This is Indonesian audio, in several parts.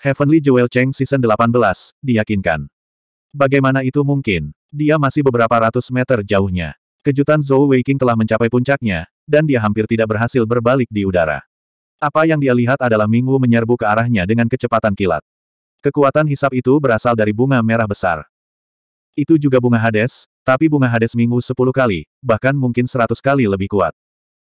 Heavenly Jewel Cheng Season 18, diyakinkan. Bagaimana itu mungkin? Dia masih beberapa ratus meter jauhnya. Kejutan Zhou Weiqing telah mencapai puncaknya, dan dia hampir tidak berhasil berbalik di udara. Apa yang dia lihat adalah Mingwu menyerbu ke arahnya dengan kecepatan kilat. Kekuatan hisap itu berasal dari bunga merah besar. Itu juga bunga Hades, tapi bunga Hades Mingwu 10 kali, bahkan mungkin seratus kali lebih kuat.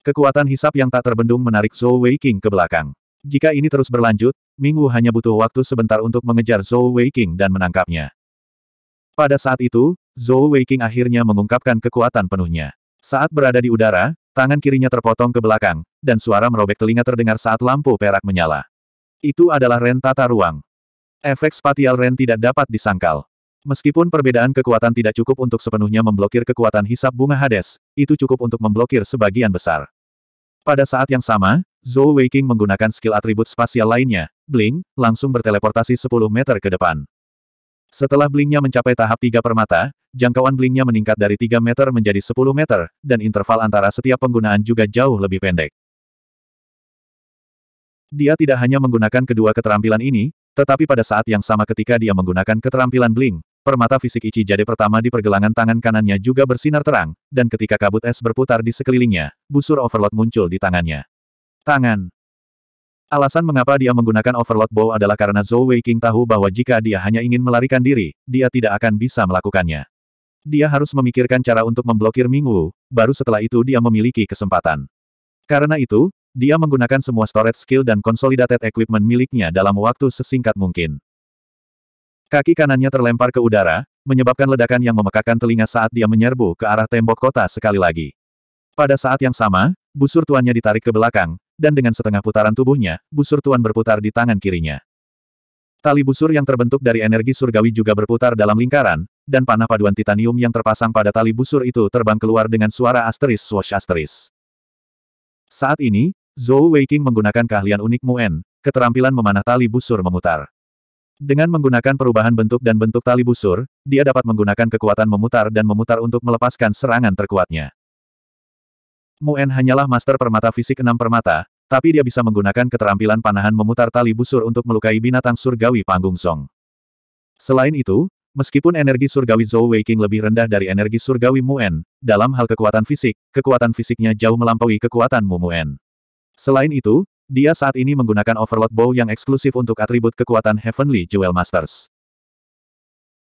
Kekuatan hisap yang tak terbendung menarik Zhou Weiqing ke belakang. Jika ini terus berlanjut, Mingwu hanya butuh waktu sebentar untuk mengejar Zhou Weiqing dan menangkapnya. Pada saat itu, Zhou Weiqing akhirnya mengungkapkan kekuatan penuhnya. Saat berada di udara, tangan kirinya terpotong ke belakang, dan suara merobek telinga terdengar saat lampu perak menyala. Itu adalah Ren Tata Ruang. Efek spatial Ren tidak dapat disangkal. Meskipun perbedaan kekuatan tidak cukup untuk sepenuhnya memblokir kekuatan hisap bunga Hades, itu cukup untuk memblokir sebagian besar. Pada saat yang sama, Zhou Weiqing menggunakan skill atribut spasial lainnya, Bling, langsung berteleportasi 10 meter ke depan. Setelah Blingnya mencapai tahap tiga permata, jangkauan Blingnya meningkat dari 3 meter menjadi 10 meter, dan interval antara setiap penggunaan juga jauh lebih pendek. Dia tidak hanya menggunakan kedua keterampilan ini, tetapi pada saat yang sama ketika dia menggunakan keterampilan Bling, permata fisik Ichijade pertama di pergelangan tangan kanannya juga bersinar terang, dan ketika kabut es berputar di sekelilingnya, busur overload muncul di tangannya. Tangan. Alasan mengapa dia menggunakan Overlord Bow adalah karena Zhou Wei King tahu bahwa jika dia hanya ingin melarikan diri, dia tidak akan bisa melakukannya. Dia harus memikirkan cara untuk memblokir Mingwu, baru setelah itu dia memiliki kesempatan. Karena itu, dia menggunakan semua storage skill dan consolidated equipment miliknya dalam waktu sesingkat mungkin. Kaki kanannya terlempar ke udara, menyebabkan ledakan yang memekakan telinga saat dia menyerbu ke arah tembok kota sekali lagi. Pada saat yang sama, busur tuannya ditarik ke belakang, dan dengan setengah putaran tubuhnya, busur tuan berputar di tangan kirinya. Tali busur yang terbentuk dari energi surgawi juga berputar dalam lingkaran, dan panah paduan titanium yang terpasang pada tali busur itu terbang keluar dengan suara asteris swash asteris. Saat ini, Zhou Weiqing menggunakan keahlian unik Muen, keterampilan memanah tali busur memutar. Dengan menggunakan perubahan bentuk dan bentuk tali busur, dia dapat menggunakan kekuatan memutar dan memutar untuk melepaskan serangan terkuatnya. Muen hanyalah master permata fisik enam permata, tapi dia bisa menggunakan keterampilan panahan memutar tali busur untuk melukai binatang surgawi panggung Zong. Selain itu, meskipun energi surgawi Zhou Weiqing lebih rendah dari energi surgawi Muen, dalam hal kekuatan fisik, kekuatan fisiknya jauh melampaui kekuatan Mu Muen. Selain itu, dia saat ini menggunakan Overlord Bow yang eksklusif untuk atribut kekuatan Heavenly Jewel Masters.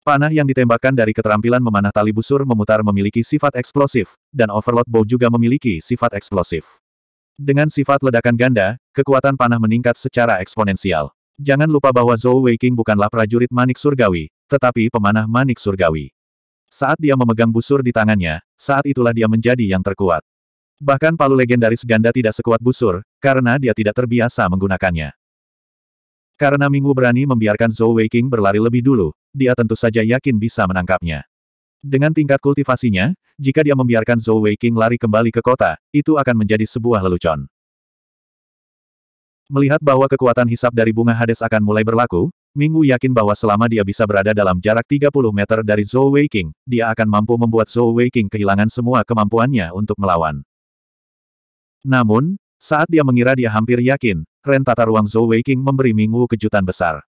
Panah yang ditembakkan dari keterampilan memanah tali busur memutar memiliki sifat eksplosif, dan Overlord Bow juga memiliki sifat eksplosif. Dengan sifat ledakan ganda, kekuatan panah meningkat secara eksponensial. Jangan lupa bahwa Zhou Weiqing bukanlah prajurit manik surgawi, tetapi pemanah manik surgawi. Saat dia memegang busur di tangannya, saat itulah dia menjadi yang terkuat. Bahkan palu legendaris ganda tidak sekuat busur, karena dia tidak terbiasa menggunakannya. Karena Mingwu berani membiarkan Zhou Weiqing berlari lebih dulu, dia tentu saja yakin bisa menangkapnya. Dengan tingkat kultivasinya, jika dia membiarkan Zhou Weiqing lari kembali ke kota, itu akan menjadi sebuah lelucon. Melihat bahwa kekuatan hisap dari bunga Hades akan mulai berlaku, Minggu yakin bahwa selama dia bisa berada dalam jarak 30 meter dari Zhou Weiqing, dia akan mampu membuat Zhou Weiqing kehilangan semua kemampuannya untuk melawan. Namun, saat dia mengira dia hampir yakin, rentata ruang Zhou Weiqing memberi Minggu kejutan besar.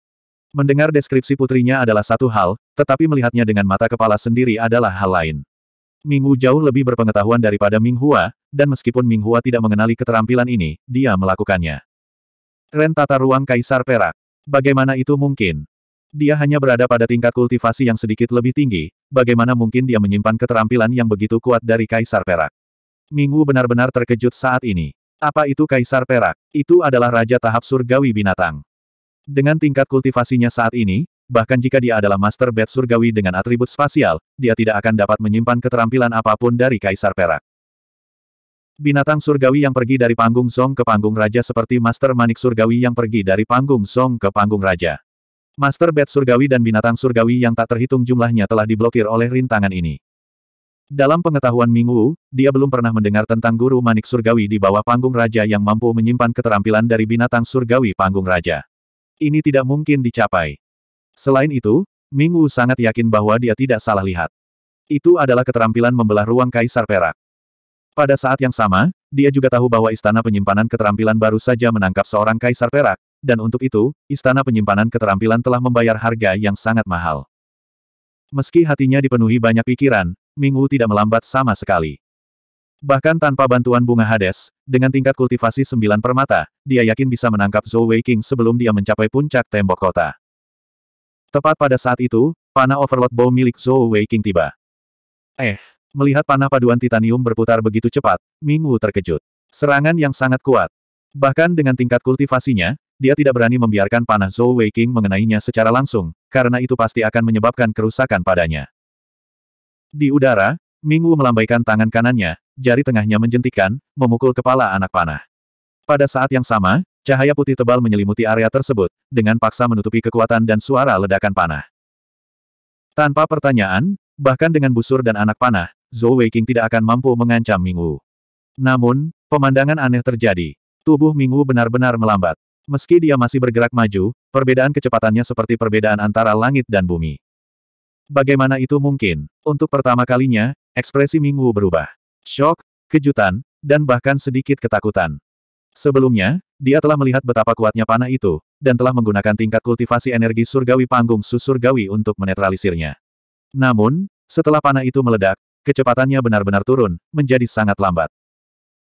Mendengar deskripsi putrinya adalah satu hal, tetapi melihatnya dengan mata kepala sendiri adalah hal lain. Minggu jauh lebih berpengetahuan daripada Ming Hua, dan meskipun Ming Hua tidak mengenali keterampilan ini, dia melakukannya. Ren tata ruang Kaisar Perak. Bagaimana itu mungkin? Dia hanya berada pada tingkat kultivasi yang sedikit lebih tinggi, bagaimana mungkin dia menyimpan keterampilan yang begitu kuat dari Kaisar Perak? Minggu benar-benar terkejut saat ini. Apa itu Kaisar Perak? Itu adalah Raja Tahap Surgawi Binatang. Dengan tingkat kultivasinya saat ini, bahkan jika dia adalah master bed surgawi dengan atribut spasial, dia tidak akan dapat menyimpan keterampilan apapun dari Kaisar Perak. Binatang surgawi yang pergi dari panggung Song ke panggung raja seperti master manik surgawi yang pergi dari panggung Song ke panggung raja. Master bed surgawi dan binatang surgawi yang tak terhitung jumlahnya telah diblokir oleh rintangan ini. Dalam pengetahuan Ming Wu, dia belum pernah mendengar tentang guru manik surgawi di bawah panggung raja yang mampu menyimpan keterampilan dari binatang surgawi panggung raja ini tidak mungkin dicapai. Selain itu, Ming Wu sangat yakin bahwa dia tidak salah lihat. Itu adalah keterampilan membelah ruang kaisar perak. Pada saat yang sama, dia juga tahu bahwa istana penyimpanan keterampilan baru saja menangkap seorang kaisar perak, dan untuk itu, istana penyimpanan keterampilan telah membayar harga yang sangat mahal. Meski hatinya dipenuhi banyak pikiran, Ming Wu tidak melambat sama sekali. Bahkan tanpa bantuan bunga Hades, dengan tingkat kultivasi sembilan permata, dia yakin bisa menangkap Zhou Wei sebelum dia mencapai puncak tembok kota. Tepat pada saat itu, panah overload bow milik Zhou Wei tiba. Eh, melihat panah paduan titanium berputar begitu cepat, Ming Wu terkejut. Serangan yang sangat kuat. Bahkan dengan tingkat kultivasinya, dia tidak berani membiarkan panah Zhou Wei mengenainya secara langsung, karena itu pasti akan menyebabkan kerusakan padanya. Di udara, Ming Wu melambaikan tangan kanannya, jari tengahnya menjentikan, memukul kepala anak panah. Pada saat yang sama, cahaya putih tebal menyelimuti area tersebut, dengan paksa menutupi kekuatan dan suara ledakan panah. Tanpa pertanyaan, bahkan dengan busur dan anak panah, Zhou Weiqing tidak akan mampu mengancam Mingwu. Namun, pemandangan aneh terjadi. Tubuh Mingwu benar-benar melambat. Meski dia masih bergerak maju, perbedaan kecepatannya seperti perbedaan antara langit dan bumi. Bagaimana itu mungkin? Untuk pertama kalinya, ekspresi Mingwu berubah. Shock, kejutan, dan bahkan sedikit ketakutan. Sebelumnya, dia telah melihat betapa kuatnya panah itu, dan telah menggunakan tingkat kultivasi energi surgawi panggung susurgawi untuk menetralisirnya. Namun, setelah panah itu meledak, kecepatannya benar-benar turun, menjadi sangat lambat.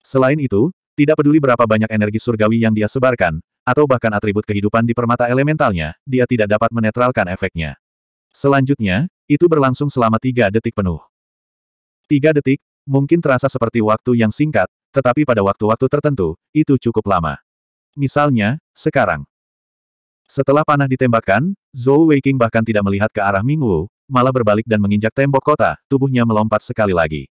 Selain itu, tidak peduli berapa banyak energi surgawi yang dia sebarkan, atau bahkan atribut kehidupan di permata elementalnya, dia tidak dapat menetralkan efeknya. Selanjutnya, itu berlangsung selama tiga detik penuh. Tiga detik, Mungkin terasa seperti waktu yang singkat, tetapi pada waktu-waktu tertentu, itu cukup lama. Misalnya, sekarang. Setelah panah ditembakkan, Zhou Weiqing bahkan tidak melihat ke arah Mingwu, malah berbalik dan menginjak tembok kota, tubuhnya melompat sekali lagi.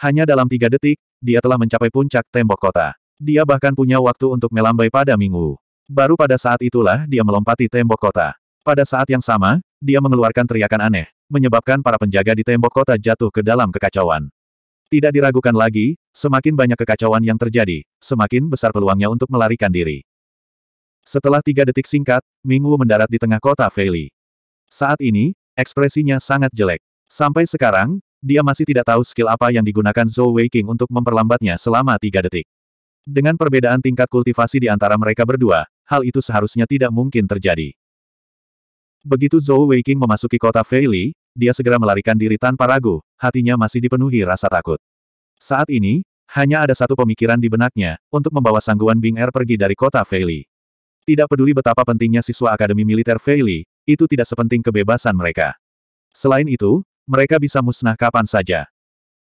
Hanya dalam tiga detik, dia telah mencapai puncak tembok kota. Dia bahkan punya waktu untuk melambai pada Mingwu. Baru pada saat itulah dia melompati tembok kota. Pada saat yang sama, dia mengeluarkan teriakan aneh, menyebabkan para penjaga di tembok kota jatuh ke dalam kekacauan. Tidak diragukan lagi, semakin banyak kekacauan yang terjadi, semakin besar peluangnya untuk melarikan diri. Setelah tiga detik singkat, Mingwu mendarat di tengah kota Feili. Saat ini, ekspresinya sangat jelek. Sampai sekarang, dia masih tidak tahu skill apa yang digunakan Zhou Weiqing untuk memperlambatnya selama tiga detik. Dengan perbedaan tingkat kultivasi di antara mereka berdua, hal itu seharusnya tidak mungkin terjadi. Begitu Zhou Weiqing memasuki kota Feili, dia segera melarikan diri tanpa ragu, hatinya masih dipenuhi rasa takut. Saat ini, hanya ada satu pemikiran di benaknya, untuk membawa sangguan Bing Er pergi dari kota Feili. Tidak peduli betapa pentingnya siswa Akademi Militer Feili, itu tidak sepenting kebebasan mereka. Selain itu, mereka bisa musnah kapan saja.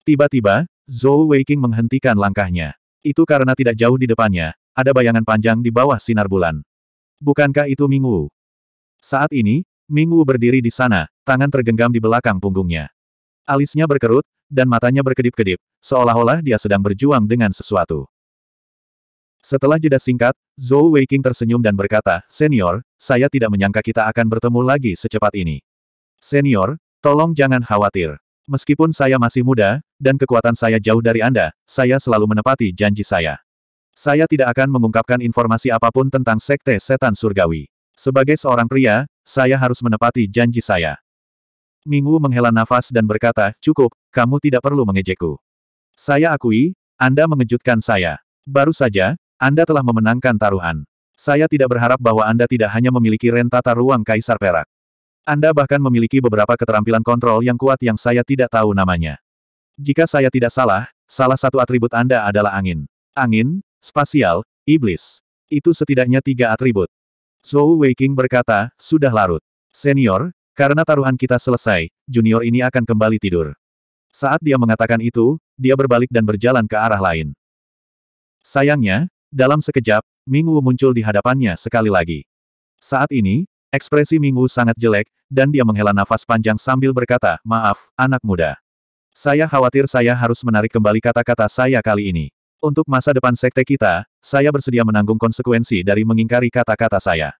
Tiba-tiba, Zhou Weiking menghentikan langkahnya. Itu karena tidak jauh di depannya, ada bayangan panjang di bawah sinar bulan. Bukankah itu Ming Wu? Saat ini, Ming Wu berdiri di sana, tangan tergenggam di belakang punggungnya. Alisnya berkerut, dan matanya berkedip-kedip, seolah-olah dia sedang berjuang dengan sesuatu. Setelah jeda singkat, Zhou Weiqing tersenyum dan berkata, Senior, saya tidak menyangka kita akan bertemu lagi secepat ini. Senior, tolong jangan khawatir. Meskipun saya masih muda, dan kekuatan saya jauh dari Anda, saya selalu menepati janji saya. Saya tidak akan mengungkapkan informasi apapun tentang Sekte Setan Surgawi. Sebagai seorang pria, saya harus menepati janji saya. Minggu menghela nafas dan berkata, cukup, kamu tidak perlu mengejekku. Saya akui, Anda mengejutkan saya. Baru saja, Anda telah memenangkan taruhan. Saya tidak berharap bahwa Anda tidak hanya memiliki rentata ruang Kaisar Perak. Anda bahkan memiliki beberapa keterampilan kontrol yang kuat yang saya tidak tahu namanya. Jika saya tidak salah, salah satu atribut Anda adalah angin. Angin, spasial, iblis. Itu setidaknya tiga atribut. Zhou Weiqing berkata, sudah larut. Senior, karena taruhan kita selesai, junior ini akan kembali tidur. Saat dia mengatakan itu, dia berbalik dan berjalan ke arah lain. Sayangnya, dalam sekejap, Ming Wu muncul di hadapannya sekali lagi. Saat ini, ekspresi Ming Wu sangat jelek, dan dia menghela nafas panjang sambil berkata, Maaf, anak muda. Saya khawatir saya harus menarik kembali kata-kata saya kali ini. Untuk masa depan sekte kita, saya bersedia menanggung konsekuensi dari mengingkari kata-kata saya.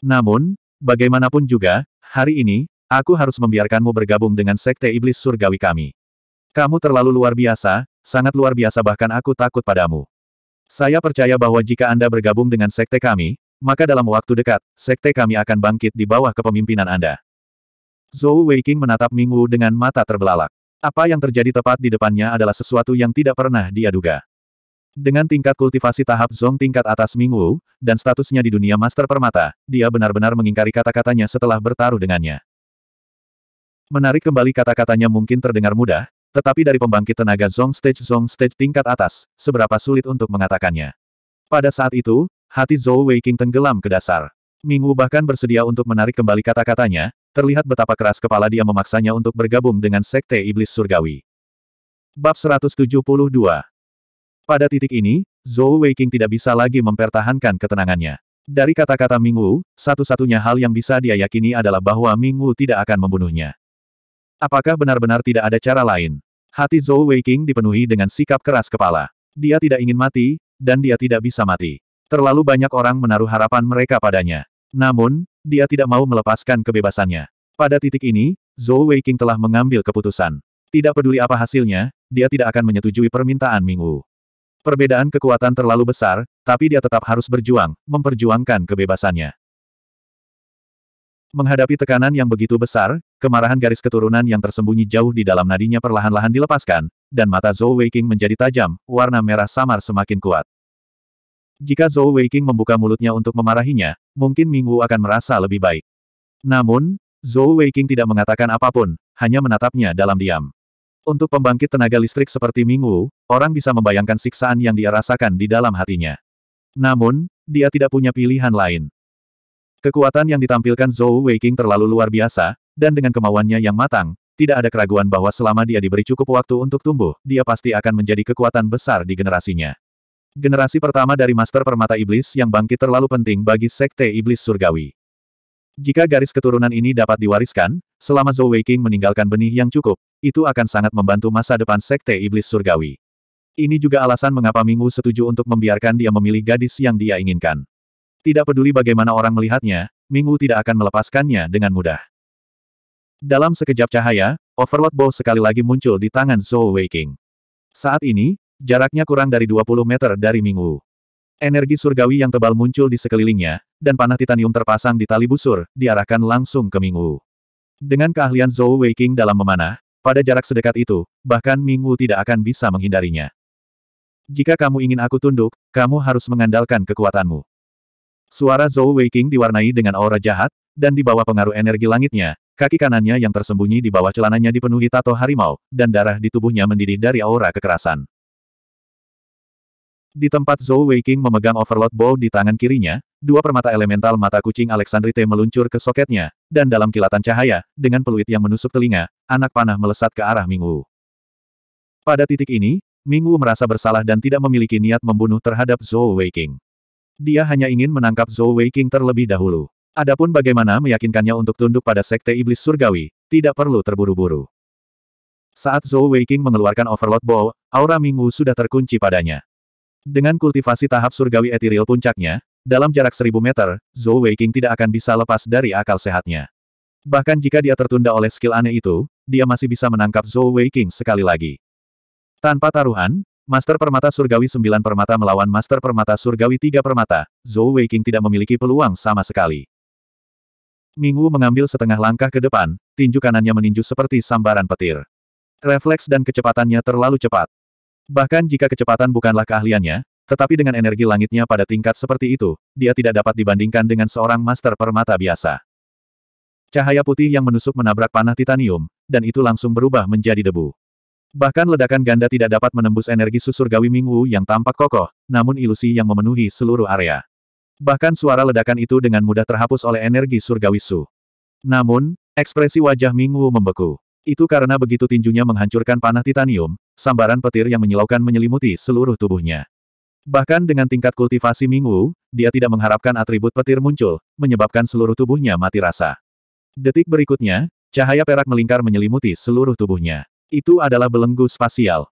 Namun, bagaimanapun juga, hari ini, aku harus membiarkanmu bergabung dengan sekte iblis surgawi kami. Kamu terlalu luar biasa, sangat luar biasa bahkan aku takut padamu. Saya percaya bahwa jika Anda bergabung dengan sekte kami, maka dalam waktu dekat, sekte kami akan bangkit di bawah kepemimpinan Anda. Zhou Weiqing menatap Ming Wu dengan mata terbelalak. Apa yang terjadi tepat di depannya adalah sesuatu yang tidak pernah dia duga. Dengan tingkat kultivasi tahap zong tingkat atas Mingwu, dan statusnya di dunia master permata, dia benar-benar mengingkari kata-katanya setelah bertaruh dengannya. Menarik kembali kata-katanya mungkin terdengar mudah, tetapi dari pembangkit tenaga zong stage zong stage tingkat atas, seberapa sulit untuk mengatakannya. Pada saat itu, hati Zhou King tenggelam ke dasar. Mingwu bahkan bersedia untuk menarik kembali kata-katanya, terlihat betapa keras kepala dia memaksanya untuk bergabung dengan Sekte Iblis Surgawi. Bab 172 pada titik ini, Zhou Weiqing tidak bisa lagi mempertahankan ketenangannya. Dari kata-kata Ming Wu, satu-satunya hal yang bisa dia yakini adalah bahwa Ming Wu tidak akan membunuhnya. Apakah benar-benar tidak ada cara lain? Hati Zhou Weiqing dipenuhi dengan sikap keras kepala. Dia tidak ingin mati, dan dia tidak bisa mati. Terlalu banyak orang menaruh harapan mereka padanya. Namun, dia tidak mau melepaskan kebebasannya. Pada titik ini, Zhou Weiqing telah mengambil keputusan. Tidak peduli apa hasilnya, dia tidak akan menyetujui permintaan Ming Wu. Perbedaan kekuatan terlalu besar, tapi dia tetap harus berjuang, memperjuangkan kebebasannya. Menghadapi tekanan yang begitu besar, kemarahan garis keturunan yang tersembunyi jauh di dalam nadinya perlahan-lahan dilepaskan, dan mata Zhou Weiqing menjadi tajam, warna merah samar semakin kuat. Jika Zhou Weiqing membuka mulutnya untuk memarahinya, mungkin Wu akan merasa lebih baik. Namun, Zhou Weiqing tidak mengatakan apapun, hanya menatapnya dalam diam. Untuk pembangkit tenaga listrik seperti Wu, orang bisa membayangkan siksaan yang dia rasakan di dalam hatinya. Namun, dia tidak punya pilihan lain. Kekuatan yang ditampilkan Zhou Weiqing terlalu luar biasa, dan dengan kemauannya yang matang, tidak ada keraguan bahwa selama dia diberi cukup waktu untuk tumbuh, dia pasti akan menjadi kekuatan besar di generasinya. Generasi pertama dari Master Permata Iblis yang bangkit terlalu penting bagi Sekte Iblis Surgawi. Jika garis keturunan ini dapat diwariskan, selama Zhou Weiqing meninggalkan benih yang cukup, itu akan sangat membantu masa depan Sekte Iblis Surgawi. Ini juga alasan mengapa Minggu setuju untuk membiarkan dia memilih gadis yang dia inginkan. Tidak peduli bagaimana orang melihatnya, Minggu tidak akan melepaskannya dengan mudah. Dalam sekejap cahaya, Overlord Bow sekali lagi muncul di tangan Zhou Weiking. Saat ini, jaraknya kurang dari 20 meter dari Minggu. Energi surgawi yang tebal muncul di sekelilingnya, dan panah titanium terpasang di tali busur, diarahkan langsung ke Mingwu. Dengan keahlian Zhou Weiking dalam memanah, pada jarak sedekat itu, bahkan Ming Wu tidak akan bisa menghindarinya. Jika kamu ingin aku tunduk, kamu harus mengandalkan kekuatanmu. Suara Zhou Weiqing diwarnai dengan aura jahat, dan di bawah pengaruh energi langitnya, kaki kanannya yang tersembunyi di bawah celananya dipenuhi tato harimau, dan darah di tubuhnya mendidih dari aura kekerasan. Di tempat Zhou Weiqing memegang Overload Bow di tangan kirinya, dua permata elemental mata kucing Alexandrite meluncur ke soketnya, dan dalam kilatan cahaya, dengan peluit yang menusuk telinga, anak panah melesat ke arah Mingwu. Pada titik ini, Mingwu merasa bersalah dan tidak memiliki niat membunuh terhadap Zhou Weiqing. Dia hanya ingin menangkap Zhou Weiqing terlebih dahulu. Adapun bagaimana meyakinkannya untuk tunduk pada Sekte Iblis Surgawi, tidak perlu terburu-buru. Saat Zhou Weiqing mengeluarkan Overload Bow, aura Mingwu sudah terkunci padanya. Dengan kultivasi tahap surgawi etiril puncaknya, dalam jarak seribu meter, Zhou Weiqing tidak akan bisa lepas dari akal sehatnya. Bahkan jika dia tertunda oleh skill aneh itu, dia masih bisa menangkap Zhou Weiqing sekali lagi. Tanpa taruhan, Master Permata Surgawi 9 Permata melawan Master Permata Surgawi 3 Permata, Zhou Weiqing tidak memiliki peluang sama sekali. Mingwu mengambil setengah langkah ke depan, tinju kanannya meninju seperti sambaran petir. Refleks dan kecepatannya terlalu cepat. Bahkan jika kecepatan bukanlah keahliannya, tetapi dengan energi langitnya pada tingkat seperti itu, dia tidak dapat dibandingkan dengan seorang master permata biasa. Cahaya putih yang menusuk menabrak panah titanium, dan itu langsung berubah menjadi debu. Bahkan ledakan ganda tidak dapat menembus energi susur Gawi Mingwu yang tampak kokoh, namun ilusi yang memenuhi seluruh area. Bahkan suara ledakan itu dengan mudah terhapus oleh energi surgawi Su. Namun, ekspresi wajah Mingwu membeku. Itu karena begitu tinjunya menghancurkan panah titanium, sambaran petir yang menyilaukan menyelimuti seluruh tubuhnya. Bahkan dengan tingkat kultivasi Mingwu, dia tidak mengharapkan atribut petir muncul, menyebabkan seluruh tubuhnya mati rasa. Detik berikutnya, cahaya perak melingkar menyelimuti seluruh tubuhnya. Itu adalah belenggu spasial.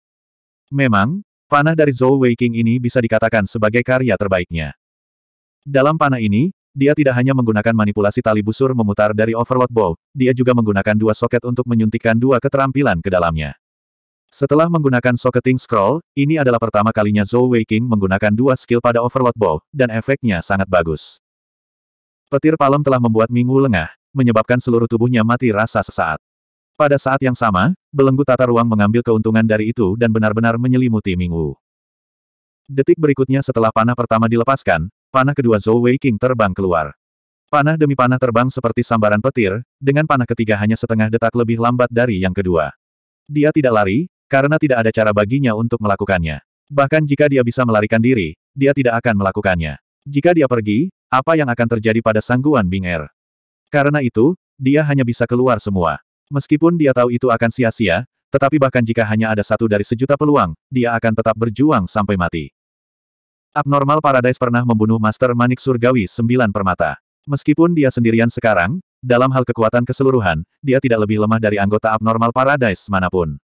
Memang, panah dari Zhou Weiqing ini bisa dikatakan sebagai karya terbaiknya. Dalam panah ini, dia tidak hanya menggunakan manipulasi tali busur memutar dari Overload Bow, dia juga menggunakan dua soket untuk menyuntikkan dua keterampilan ke dalamnya. Setelah menggunakan socketing scroll, ini adalah pertama kalinya Zhou Weiqing menggunakan dua skill pada Overload Bow, dan efeknya sangat bagus. Petir palem telah membuat Minggu lengah, menyebabkan seluruh tubuhnya mati rasa sesaat. Pada saat yang sama, belenggu tata ruang mengambil keuntungan dari itu dan benar-benar menyelimuti Minggu. Detik berikutnya setelah panah pertama dilepaskan, panah kedua Zhou Wei King terbang keluar. Panah demi panah terbang seperti sambaran petir, dengan panah ketiga hanya setengah detak lebih lambat dari yang kedua. Dia tidak lari, karena tidak ada cara baginya untuk melakukannya. Bahkan jika dia bisa melarikan diri, dia tidak akan melakukannya. Jika dia pergi, apa yang akan terjadi pada sangguan Bing Er? Karena itu, dia hanya bisa keluar semua. Meskipun dia tahu itu akan sia-sia, tetapi bahkan jika hanya ada satu dari sejuta peluang, dia akan tetap berjuang sampai mati. Abnormal Paradise pernah membunuh Master Manik Surgawi Sembilan Permata. Meskipun dia sendirian sekarang, dalam hal kekuatan keseluruhan, dia tidak lebih lemah dari anggota Abnormal Paradise manapun.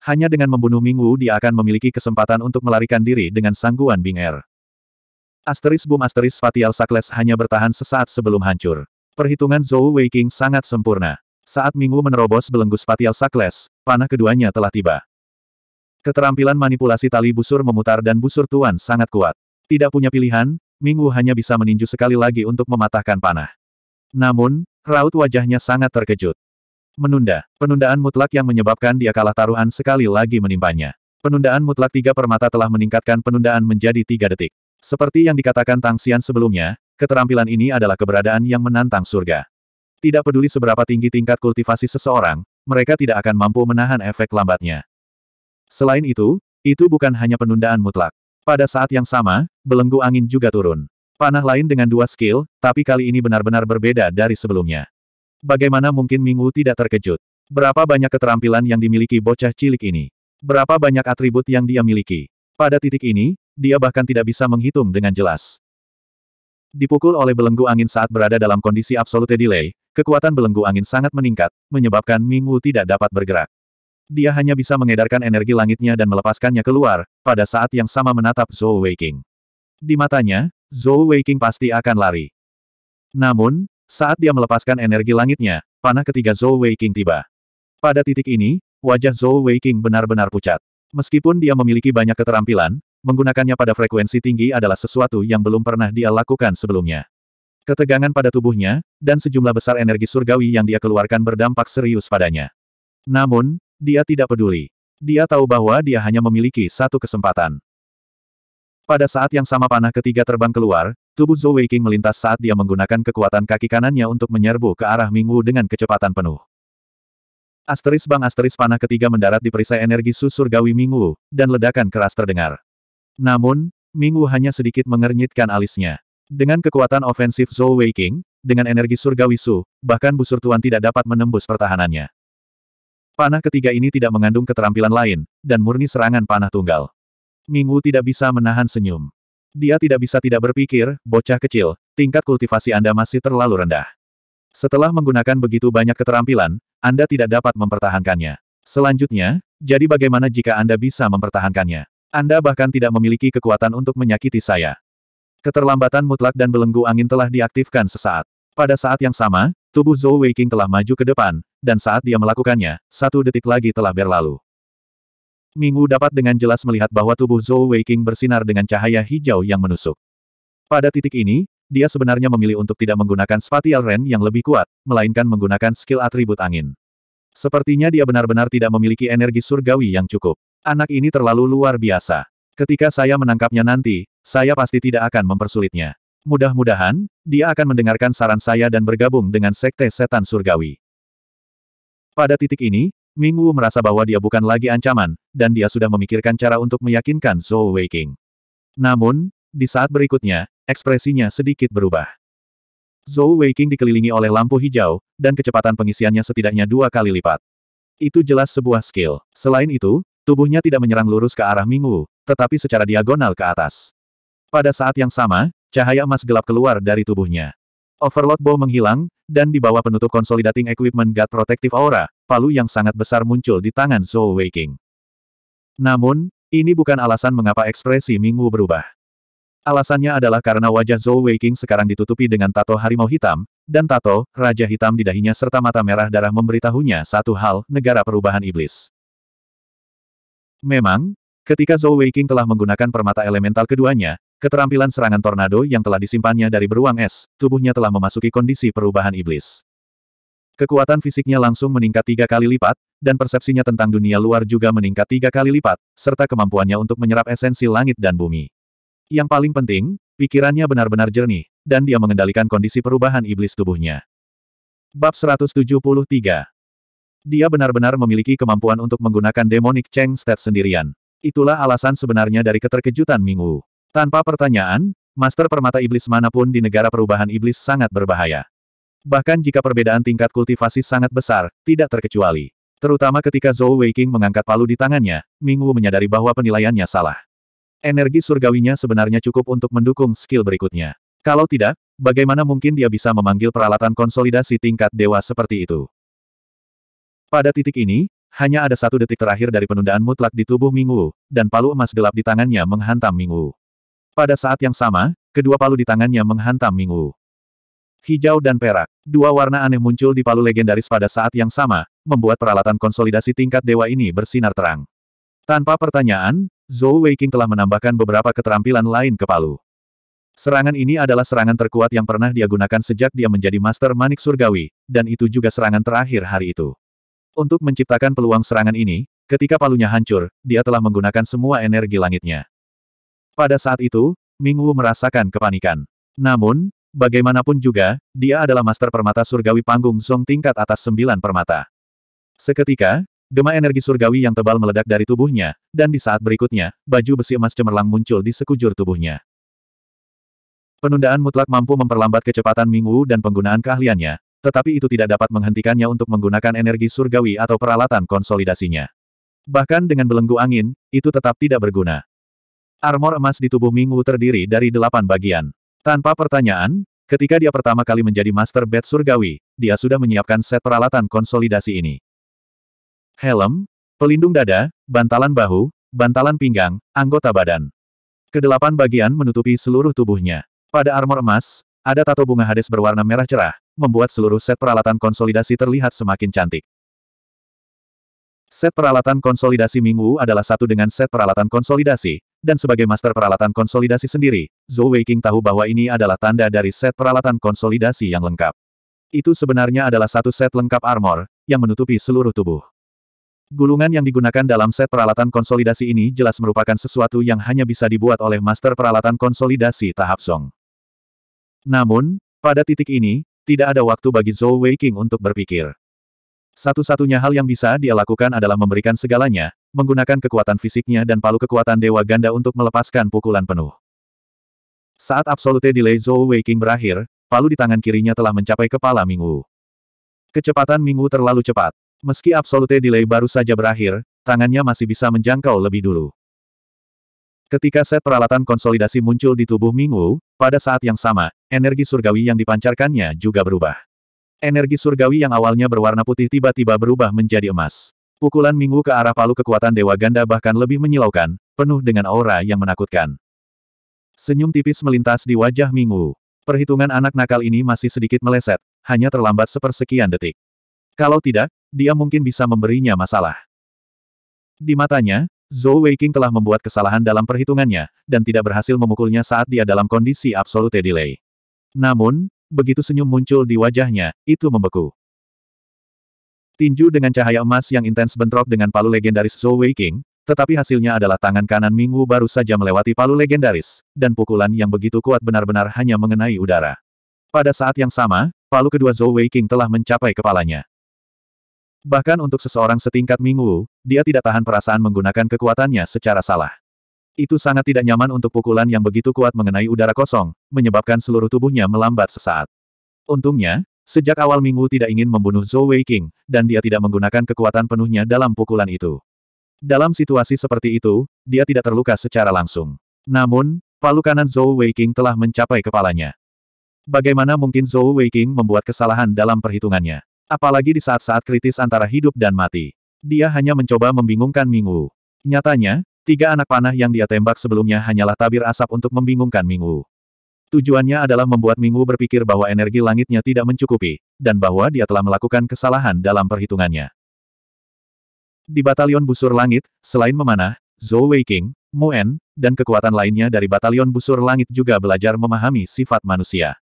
Hanya dengan membunuh Mingwu dia akan memiliki kesempatan untuk melarikan diri dengan sangguan Bing Er. Asteris Boom Asteris Fatial Sakles hanya bertahan sesaat sebelum hancur. Perhitungan Zhou Wei King sangat sempurna. Saat Mingwu menerobos belenggu Spatial Sakles, panah keduanya telah tiba. Keterampilan manipulasi tali busur memutar dan busur tuan sangat kuat. Tidak punya pilihan, Wu hanya bisa meninju sekali lagi untuk mematahkan panah. Namun, raut wajahnya sangat terkejut. Menunda, penundaan mutlak yang menyebabkan dia kalah taruhan sekali lagi menimpanya. Penundaan mutlak tiga permata telah meningkatkan penundaan menjadi tiga detik. Seperti yang dikatakan Tang Xian sebelumnya, keterampilan ini adalah keberadaan yang menantang surga. Tidak peduli seberapa tinggi tingkat kultivasi seseorang, mereka tidak akan mampu menahan efek lambatnya. Selain itu, itu bukan hanya penundaan mutlak. Pada saat yang sama, belenggu angin juga turun. Panah lain dengan dua skill, tapi kali ini benar-benar berbeda dari sebelumnya. Bagaimana mungkin Ming Wu tidak terkejut? Berapa banyak keterampilan yang dimiliki bocah cilik ini? Berapa banyak atribut yang dia miliki? Pada titik ini, dia bahkan tidak bisa menghitung dengan jelas. Dipukul oleh belenggu angin saat berada dalam kondisi absolute delay, kekuatan belenggu angin sangat meningkat, menyebabkan Ming Wu tidak dapat bergerak. Dia hanya bisa mengedarkan energi langitnya dan melepaskannya keluar, pada saat yang sama menatap Zhou Weiqing. Di matanya, Zhou Weiqing pasti akan lari. Namun, saat dia melepaskan energi langitnya, panah ketiga Zhou Weiqing tiba. Pada titik ini, wajah Zhou Weiqing benar-benar pucat. Meskipun dia memiliki banyak keterampilan, menggunakannya pada frekuensi tinggi adalah sesuatu yang belum pernah dia lakukan sebelumnya. Ketegangan pada tubuhnya, dan sejumlah besar energi surgawi yang dia keluarkan berdampak serius padanya. Namun, dia tidak peduli. Dia tahu bahwa dia hanya memiliki satu kesempatan. Pada saat yang sama panah ketiga terbang keluar, tubuh Zhou Weiqing melintas saat dia menggunakan kekuatan kaki kanannya untuk menyerbu ke arah Mingwu dengan kecepatan penuh. Asteris bang asteris panah ketiga mendarat di perisai energi susur gawi Mingwu, dan ledakan keras terdengar. Namun, Mingwu hanya sedikit mengernyitkan alisnya. Dengan kekuatan ofensif Zhou Weiqing, dengan energi surgawi Su, bahkan busur tuan tidak dapat menembus pertahanannya. Panah ketiga ini tidak mengandung keterampilan lain, dan murni serangan panah tunggal. Mingwu tidak bisa menahan senyum. Dia tidak bisa tidak berpikir, bocah kecil, tingkat kultivasi Anda masih terlalu rendah. Setelah menggunakan begitu banyak keterampilan, Anda tidak dapat mempertahankannya. Selanjutnya, jadi bagaimana jika Anda bisa mempertahankannya? Anda bahkan tidak memiliki kekuatan untuk menyakiti saya. Keterlambatan mutlak dan belenggu angin telah diaktifkan sesaat. Pada saat yang sama, tubuh Zhou Weiqing telah maju ke depan, dan saat dia melakukannya, satu detik lagi telah berlalu. Minggu dapat dengan jelas melihat bahwa tubuh Zhou Weiqing bersinar dengan cahaya hijau yang menusuk. Pada titik ini, dia sebenarnya memilih untuk tidak menggunakan spatial ren yang lebih kuat, melainkan menggunakan skill atribut angin. Sepertinya dia benar-benar tidak memiliki energi surgawi yang cukup. Anak ini terlalu luar biasa. Ketika saya menangkapnya nanti, saya pasti tidak akan mempersulitnya. Mudah-mudahan, dia akan mendengarkan saran saya dan bergabung dengan Sekte Setan Surgawi. Pada titik ini, Ming Wu merasa bahwa dia bukan lagi ancaman, dan dia sudah memikirkan cara untuk meyakinkan Zhou Weiqing. Namun, di saat berikutnya, ekspresinya sedikit berubah. Zhou Weiqing dikelilingi oleh lampu hijau, dan kecepatan pengisiannya setidaknya dua kali lipat. Itu jelas sebuah skill. Selain itu, tubuhnya tidak menyerang lurus ke arah Ming Wu, tetapi secara diagonal ke atas. Pada saat yang sama, cahaya emas gelap keluar dari tubuhnya. Overload Bow menghilang, dan di bawah penutup Consolidating Equipment God Protective Aura, palu yang sangat besar muncul di tangan Zhou Weiqing. Namun, ini bukan alasan mengapa ekspresi Mingwu berubah. Alasannya adalah karena wajah Zhou Weiqing sekarang ditutupi dengan tato harimau hitam, dan tato, Raja Hitam di dahinya serta mata merah darah memberitahunya satu hal, negara perubahan iblis. Memang, ketika Zhou Weiqing telah menggunakan permata elemental keduanya, Keterampilan serangan tornado yang telah disimpannya dari beruang es, tubuhnya telah memasuki kondisi perubahan iblis. Kekuatan fisiknya langsung meningkat tiga kali lipat, dan persepsinya tentang dunia luar juga meningkat tiga kali lipat, serta kemampuannya untuk menyerap esensi langit dan bumi. Yang paling penting, pikirannya benar-benar jernih, dan dia mengendalikan kondisi perubahan iblis tubuhnya. Bab 173 Dia benar-benar memiliki kemampuan untuk menggunakan demonic Cheng Stat sendirian. Itulah alasan sebenarnya dari keterkejutan Wu. Tanpa pertanyaan, Master Permata Iblis manapun di negara perubahan iblis sangat berbahaya. Bahkan jika perbedaan tingkat kultivasi sangat besar, tidak terkecuali. Terutama ketika Zhou Weiqing mengangkat palu di tangannya, Mingwu menyadari bahwa penilaiannya salah. Energi surgawinya sebenarnya cukup untuk mendukung skill berikutnya. Kalau tidak, bagaimana mungkin dia bisa memanggil peralatan konsolidasi tingkat dewa seperti itu? Pada titik ini, hanya ada satu detik terakhir dari penundaan mutlak di tubuh Mingwu, dan palu emas gelap di tangannya menghantam Mingwu. Pada saat yang sama, kedua palu di tangannya menghantam Ming Wu. Hijau dan perak, dua warna aneh muncul di palu legendaris pada saat yang sama, membuat peralatan konsolidasi tingkat dewa ini bersinar terang. Tanpa pertanyaan, Zhou Weiqing telah menambahkan beberapa keterampilan lain ke palu. Serangan ini adalah serangan terkuat yang pernah dia gunakan sejak dia menjadi Master Manik Surgawi, dan itu juga serangan terakhir hari itu. Untuk menciptakan peluang serangan ini, ketika palunya hancur, dia telah menggunakan semua energi langitnya. Pada saat itu, Ming Wu merasakan kepanikan. Namun, bagaimanapun juga, dia adalah master permata surgawi panggung Song tingkat atas sembilan permata. Seketika, gema energi surgawi yang tebal meledak dari tubuhnya, dan di saat berikutnya, baju besi emas cemerlang muncul di sekujur tubuhnya. Penundaan mutlak mampu memperlambat kecepatan Ming Wu dan penggunaan keahliannya, tetapi itu tidak dapat menghentikannya untuk menggunakan energi surgawi atau peralatan konsolidasinya. Bahkan dengan belenggu angin, itu tetap tidak berguna. Armor emas di tubuh Ming Wu terdiri dari delapan bagian. Tanpa pertanyaan, ketika dia pertama kali menjadi Master Bed Surgawi, dia sudah menyiapkan set peralatan konsolidasi ini. Helm, pelindung dada, bantalan bahu, bantalan pinggang, anggota badan. Kedelapan bagian menutupi seluruh tubuhnya. Pada armor emas, ada tato bunga Hades berwarna merah cerah, membuat seluruh set peralatan konsolidasi terlihat semakin cantik. Set peralatan konsolidasi Mingwu adalah satu dengan set peralatan konsolidasi, dan sebagai master peralatan konsolidasi sendiri, Zhou Weiqing tahu bahwa ini adalah tanda dari set peralatan konsolidasi yang lengkap. Itu sebenarnya adalah satu set lengkap armor, yang menutupi seluruh tubuh. Gulungan yang digunakan dalam set peralatan konsolidasi ini jelas merupakan sesuatu yang hanya bisa dibuat oleh master peralatan konsolidasi tahap Song. Namun, pada titik ini, tidak ada waktu bagi Zhou Weiqing untuk berpikir. Satu-satunya hal yang bisa dia lakukan adalah memberikan segalanya, menggunakan kekuatan fisiknya dan palu kekuatan Dewa Ganda untuk melepaskan pukulan penuh. Saat Absolute Delay Zhou Waking berakhir, palu di tangan kirinya telah mencapai kepala Ming Wu. Kecepatan Ming Wu terlalu cepat. Meski Absolute Delay baru saja berakhir, tangannya masih bisa menjangkau lebih dulu. Ketika set peralatan konsolidasi muncul di tubuh Ming Wu, pada saat yang sama, energi surgawi yang dipancarkannya juga berubah. Energi surgawi yang awalnya berwarna putih tiba-tiba berubah menjadi emas. Pukulan minggu ke arah palu kekuatan Dewa Ganda bahkan lebih menyilaukan, penuh dengan aura yang menakutkan. Senyum tipis melintas di wajah Minggu. Perhitungan anak nakal ini masih sedikit meleset, hanya terlambat sepersekian detik. Kalau tidak, dia mungkin bisa memberinya masalah. Di matanya, Zhou Weiqing telah membuat kesalahan dalam perhitungannya, dan tidak berhasil memukulnya saat dia dalam kondisi absolute delay. Namun, begitu senyum muncul di wajahnya, itu membeku. Tinju dengan cahaya emas yang intens bentrok dengan palu legendaris Zhou Weiqing, tetapi hasilnya adalah tangan kanan Wu baru saja melewati palu legendaris, dan pukulan yang begitu kuat benar-benar hanya mengenai udara. Pada saat yang sama, palu kedua Zhou Weiqing telah mencapai kepalanya. Bahkan untuk seseorang setingkat Wu, dia tidak tahan perasaan menggunakan kekuatannya secara salah. Itu sangat tidak nyaman untuk pukulan yang begitu kuat mengenai udara kosong, menyebabkan seluruh tubuhnya melambat sesaat. Untungnya, sejak awal Minggu tidak ingin membunuh Zhou Weiqing, dan dia tidak menggunakan kekuatan penuhnya dalam pukulan itu. Dalam situasi seperti itu, dia tidak terluka secara langsung. Namun, palu kanan Zhou Weiqing telah mencapai kepalanya. Bagaimana mungkin Zhou Weiqing membuat kesalahan dalam perhitungannya? Apalagi di saat-saat kritis antara hidup dan mati. Dia hanya mencoba membingungkan Minggu. Nyatanya, Tiga anak panah yang dia tembak sebelumnya hanyalah tabir asap untuk membingungkan Mingwu. Tujuannya adalah membuat Mingwu berpikir bahwa energi langitnya tidak mencukupi, dan bahwa dia telah melakukan kesalahan dalam perhitungannya. Di batalion busur langit, selain memanah, Zhou Weiqing, Muen, dan kekuatan lainnya dari batalion busur langit juga belajar memahami sifat manusia.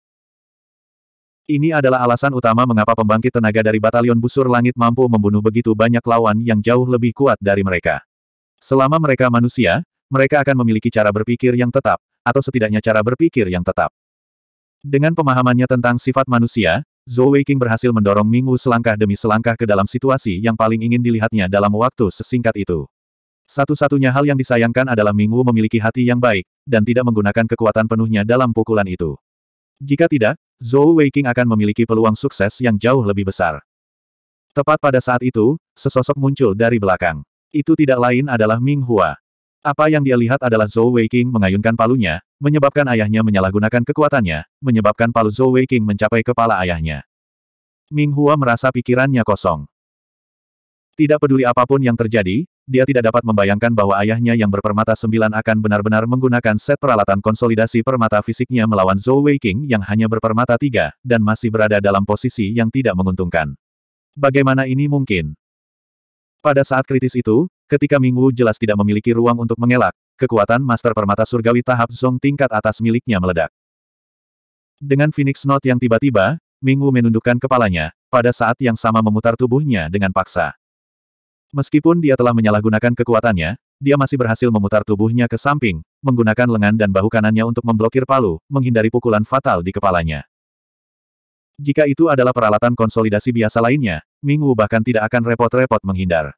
Ini adalah alasan utama mengapa pembangkit tenaga dari batalion busur langit mampu membunuh begitu banyak lawan yang jauh lebih kuat dari mereka. Selama mereka manusia, mereka akan memiliki cara berpikir yang tetap, atau setidaknya cara berpikir yang tetap. Dengan pemahamannya tentang sifat manusia, Zhou Weiqing berhasil mendorong Ming Wu selangkah demi selangkah ke dalam situasi yang paling ingin dilihatnya dalam waktu sesingkat itu. Satu-satunya hal yang disayangkan adalah Ming Wu memiliki hati yang baik, dan tidak menggunakan kekuatan penuhnya dalam pukulan itu. Jika tidak, Zhou Weiqing akan memiliki peluang sukses yang jauh lebih besar. Tepat pada saat itu, sesosok muncul dari belakang. Itu tidak lain adalah Ming Hua. Apa yang dia lihat adalah Zhou Weiqing mengayunkan palunya, menyebabkan ayahnya menyalahgunakan kekuatannya, menyebabkan palu Zhou Weiqing mencapai kepala ayahnya. Ming Hua merasa pikirannya kosong. Tidak peduli apapun yang terjadi, dia tidak dapat membayangkan bahwa ayahnya yang berpermata sembilan akan benar-benar menggunakan set peralatan konsolidasi permata fisiknya melawan Zhou Weiqing yang hanya berpermata tiga, dan masih berada dalam posisi yang tidak menguntungkan. Bagaimana ini mungkin? Pada saat kritis itu, ketika Mingwu jelas tidak memiliki ruang untuk mengelak, kekuatan Master Permata Surgawi tahap Zong tingkat atas miliknya meledak. Dengan Phoenix Note yang tiba-tiba, Mingwu menundukkan kepalanya, pada saat yang sama memutar tubuhnya dengan paksa. Meskipun dia telah menyalahgunakan kekuatannya, dia masih berhasil memutar tubuhnya ke samping, menggunakan lengan dan bahu kanannya untuk memblokir palu, menghindari pukulan fatal di kepalanya. Jika itu adalah peralatan konsolidasi biasa lainnya, Ming Wu bahkan tidak akan repot-repot menghindar.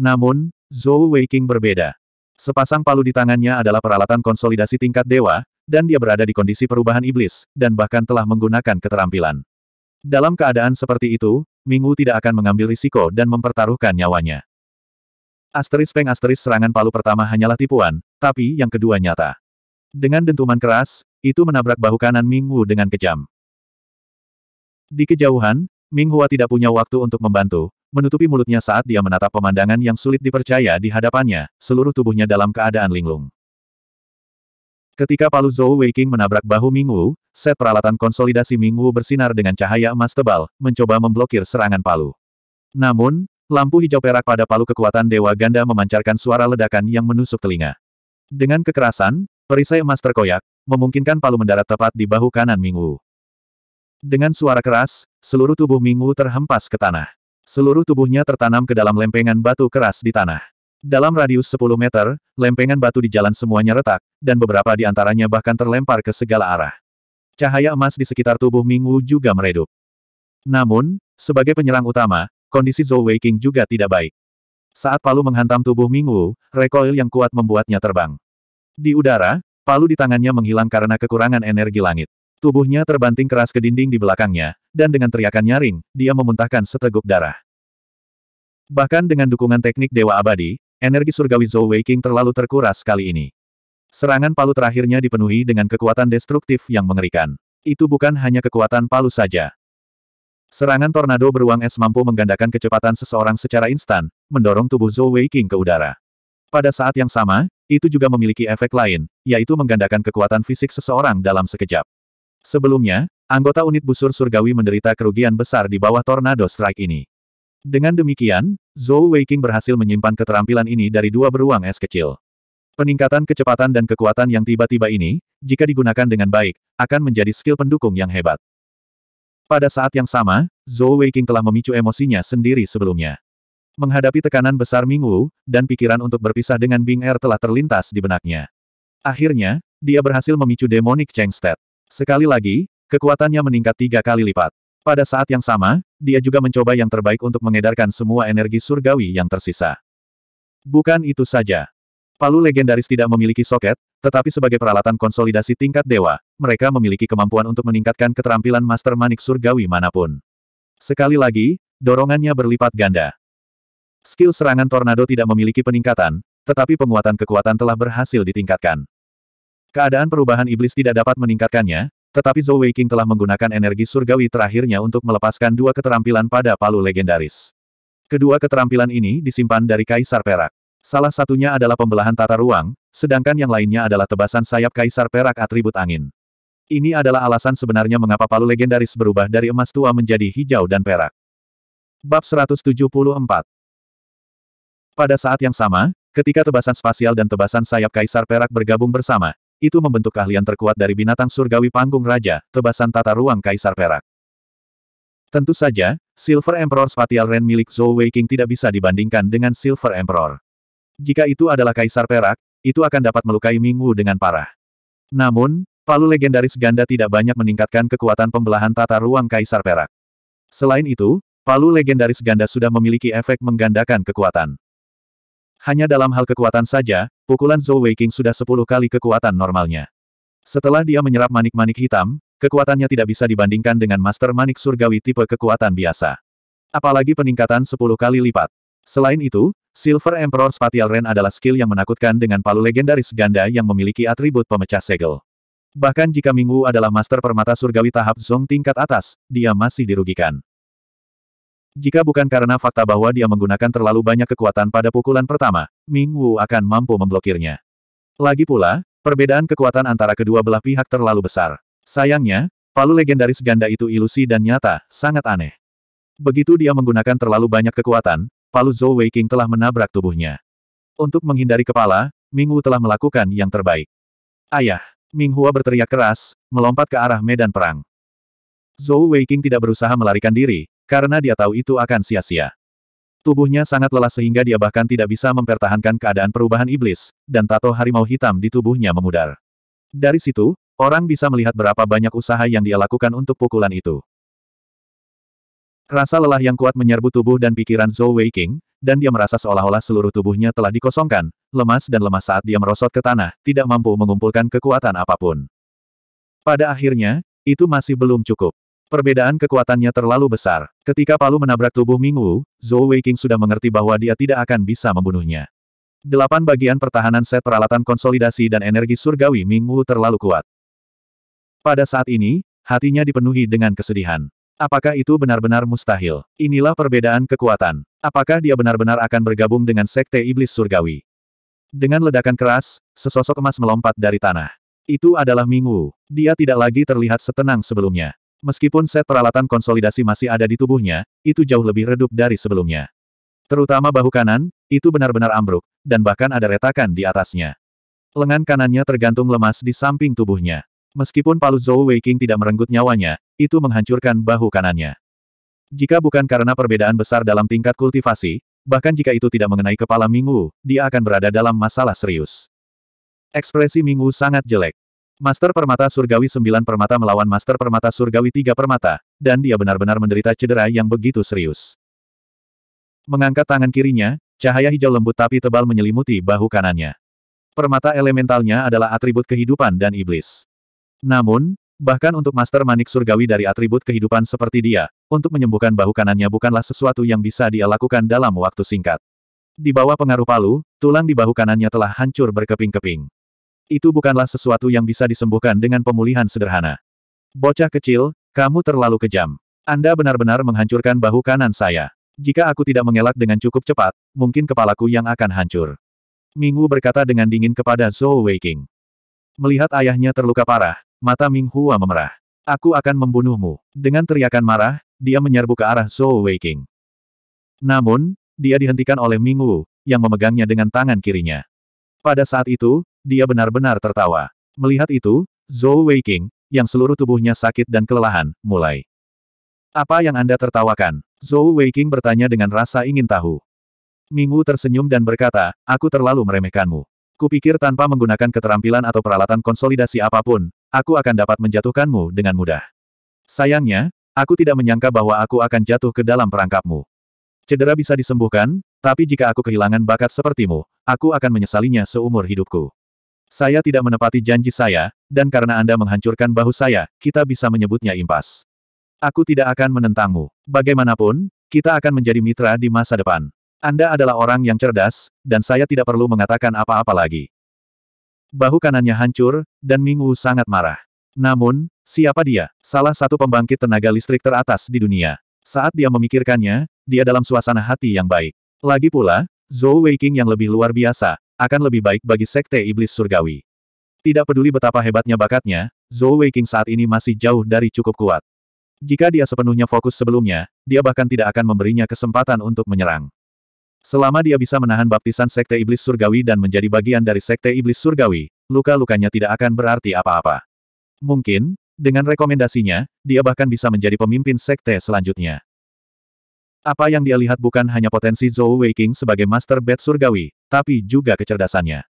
Namun, Zhou Weiqing berbeda. Sepasang palu di tangannya adalah peralatan konsolidasi tingkat dewa, dan dia berada di kondisi perubahan iblis, dan bahkan telah menggunakan keterampilan. Dalam keadaan seperti itu, Ming Wu tidak akan mengambil risiko dan mempertaruhkan nyawanya. Asteris peng asteris serangan palu pertama hanyalah tipuan, tapi yang kedua nyata. Dengan dentuman keras, itu menabrak bahu kanan Ming Wu dengan kejam. Di kejauhan, Ming Hua tidak punya waktu untuk membantu, menutupi mulutnya saat dia menatap pemandangan yang sulit dipercaya di hadapannya, seluruh tubuhnya dalam keadaan linglung. Ketika palu Zhou Weiking menabrak bahu Ming Wu, set peralatan konsolidasi Ming Wu bersinar dengan cahaya emas tebal, mencoba memblokir serangan palu. Namun, lampu hijau perak pada palu kekuatan Dewa Ganda memancarkan suara ledakan yang menusuk telinga. Dengan kekerasan, perisai emas terkoyak, memungkinkan palu mendarat tepat di bahu kanan Ming Wu. Dengan suara keras, seluruh tubuh Mingwu terhempas ke tanah. Seluruh tubuhnya tertanam ke dalam lempengan batu keras di tanah. Dalam radius 10 meter, lempengan batu di jalan semuanya retak, dan beberapa di antaranya bahkan terlempar ke segala arah. Cahaya emas di sekitar tubuh Mingwu juga meredup. Namun, sebagai penyerang utama, kondisi Zhou Weiqing juga tidak baik. Saat palu menghantam tubuh Mingwu, recoil yang kuat membuatnya terbang. Di udara, palu di tangannya menghilang karena kekurangan energi langit. Tubuhnya terbanting keras ke dinding di belakangnya, dan dengan teriakan nyaring, dia memuntahkan seteguk darah. Bahkan dengan dukungan teknik Dewa Abadi, energi surgawi Zhou Weiqing terlalu terkuras kali ini. Serangan palu terakhirnya dipenuhi dengan kekuatan destruktif yang mengerikan. Itu bukan hanya kekuatan palu saja. Serangan tornado beruang es mampu menggandakan kecepatan seseorang secara instan, mendorong tubuh Zhou Weiqing ke udara. Pada saat yang sama, itu juga memiliki efek lain, yaitu menggandakan kekuatan fisik seseorang dalam sekejap. Sebelumnya, anggota unit busur surgawi menderita kerugian besar di bawah tornado strike ini. Dengan demikian, Zhou Weiqing berhasil menyimpan keterampilan ini dari dua beruang es kecil. Peningkatan kecepatan dan kekuatan yang tiba-tiba ini, jika digunakan dengan baik, akan menjadi skill pendukung yang hebat. Pada saat yang sama, Zhou Weiqing telah memicu emosinya sendiri sebelumnya. Menghadapi tekanan besar Ming Wu, dan pikiran untuk berpisah dengan Bing Er telah terlintas di benaknya. Akhirnya, dia berhasil memicu demonic Cheng Sekali lagi, kekuatannya meningkat tiga kali lipat. Pada saat yang sama, dia juga mencoba yang terbaik untuk mengedarkan semua energi surgawi yang tersisa. Bukan itu saja. Palu legendaris tidak memiliki soket, tetapi sebagai peralatan konsolidasi tingkat dewa, mereka memiliki kemampuan untuk meningkatkan keterampilan master manik surgawi manapun. Sekali lagi, dorongannya berlipat ganda. Skill serangan tornado tidak memiliki peningkatan, tetapi penguatan kekuatan telah berhasil ditingkatkan. Keadaan perubahan iblis tidak dapat meningkatkannya, tetapi Zhou Weiqing telah menggunakan energi surgawi terakhirnya untuk melepaskan dua keterampilan pada palu legendaris. Kedua keterampilan ini disimpan dari Kaisar Perak. Salah satunya adalah pembelahan tata ruang, sedangkan yang lainnya adalah tebasan sayap Kaisar Perak atribut angin. Ini adalah alasan sebenarnya mengapa palu legendaris berubah dari emas tua menjadi hijau dan perak. Bab 174 Pada saat yang sama, ketika tebasan spasial dan tebasan sayap Kaisar Perak bergabung bersama, itu membentuk keahlian terkuat dari binatang surgawi panggung raja, tebasan tata ruang kaisar perak. Tentu saja, Silver Emperor Spatial Ren milik Zhou Weiqing tidak bisa dibandingkan dengan Silver Emperor. Jika itu adalah kaisar perak, itu akan dapat melukai Mingwu dengan parah. Namun, palu legendaris ganda tidak banyak meningkatkan kekuatan pembelahan tata ruang kaisar perak. Selain itu, palu legendaris ganda sudah memiliki efek menggandakan kekuatan. Hanya dalam hal kekuatan saja, pukulan Zhou Weiqing sudah sepuluh kali kekuatan normalnya. Setelah dia menyerap manik-manik hitam, kekuatannya tidak bisa dibandingkan dengan master manik surgawi tipe kekuatan biasa. Apalagi peningkatan sepuluh kali lipat. Selain itu, Silver Emperor Spatial Ren adalah skill yang menakutkan dengan palu legendaris ganda yang memiliki atribut pemecah segel. Bahkan jika Mingwu adalah master permata surgawi tahap zong tingkat atas, dia masih dirugikan. Jika bukan karena fakta bahwa dia menggunakan terlalu banyak kekuatan pada pukulan pertama, Ming Wu akan mampu memblokirnya. Lagi pula, perbedaan kekuatan antara kedua belah pihak terlalu besar. Sayangnya, palu legendaris ganda itu ilusi dan nyata, sangat aneh. Begitu dia menggunakan terlalu banyak kekuatan, palu Zhou King telah menabrak tubuhnya. Untuk menghindari kepala, Ming Wu telah melakukan yang terbaik. Ayah, Ming Hua berteriak keras, melompat ke arah medan perang. Zhou King tidak berusaha melarikan diri, karena dia tahu itu akan sia-sia. Tubuhnya sangat lelah sehingga dia bahkan tidak bisa mempertahankan keadaan perubahan iblis, dan tato harimau hitam di tubuhnya memudar. Dari situ, orang bisa melihat berapa banyak usaha yang dia lakukan untuk pukulan itu. Rasa lelah yang kuat menyerbu tubuh dan pikiran Zhou Weiqing, dan dia merasa seolah-olah seluruh tubuhnya telah dikosongkan, lemas dan lemas saat dia merosot ke tanah, tidak mampu mengumpulkan kekuatan apapun. Pada akhirnya, itu masih belum cukup. Perbedaan kekuatannya terlalu besar. Ketika palu menabrak tubuh Ming Wu, Zhou Weiqing sudah mengerti bahwa dia tidak akan bisa membunuhnya. Delapan bagian pertahanan set peralatan konsolidasi dan energi surgawi Ming Wu terlalu kuat. Pada saat ini, hatinya dipenuhi dengan kesedihan. Apakah itu benar-benar mustahil? Inilah perbedaan kekuatan. Apakah dia benar-benar akan bergabung dengan Sekte Iblis Surgawi? Dengan ledakan keras, sesosok emas melompat dari tanah. Itu adalah Mingwu. Dia tidak lagi terlihat setenang sebelumnya. Meskipun set peralatan konsolidasi masih ada di tubuhnya, itu jauh lebih redup dari sebelumnya. Terutama bahu kanan, itu benar-benar ambruk, dan bahkan ada retakan di atasnya. Lengan kanannya tergantung lemas di samping tubuhnya. Meskipun palu Zhou Weiqing tidak merenggut nyawanya, itu menghancurkan bahu kanannya. Jika bukan karena perbedaan besar dalam tingkat kultivasi, bahkan jika itu tidak mengenai kepala Mingwu, dia akan berada dalam masalah serius. Ekspresi Mingwu sangat jelek. Master Permata Surgawi 9 Permata melawan Master Permata Surgawi 3 Permata, dan dia benar-benar menderita cedera yang begitu serius. Mengangkat tangan kirinya, cahaya hijau lembut tapi tebal menyelimuti bahu kanannya. Permata elementalnya adalah atribut kehidupan dan iblis. Namun, bahkan untuk Master Manik Surgawi dari atribut kehidupan seperti dia, untuk menyembuhkan bahu kanannya bukanlah sesuatu yang bisa dia lakukan dalam waktu singkat. Di bawah pengaruh palu, tulang di bahu kanannya telah hancur berkeping-keping. Itu bukanlah sesuatu yang bisa disembuhkan dengan pemulihan sederhana. Bocah kecil, kamu terlalu kejam. Anda benar-benar menghancurkan bahu kanan saya. Jika aku tidak mengelak dengan cukup cepat, mungkin kepalaku yang akan hancur. Minggu berkata dengan dingin kepada Zhou Weiking. Melihat ayahnya terluka parah, mata Ming Hua memerah. Aku akan membunuhmu. Dengan teriakan marah, dia menyerbu ke arah Zhou Weiking. Namun, dia dihentikan oleh Ming Wu, yang memegangnya dengan tangan kirinya. Pada saat itu, dia benar-benar tertawa. Melihat itu, Zhou Weiqing, yang seluruh tubuhnya sakit dan kelelahan, mulai. Apa yang Anda tertawakan? Zhou Weiqing bertanya dengan rasa ingin tahu. Mingwu tersenyum dan berkata, aku terlalu meremehkanmu. Kupikir tanpa menggunakan keterampilan atau peralatan konsolidasi apapun, aku akan dapat menjatuhkanmu dengan mudah. Sayangnya, aku tidak menyangka bahwa aku akan jatuh ke dalam perangkapmu. Cedera bisa disembuhkan, tapi jika aku kehilangan bakat sepertimu, aku akan menyesalinya seumur hidupku. Saya tidak menepati janji saya, dan karena Anda menghancurkan bahu saya, kita bisa menyebutnya impas. Aku tidak akan menentangmu. Bagaimanapun, kita akan menjadi mitra di masa depan. Anda adalah orang yang cerdas, dan saya tidak perlu mengatakan apa-apa lagi. Bahu kanannya hancur, dan Ming Wu sangat marah. Namun, siapa dia? Salah satu pembangkit tenaga listrik teratas di dunia. Saat dia memikirkannya, dia dalam suasana hati yang baik. Lagi pula, Zhou Weiqing yang lebih luar biasa, akan lebih baik bagi Sekte Iblis Surgawi. Tidak peduli betapa hebatnya bakatnya, Zhou Weiqing saat ini masih jauh dari cukup kuat. Jika dia sepenuhnya fokus sebelumnya, dia bahkan tidak akan memberinya kesempatan untuk menyerang. Selama dia bisa menahan baptisan Sekte Iblis Surgawi dan menjadi bagian dari Sekte Iblis Surgawi, luka-lukanya tidak akan berarti apa-apa. Mungkin, dengan rekomendasinya, dia bahkan bisa menjadi pemimpin Sekte selanjutnya. Apa yang dia lihat bukan hanya potensi Zhou Weiqing sebagai master bed surgawi, tapi juga kecerdasannya.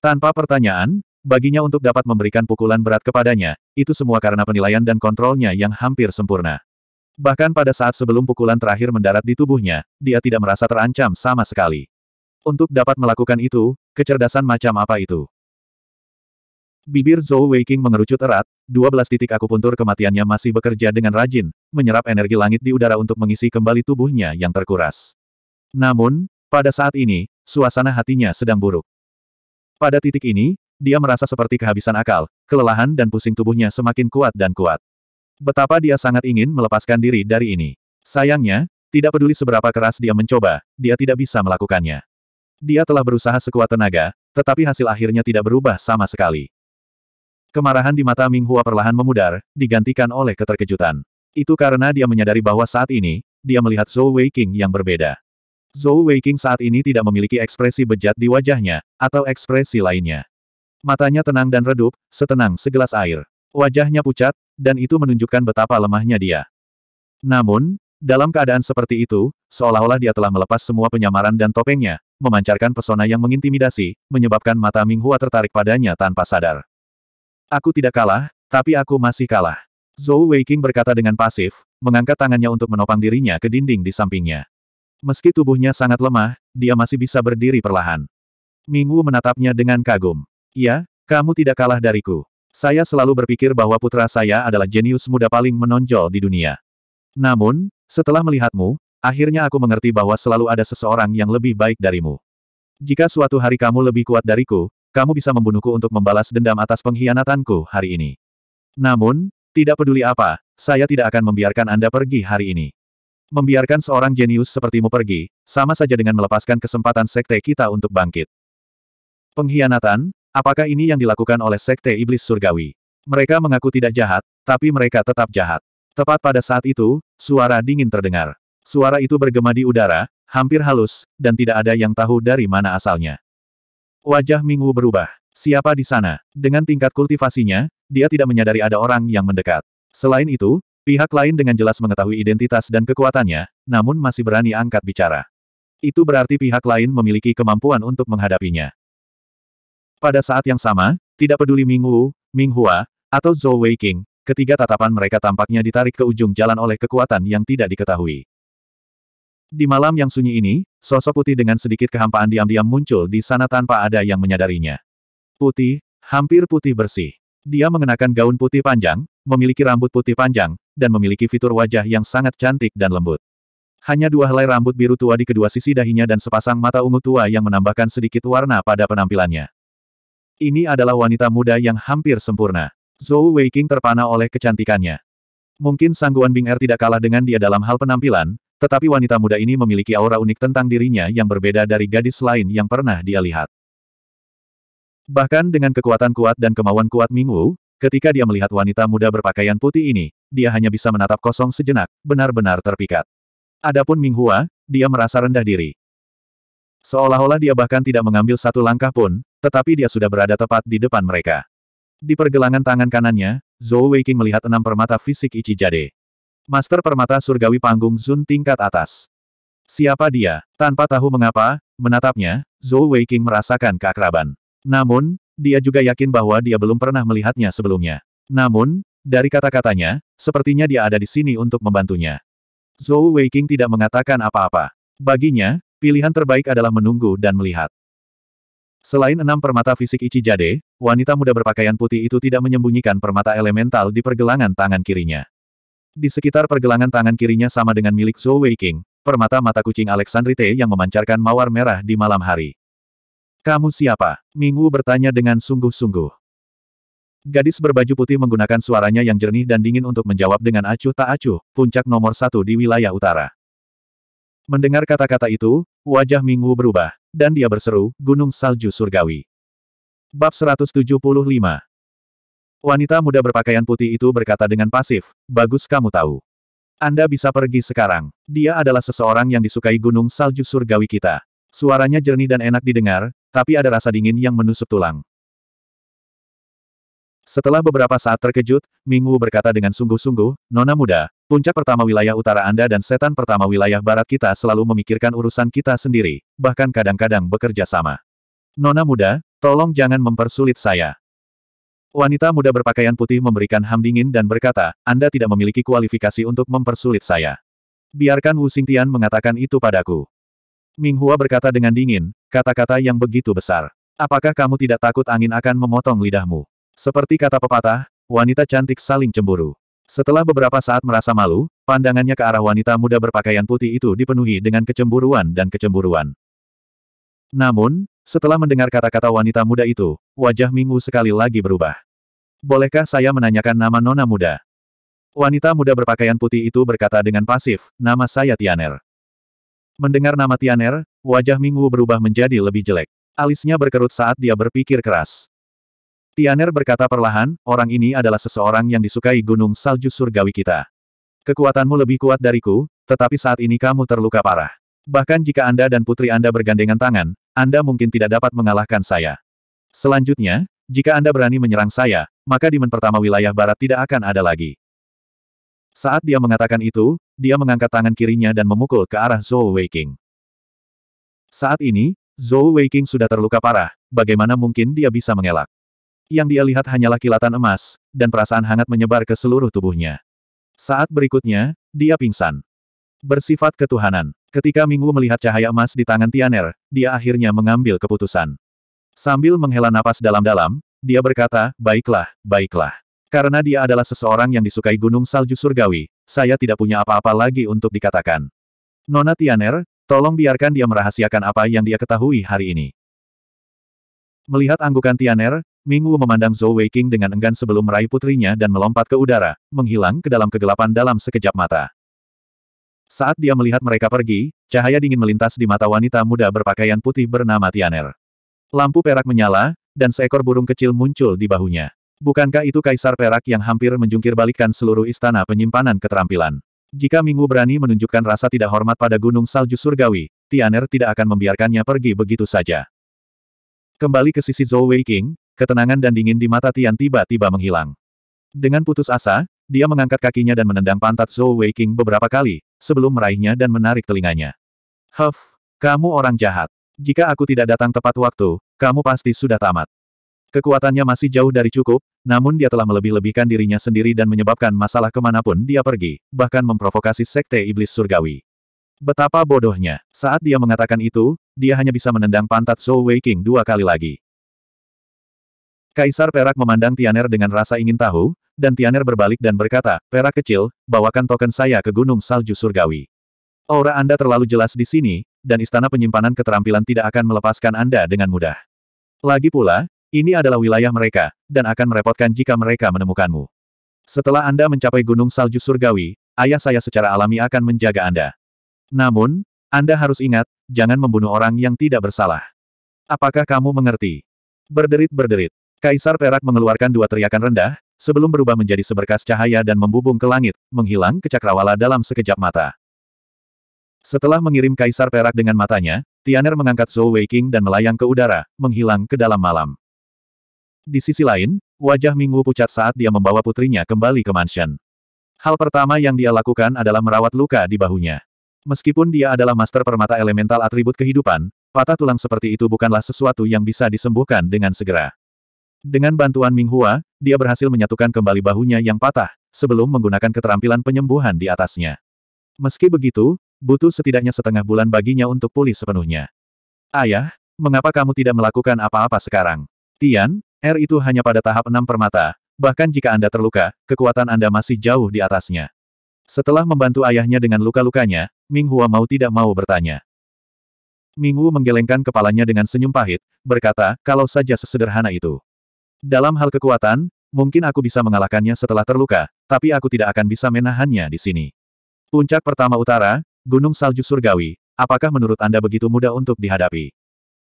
Tanpa pertanyaan, baginya untuk dapat memberikan pukulan berat kepadanya, itu semua karena penilaian dan kontrolnya yang hampir sempurna. Bahkan pada saat sebelum pukulan terakhir mendarat di tubuhnya, dia tidak merasa terancam sama sekali. Untuk dapat melakukan itu, kecerdasan macam apa itu? Bibir Zhou Weiqing mengerucut erat, 12 titik akupuntur kematiannya masih bekerja dengan rajin, menyerap energi langit di udara untuk mengisi kembali tubuhnya yang terkuras. Namun, pada saat ini, suasana hatinya sedang buruk. Pada titik ini, dia merasa seperti kehabisan akal, kelelahan dan pusing tubuhnya semakin kuat dan kuat. Betapa dia sangat ingin melepaskan diri dari ini. Sayangnya, tidak peduli seberapa keras dia mencoba, dia tidak bisa melakukannya. Dia telah berusaha sekuat tenaga, tetapi hasil akhirnya tidak berubah sama sekali. Kemarahan di mata Ming Hua perlahan memudar, digantikan oleh keterkejutan. Itu karena dia menyadari bahwa saat ini, dia melihat Zhou Weiqing yang berbeda. Zhou Weiqing saat ini tidak memiliki ekspresi bejat di wajahnya, atau ekspresi lainnya. Matanya tenang dan redup, setenang segelas air. Wajahnya pucat, dan itu menunjukkan betapa lemahnya dia. Namun, dalam keadaan seperti itu, seolah-olah dia telah melepas semua penyamaran dan topengnya, memancarkan pesona yang mengintimidasi, menyebabkan mata Ming Hua tertarik padanya tanpa sadar. Aku tidak kalah, tapi aku masih kalah. Zhou Weiqing berkata dengan pasif, mengangkat tangannya untuk menopang dirinya ke dinding di sampingnya. Meski tubuhnya sangat lemah, dia masih bisa berdiri perlahan. Mingwu menatapnya dengan kagum. Ya, kamu tidak kalah dariku. Saya selalu berpikir bahwa putra saya adalah jenius muda paling menonjol di dunia. Namun, setelah melihatmu, akhirnya aku mengerti bahwa selalu ada seseorang yang lebih baik darimu. Jika suatu hari kamu lebih kuat dariku, kamu bisa membunuhku untuk membalas dendam atas pengkhianatanku hari ini. Namun, tidak peduli apa, saya tidak akan membiarkan Anda pergi hari ini. Membiarkan seorang jenius sepertimu pergi, sama saja dengan melepaskan kesempatan sekte kita untuk bangkit. Pengkhianatan, apakah ini yang dilakukan oleh sekte iblis surgawi? Mereka mengaku tidak jahat, tapi mereka tetap jahat. Tepat pada saat itu, suara dingin terdengar. Suara itu bergema di udara, hampir halus, dan tidak ada yang tahu dari mana asalnya. Wajah Ming Wu berubah. Siapa di sana? Dengan tingkat kultivasinya, dia tidak menyadari ada orang yang mendekat. Selain itu, pihak lain dengan jelas mengetahui identitas dan kekuatannya, namun masih berani angkat bicara. Itu berarti pihak lain memiliki kemampuan untuk menghadapinya. Pada saat yang sama, tidak peduli Ming Wu, Ming Hua, atau Zhou Weiqing, ketiga tatapan mereka tampaknya ditarik ke ujung jalan oleh kekuatan yang tidak diketahui. Di malam yang sunyi ini, sosok putih dengan sedikit kehampaan diam-diam muncul di sana tanpa ada yang menyadarinya. Putih, hampir putih bersih. Dia mengenakan gaun putih panjang, memiliki rambut putih panjang, dan memiliki fitur wajah yang sangat cantik dan lembut. Hanya dua helai rambut biru tua di kedua sisi dahinya dan sepasang mata ungu tua yang menambahkan sedikit warna pada penampilannya. Ini adalah wanita muda yang hampir sempurna. Zhou Weiqing terpana oleh kecantikannya. Mungkin Sangguan Bing Er tidak kalah dengan dia dalam hal penampilan, tetapi wanita muda ini memiliki aura unik tentang dirinya yang berbeda dari gadis lain yang pernah dia lihat. Bahkan dengan kekuatan kuat dan kemauan kuat Ming Wu, ketika dia melihat wanita muda berpakaian putih ini, dia hanya bisa menatap kosong sejenak, benar-benar terpikat. Adapun Ming Hua, dia merasa rendah diri. Seolah-olah dia bahkan tidak mengambil satu langkah pun, tetapi dia sudah berada tepat di depan mereka. Di pergelangan tangan kanannya, Zhou Weiqing melihat enam permata fisik Jade. Master Permata Surgawi Panggung Zun tingkat atas. Siapa dia? Tanpa tahu mengapa, menatapnya, Zhou Weiqing merasakan keakraban. Namun, dia juga yakin bahwa dia belum pernah melihatnya sebelumnya. Namun, dari kata-katanya, sepertinya dia ada di sini untuk membantunya. Zhou Weiqing tidak mengatakan apa-apa. Baginya, pilihan terbaik adalah menunggu dan melihat. Selain enam permata fisik Ichi Jade, wanita muda berpakaian putih itu tidak menyembunyikan permata elemental di pergelangan tangan kirinya. Di sekitar pergelangan tangan kirinya sama dengan milik Zhou Weiqing, permata mata kucing Alexandrite yang memancarkan mawar merah di malam hari. Kamu siapa? Minggu bertanya dengan sungguh-sungguh. Gadis berbaju putih menggunakan suaranya yang jernih dan dingin untuk menjawab dengan acuh tak acuh, puncak nomor satu di wilayah utara. Mendengar kata-kata itu, wajah Minggu berubah, dan dia berseru, Gunung Salju Surgawi. Bab 175 Wanita muda berpakaian putih itu berkata dengan pasif, bagus kamu tahu. Anda bisa pergi sekarang. Dia adalah seseorang yang disukai gunung salju surgawi kita. Suaranya jernih dan enak didengar, tapi ada rasa dingin yang menusuk tulang. Setelah beberapa saat terkejut, Mingwu berkata dengan sungguh-sungguh, Nona muda, puncak pertama wilayah utara Anda dan setan pertama wilayah barat kita selalu memikirkan urusan kita sendiri, bahkan kadang-kadang bekerja sama. Nona muda, tolong jangan mempersulit saya. Wanita muda berpakaian putih memberikan ham dingin dan berkata, Anda tidak memiliki kualifikasi untuk mempersulit saya. Biarkan Wu Xingtian mengatakan itu padaku. Ming Hua berkata dengan dingin, kata-kata yang begitu besar. Apakah kamu tidak takut angin akan memotong lidahmu? Seperti kata pepatah, wanita cantik saling cemburu. Setelah beberapa saat merasa malu, pandangannya ke arah wanita muda berpakaian putih itu dipenuhi dengan kecemburuan dan kecemburuan. Namun, setelah mendengar kata-kata wanita muda itu, wajah Minggu sekali lagi berubah. Bolehkah saya menanyakan nama nona muda? Wanita muda berpakaian putih itu berkata dengan pasif, nama saya Tianer. Mendengar nama Tianer, wajah Minggu berubah menjadi lebih jelek. Alisnya berkerut saat dia berpikir keras. Tianer berkata perlahan, orang ini adalah seseorang yang disukai gunung salju surgawi kita. Kekuatanmu lebih kuat dariku, tetapi saat ini kamu terluka parah. Bahkan jika Anda dan putri Anda bergandengan tangan, anda mungkin tidak dapat mengalahkan saya. Selanjutnya, jika Anda berani menyerang saya, maka Dimen pertama wilayah barat tidak akan ada lagi. Saat dia mengatakan itu, dia mengangkat tangan kirinya dan memukul ke arah Zhou Weiqing. Saat ini, Zhou Weiqing sudah terluka parah, bagaimana mungkin dia bisa mengelak? Yang dia lihat hanyalah kilatan emas, dan perasaan hangat menyebar ke seluruh tubuhnya. Saat berikutnya, dia pingsan. Bersifat ketuhanan. Ketika Minggu melihat cahaya emas di tangan Tianer, dia akhirnya mengambil keputusan. Sambil menghela napas dalam-dalam, dia berkata, baiklah, baiklah. Karena dia adalah seseorang yang disukai gunung salju surgawi, saya tidak punya apa-apa lagi untuk dikatakan. Nona Tianer, tolong biarkan dia merahasiakan apa yang dia ketahui hari ini. Melihat anggukan Tianer, Mingwu memandang Zhou Weiqing dengan enggan sebelum meraih putrinya dan melompat ke udara, menghilang ke dalam kegelapan dalam sekejap mata. Saat dia melihat mereka pergi, cahaya dingin melintas di mata wanita muda berpakaian putih bernama Tianer. Lampu perak menyala, dan seekor burung kecil muncul di bahunya. Bukankah itu kaisar perak yang hampir menjungkir balikan seluruh istana penyimpanan keterampilan? Jika Minggu berani menunjukkan rasa tidak hormat pada gunung salju surgawi, Tianer tidak akan membiarkannya pergi begitu saja. Kembali ke sisi Zhou Weiqing, ketenangan dan dingin di mata Tian tiba-tiba menghilang. Dengan putus asa, dia mengangkat kakinya dan menendang pantat Zhou Weiqing beberapa kali, sebelum meraihnya dan menarik telinganya. Huff, kamu orang jahat. Jika aku tidak datang tepat waktu, kamu pasti sudah tamat. Kekuatannya masih jauh dari cukup, namun dia telah melebih-lebihkan dirinya sendiri dan menyebabkan masalah kemanapun dia pergi, bahkan memprovokasi sekte iblis surgawi. Betapa bodohnya, saat dia mengatakan itu, dia hanya bisa menendang pantat Zhou Weiqing dua kali lagi. Kaisar Perak memandang Tianer dengan rasa ingin tahu, dan Tianer berbalik dan berkata, Perak kecil, bawakan token saya ke Gunung Salju Surgawi. Aura Anda terlalu jelas di sini, dan Istana Penyimpanan Keterampilan tidak akan melepaskan Anda dengan mudah. Lagi pula, ini adalah wilayah mereka, dan akan merepotkan jika mereka menemukanmu. Setelah Anda mencapai Gunung Salju Surgawi, ayah saya secara alami akan menjaga Anda. Namun, Anda harus ingat, jangan membunuh orang yang tidak bersalah. Apakah kamu mengerti? Berderit-berderit, Kaisar Perak mengeluarkan dua teriakan rendah, sebelum berubah menjadi seberkas cahaya dan membubung ke langit, menghilang ke cakrawala dalam sekejap mata. Setelah mengirim kaisar perak dengan matanya, Tianer mengangkat Zhou Weiqing dan melayang ke udara, menghilang ke dalam malam. Di sisi lain, wajah Mingwu pucat saat dia membawa putrinya kembali ke mansion. Hal pertama yang dia lakukan adalah merawat luka di bahunya. Meskipun dia adalah master permata elemental atribut kehidupan, patah tulang seperti itu bukanlah sesuatu yang bisa disembuhkan dengan segera. Dengan bantuan Ming Hua, dia berhasil menyatukan kembali bahunya yang patah, sebelum menggunakan keterampilan penyembuhan di atasnya. Meski begitu, butuh setidaknya setengah bulan baginya untuk pulih sepenuhnya. Ayah, mengapa kamu tidak melakukan apa-apa sekarang? Tian, R itu hanya pada tahap enam permata, bahkan jika Anda terluka, kekuatan Anda masih jauh di atasnya. Setelah membantu ayahnya dengan luka-lukanya, Ming Hua mau tidak mau bertanya. Wu menggelengkan kepalanya dengan senyum pahit, berkata, kalau saja sesederhana itu. Dalam hal kekuatan, mungkin aku bisa mengalahkannya setelah terluka, tapi aku tidak akan bisa menahannya di sini. Puncak pertama utara, Gunung Salju Surgawi, apakah menurut Anda begitu mudah untuk dihadapi?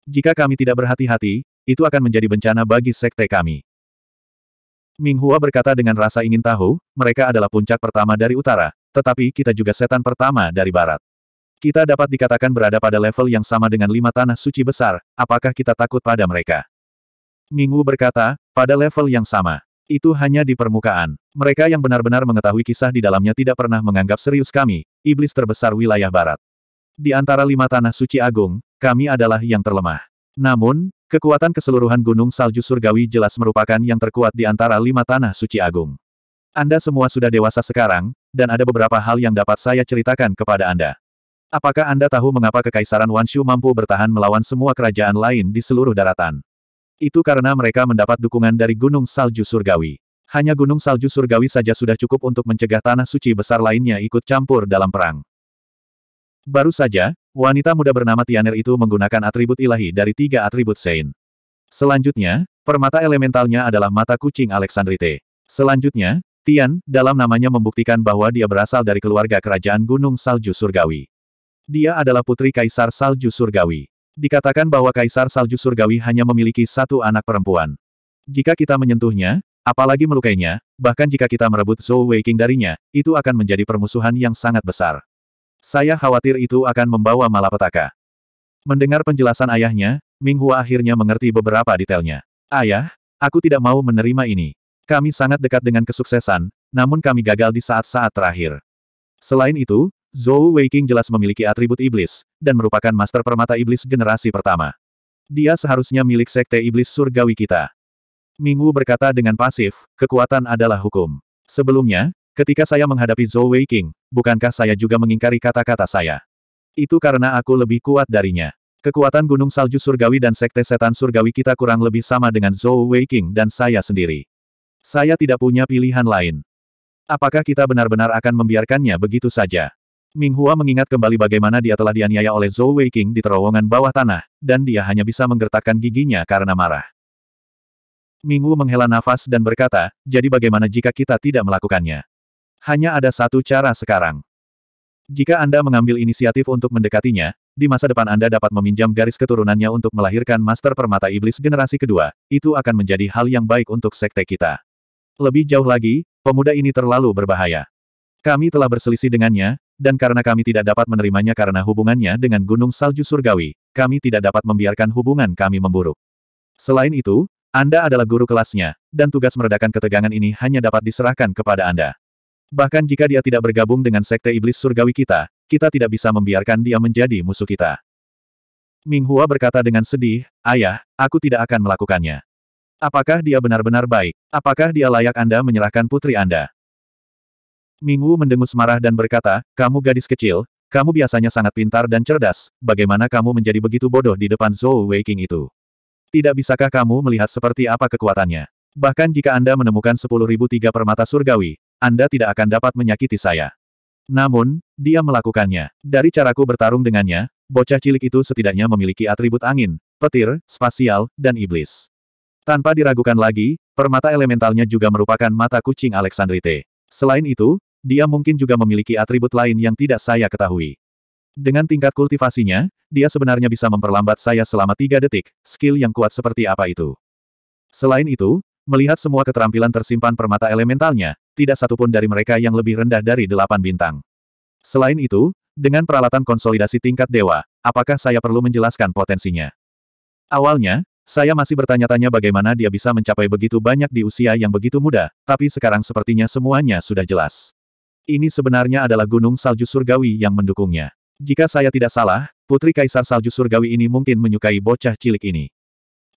Jika kami tidak berhati-hati, itu akan menjadi bencana bagi sekte kami. Ming Hua berkata dengan rasa ingin tahu, mereka adalah puncak pertama dari utara, tetapi kita juga setan pertama dari barat. Kita dapat dikatakan berada pada level yang sama dengan lima tanah suci besar, apakah kita takut pada mereka? Ming Wu berkata, pada level yang sama, itu hanya di permukaan. Mereka yang benar-benar mengetahui kisah di dalamnya tidak pernah menganggap serius kami, iblis terbesar wilayah barat. Di antara lima tanah suci agung, kami adalah yang terlemah. Namun, kekuatan keseluruhan gunung salju surgawi jelas merupakan yang terkuat di antara lima tanah suci agung. Anda semua sudah dewasa sekarang, dan ada beberapa hal yang dapat saya ceritakan kepada Anda. Apakah Anda tahu mengapa Kekaisaran Wanshu mampu bertahan melawan semua kerajaan lain di seluruh daratan? Itu karena mereka mendapat dukungan dari Gunung Salju Surgawi. Hanya Gunung Salju Surgawi saja sudah cukup untuk mencegah tanah suci besar lainnya ikut campur dalam perang. Baru saja, wanita muda bernama Tianer itu menggunakan atribut ilahi dari tiga atribut Sein. Selanjutnya, permata elementalnya adalah mata kucing Alexandrite. Selanjutnya, Tian, dalam namanya membuktikan bahwa dia berasal dari keluarga kerajaan Gunung Salju Surgawi. Dia adalah putri Kaisar Salju Surgawi. Dikatakan bahwa Kaisar Salju Surgawi hanya memiliki satu anak perempuan. Jika kita menyentuhnya, apalagi melukainya, bahkan jika kita merebut Zhou Weiking darinya, itu akan menjadi permusuhan yang sangat besar. Saya khawatir itu akan membawa malapetaka. Mendengar penjelasan ayahnya, Ming Hua akhirnya mengerti beberapa detailnya. Ayah, aku tidak mau menerima ini. Kami sangat dekat dengan kesuksesan, namun kami gagal di saat-saat terakhir. Selain itu, Zhou Weiqing jelas memiliki atribut iblis, dan merupakan master permata iblis generasi pertama. Dia seharusnya milik sekte iblis surgawi kita. Mingwu berkata dengan pasif, kekuatan adalah hukum. Sebelumnya, ketika saya menghadapi Zhou Weiqing, bukankah saya juga mengingkari kata-kata saya? Itu karena aku lebih kuat darinya. Kekuatan Gunung Salju Surgawi dan Sekte Setan Surgawi kita kurang lebih sama dengan Zhou Weiqing dan saya sendiri. Saya tidak punya pilihan lain. Apakah kita benar-benar akan membiarkannya begitu saja? Ming Hua mengingat kembali bagaimana dia telah dianiaya oleh Zhou Weiqing di terowongan bawah tanah, dan dia hanya bisa menggertakkan giginya karena marah. Ming Wu menghela nafas dan berkata, jadi bagaimana jika kita tidak melakukannya? Hanya ada satu cara sekarang. Jika Anda mengambil inisiatif untuk mendekatinya, di masa depan Anda dapat meminjam garis keturunannya untuk melahirkan Master Permata Iblis generasi kedua, itu akan menjadi hal yang baik untuk sekte kita. Lebih jauh lagi, pemuda ini terlalu berbahaya. Kami telah berselisih dengannya, dan karena kami tidak dapat menerimanya karena hubungannya dengan Gunung Salju Surgawi, kami tidak dapat membiarkan hubungan kami memburuk. Selain itu, Anda adalah guru kelasnya, dan tugas meredakan ketegangan ini hanya dapat diserahkan kepada Anda. Bahkan jika dia tidak bergabung dengan Sekte Iblis Surgawi kita, kita tidak bisa membiarkan dia menjadi musuh kita. Minghua berkata dengan sedih, Ayah, aku tidak akan melakukannya. Apakah dia benar-benar baik? Apakah dia layak Anda menyerahkan putri Anda? Minggu mendengus marah dan berkata, kamu gadis kecil, kamu biasanya sangat pintar dan cerdas, bagaimana kamu menjadi begitu bodoh di depan Zhou Weiqing itu? Tidak bisakah kamu melihat seperti apa kekuatannya? Bahkan jika Anda menemukan tiga permata surgawi, Anda tidak akan dapat menyakiti saya. Namun, dia melakukannya. Dari caraku bertarung dengannya, bocah cilik itu setidaknya memiliki atribut angin, petir, spasial, dan iblis. Tanpa diragukan lagi, permata elementalnya juga merupakan mata kucing Alexandrite. Selain itu, dia mungkin juga memiliki atribut lain yang tidak saya ketahui. Dengan tingkat kultivasinya, dia sebenarnya bisa memperlambat saya selama tiga detik, skill yang kuat seperti apa itu. Selain itu, melihat semua keterampilan tersimpan permata elementalnya, tidak satupun dari mereka yang lebih rendah dari delapan bintang. Selain itu, dengan peralatan konsolidasi tingkat dewa, apakah saya perlu menjelaskan potensinya? Awalnya, saya masih bertanya-tanya bagaimana dia bisa mencapai begitu banyak di usia yang begitu muda, tapi sekarang sepertinya semuanya sudah jelas. Ini sebenarnya adalah gunung salju surgawi yang mendukungnya. Jika saya tidak salah, putri kaisar salju surgawi ini mungkin menyukai bocah cilik ini.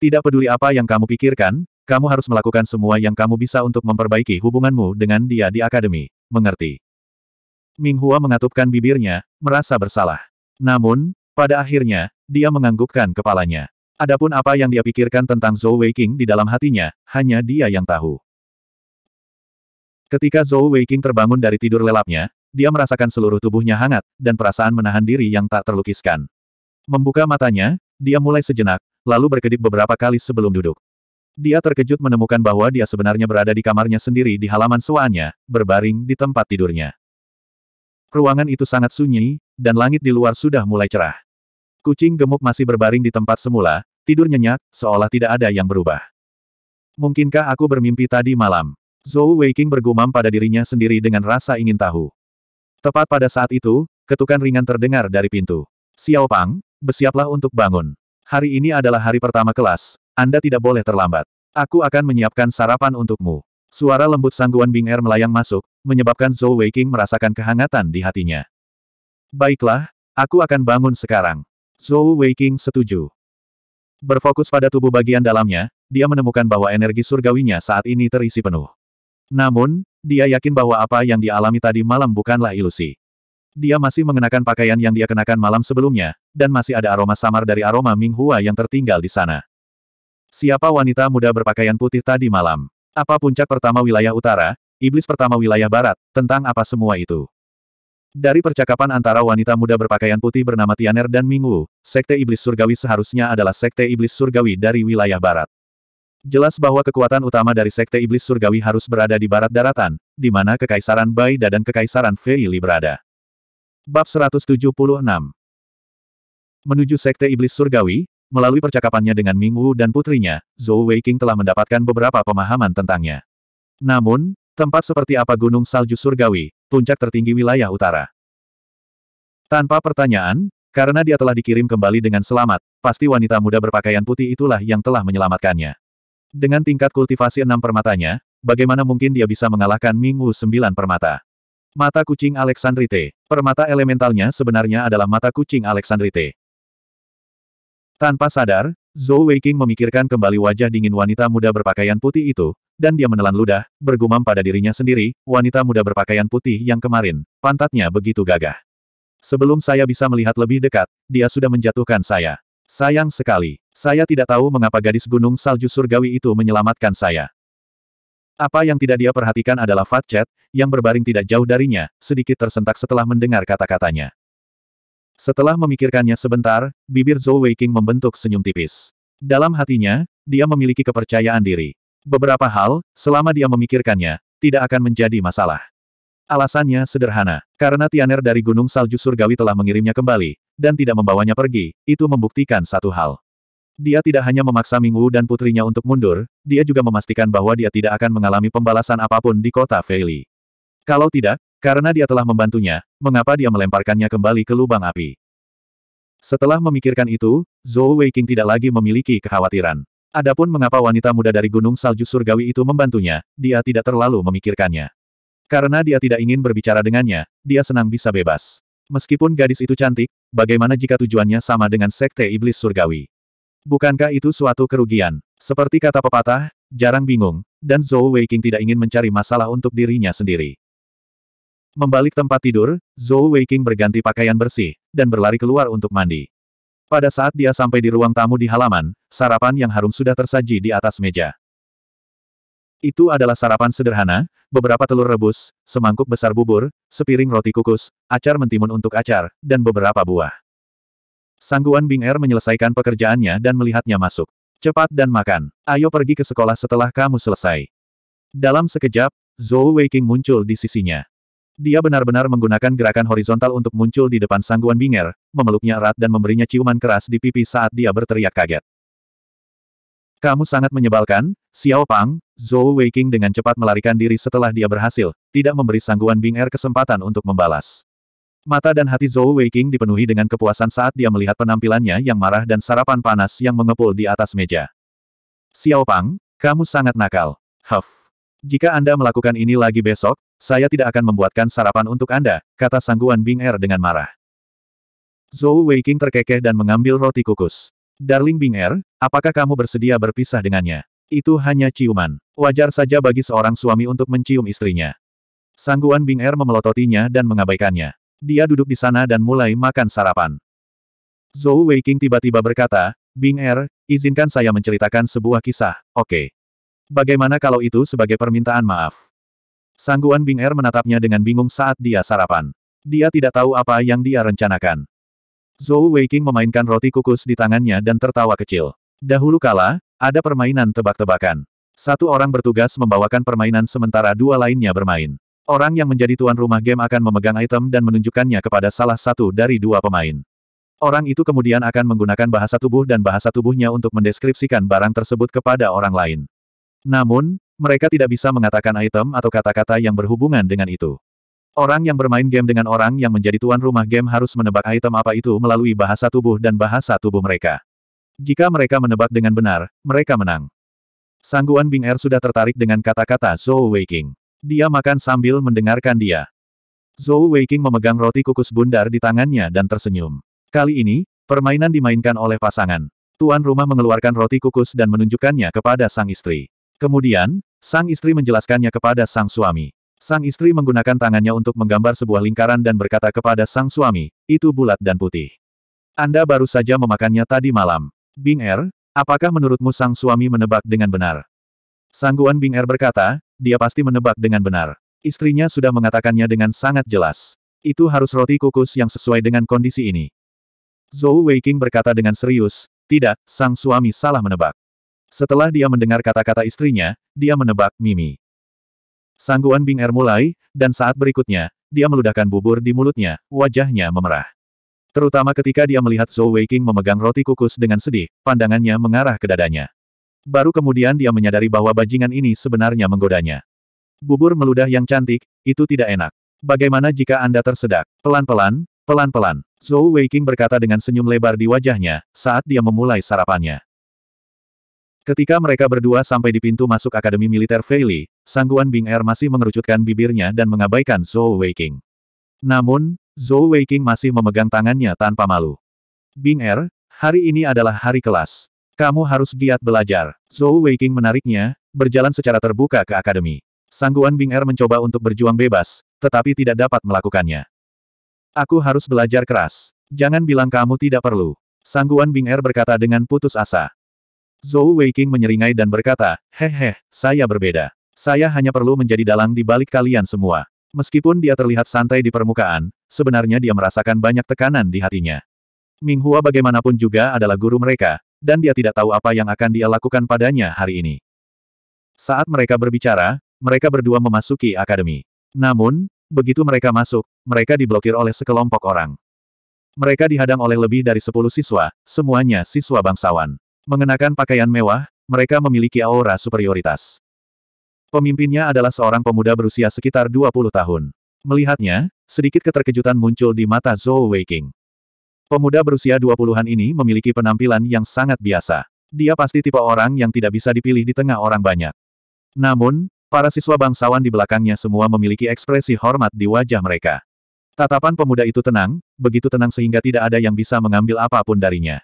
Tidak peduli apa yang kamu pikirkan, kamu harus melakukan semua yang kamu bisa untuk memperbaiki hubunganmu dengan dia di akademi. Mengerti? Ming Hua mengatupkan bibirnya, merasa bersalah. Namun, pada akhirnya, dia menganggukkan kepalanya. Adapun apa yang dia pikirkan tentang Zhou Weiqing di dalam hatinya, hanya dia yang tahu. Ketika Zhou Weiqing terbangun dari tidur lelapnya, dia merasakan seluruh tubuhnya hangat, dan perasaan menahan diri yang tak terlukiskan. Membuka matanya, dia mulai sejenak, lalu berkedip beberapa kali sebelum duduk. Dia terkejut menemukan bahwa dia sebenarnya berada di kamarnya sendiri di halaman sewaannya, berbaring di tempat tidurnya. Ruangan itu sangat sunyi, dan langit di luar sudah mulai cerah. Kucing gemuk masih berbaring di tempat semula, tidur nyenyak, seolah tidak ada yang berubah. Mungkinkah aku bermimpi tadi malam? Zhou Weiqing bergumam pada dirinya sendiri dengan rasa ingin tahu. Tepat pada saat itu, ketukan ringan terdengar dari pintu. Xiao Pang, bersiaplah untuk bangun. Hari ini adalah hari pertama kelas, Anda tidak boleh terlambat. Aku akan menyiapkan sarapan untukmu. Suara lembut sangguan Bing Er melayang masuk, menyebabkan Zhou Weiqing merasakan kehangatan di hatinya. Baiklah, aku akan bangun sekarang. Zhou Weiqing setuju. Berfokus pada tubuh bagian dalamnya, dia menemukan bahwa energi surgawinya saat ini terisi penuh. Namun, dia yakin bahwa apa yang dialami tadi malam bukanlah ilusi. Dia masih mengenakan pakaian yang dia kenakan malam sebelumnya, dan masih ada aroma samar dari aroma Minghua yang tertinggal di sana. Siapa wanita muda berpakaian putih tadi malam? Apa puncak pertama wilayah utara, iblis pertama wilayah barat, tentang apa semua itu? Dari percakapan antara wanita muda berpakaian putih bernama Tianer dan Mingwu, Sekte Iblis Surgawi seharusnya adalah Sekte Iblis Surgawi dari wilayah barat. Jelas bahwa kekuatan utama dari Sekte Iblis Surgawi harus berada di barat daratan, di mana Kekaisaran Baida dan Kekaisaran Feili berada. Bab 176 Menuju Sekte Iblis Surgawi, melalui percakapannya dengan Ming Wu dan putrinya, Zhou Weiqing telah mendapatkan beberapa pemahaman tentangnya. Namun, tempat seperti apa Gunung Salju Surgawi, puncak tertinggi wilayah utara. Tanpa pertanyaan, karena dia telah dikirim kembali dengan selamat, pasti wanita muda berpakaian putih itulah yang telah menyelamatkannya. Dengan tingkat kultivasi enam permatanya, bagaimana mungkin dia bisa mengalahkan Ming Wu sembilan permata? Mata kucing Alexandrite. Permata elementalnya sebenarnya adalah mata kucing Alexandrite. Tanpa sadar, Zhou Weiqing memikirkan kembali wajah dingin wanita muda berpakaian putih itu, dan dia menelan ludah, bergumam pada dirinya sendiri, wanita muda berpakaian putih yang kemarin, pantatnya begitu gagah. Sebelum saya bisa melihat lebih dekat, dia sudah menjatuhkan saya. Sayang sekali. Saya tidak tahu mengapa gadis gunung salju surgawi itu menyelamatkan saya. Apa yang tidak dia perhatikan adalah Fat Chat, yang berbaring tidak jauh darinya, sedikit tersentak setelah mendengar kata-katanya. Setelah memikirkannya sebentar, bibir Zhou Weiqing membentuk senyum tipis. Dalam hatinya, dia memiliki kepercayaan diri. Beberapa hal, selama dia memikirkannya, tidak akan menjadi masalah. Alasannya sederhana, karena Tianer dari Gunung Salju Surgawi telah mengirimnya kembali, dan tidak membawanya pergi, itu membuktikan satu hal. Dia tidak hanya memaksa Ming Wu dan putrinya untuk mundur, dia juga memastikan bahwa dia tidak akan mengalami pembalasan apapun di kota Feili. Kalau tidak, karena dia telah membantunya, mengapa dia melemparkannya kembali ke lubang api? Setelah memikirkan itu, Zhou Weiqing tidak lagi memiliki kekhawatiran. Adapun mengapa wanita muda dari Gunung Salju Surgawi itu membantunya, dia tidak terlalu memikirkannya. Karena dia tidak ingin berbicara dengannya, dia senang bisa bebas. Meskipun gadis itu cantik, bagaimana jika tujuannya sama dengan sekte iblis surgawi? Bukankah itu suatu kerugian? Seperti kata pepatah, jarang bingung, dan Zhou Weiqing tidak ingin mencari masalah untuk dirinya sendiri. Membalik tempat tidur, Zhou Weiqing berganti pakaian bersih, dan berlari keluar untuk mandi. Pada saat dia sampai di ruang tamu di halaman, sarapan yang harum sudah tersaji di atas meja. Itu adalah sarapan sederhana, beberapa telur rebus, semangkuk besar bubur, sepiring roti kukus, acar mentimun untuk acar, dan beberapa buah. Sangguan Bing Er menyelesaikan pekerjaannya dan melihatnya masuk. Cepat dan makan. Ayo pergi ke sekolah setelah kamu selesai. Dalam sekejap, Zhou Weiqing muncul di sisinya. Dia benar-benar menggunakan gerakan horizontal untuk muncul di depan Sangguan Bing'er, memeluknya erat dan memberinya ciuman keras di pipi saat dia berteriak kaget. Kamu sangat menyebalkan, Xiao Pang, Zhou Weiqing dengan cepat melarikan diri setelah dia berhasil, tidak memberi sangguan Bing Er kesempatan untuk membalas. Mata dan hati Zhou Weiqing dipenuhi dengan kepuasan saat dia melihat penampilannya yang marah dan sarapan panas yang mengepul di atas meja. Xiao Pang, kamu sangat nakal. Huff. Jika Anda melakukan ini lagi besok, saya tidak akan membuatkan sarapan untuk Anda, kata sangguan Bing Er dengan marah. Zhou Weiqing terkekeh dan mengambil roti kukus. Darling Bing Er, apakah kamu bersedia berpisah dengannya? Itu hanya ciuman. Wajar saja bagi seorang suami untuk mencium istrinya. Sangguan Bing Er memelototinya dan mengabaikannya. Dia duduk di sana dan mulai makan sarapan. Zhou Weiqing tiba-tiba berkata, Bing Er, izinkan saya menceritakan sebuah kisah, oke. Okay. Bagaimana kalau itu sebagai permintaan maaf? Sangguan Bing Er menatapnya dengan bingung saat dia sarapan. Dia tidak tahu apa yang dia rencanakan. Zhou Weiqing memainkan roti kukus di tangannya dan tertawa kecil. Dahulu kala, ada permainan tebak-tebakan. Satu orang bertugas membawakan permainan sementara dua lainnya bermain. Orang yang menjadi tuan rumah game akan memegang item dan menunjukkannya kepada salah satu dari dua pemain. Orang itu kemudian akan menggunakan bahasa tubuh dan bahasa tubuhnya untuk mendeskripsikan barang tersebut kepada orang lain. Namun, mereka tidak bisa mengatakan item atau kata-kata yang berhubungan dengan itu. Orang yang bermain game dengan orang yang menjadi tuan rumah game harus menebak item apa itu melalui bahasa tubuh dan bahasa tubuh mereka. Jika mereka menebak dengan benar, mereka menang. Sangguan Bing Er sudah tertarik dengan kata-kata Zhou Weiqing. Dia makan sambil mendengarkan dia. Zhou Weiqing memegang roti kukus bundar di tangannya dan tersenyum. Kali ini, permainan dimainkan oleh pasangan. Tuan rumah mengeluarkan roti kukus dan menunjukkannya kepada sang istri. Kemudian, sang istri menjelaskannya kepada sang suami. Sang istri menggunakan tangannya untuk menggambar sebuah lingkaran dan berkata kepada sang suami, itu bulat dan putih. Anda baru saja memakannya tadi malam. Bing Er, apakah menurutmu sang suami menebak dengan benar? Sangguan Bing Er berkata, dia pasti menebak dengan benar. Istrinya sudah mengatakannya dengan sangat jelas. Itu harus roti kukus yang sesuai dengan kondisi ini. Zhou Weiqing berkata dengan serius, tidak, sang suami salah menebak. Setelah dia mendengar kata-kata istrinya, dia menebak Mimi. Sangguan Bing Er mulai, dan saat berikutnya, dia meludahkan bubur di mulutnya, wajahnya memerah. Terutama ketika dia melihat Zhou Weiqing memegang roti kukus dengan sedih, pandangannya mengarah ke dadanya. Baru kemudian dia menyadari bahwa bajingan ini sebenarnya menggodanya. Bubur meludah yang cantik, itu tidak enak. Bagaimana jika Anda tersedak? Pelan-pelan, pelan-pelan. Zhou Weiqing berkata dengan senyum lebar di wajahnya, saat dia memulai sarapannya. Ketika mereka berdua sampai di pintu masuk Akademi Militer Feili, Sangguan Bing Er masih mengerucutkan bibirnya dan mengabaikan Zhou Weiqing. Namun, Zhou Weiqing masih memegang tangannya tanpa malu. Bing Er, hari ini adalah hari kelas. Kamu harus giat belajar. Zhou Weiqing menariknya, berjalan secara terbuka ke akademi. Sangguan Bing Er mencoba untuk berjuang bebas, tetapi tidak dapat melakukannya. Aku harus belajar keras. Jangan bilang kamu tidak perlu. Sangguan Bing Er berkata dengan putus asa. Zhou Weiqing menyeringai dan berkata, hehe, saya berbeda. Saya hanya perlu menjadi dalang di balik kalian semua. Meskipun dia terlihat santai di permukaan, sebenarnya dia merasakan banyak tekanan di hatinya. Ming Hua bagaimanapun juga adalah guru mereka, dan dia tidak tahu apa yang akan dia lakukan padanya hari ini. Saat mereka berbicara, mereka berdua memasuki akademi. Namun, begitu mereka masuk, mereka diblokir oleh sekelompok orang. Mereka dihadang oleh lebih dari sepuluh siswa, semuanya siswa bangsawan. Mengenakan pakaian mewah, mereka memiliki aura superioritas. Pemimpinnya adalah seorang pemuda berusia sekitar 20 tahun. Melihatnya, sedikit keterkejutan muncul di mata Zhou Weiqing. Pemuda berusia 20-an ini memiliki penampilan yang sangat biasa. Dia pasti tipe orang yang tidak bisa dipilih di tengah orang banyak. Namun, para siswa bangsawan di belakangnya semua memiliki ekspresi hormat di wajah mereka. Tatapan pemuda itu tenang, begitu tenang sehingga tidak ada yang bisa mengambil apapun darinya.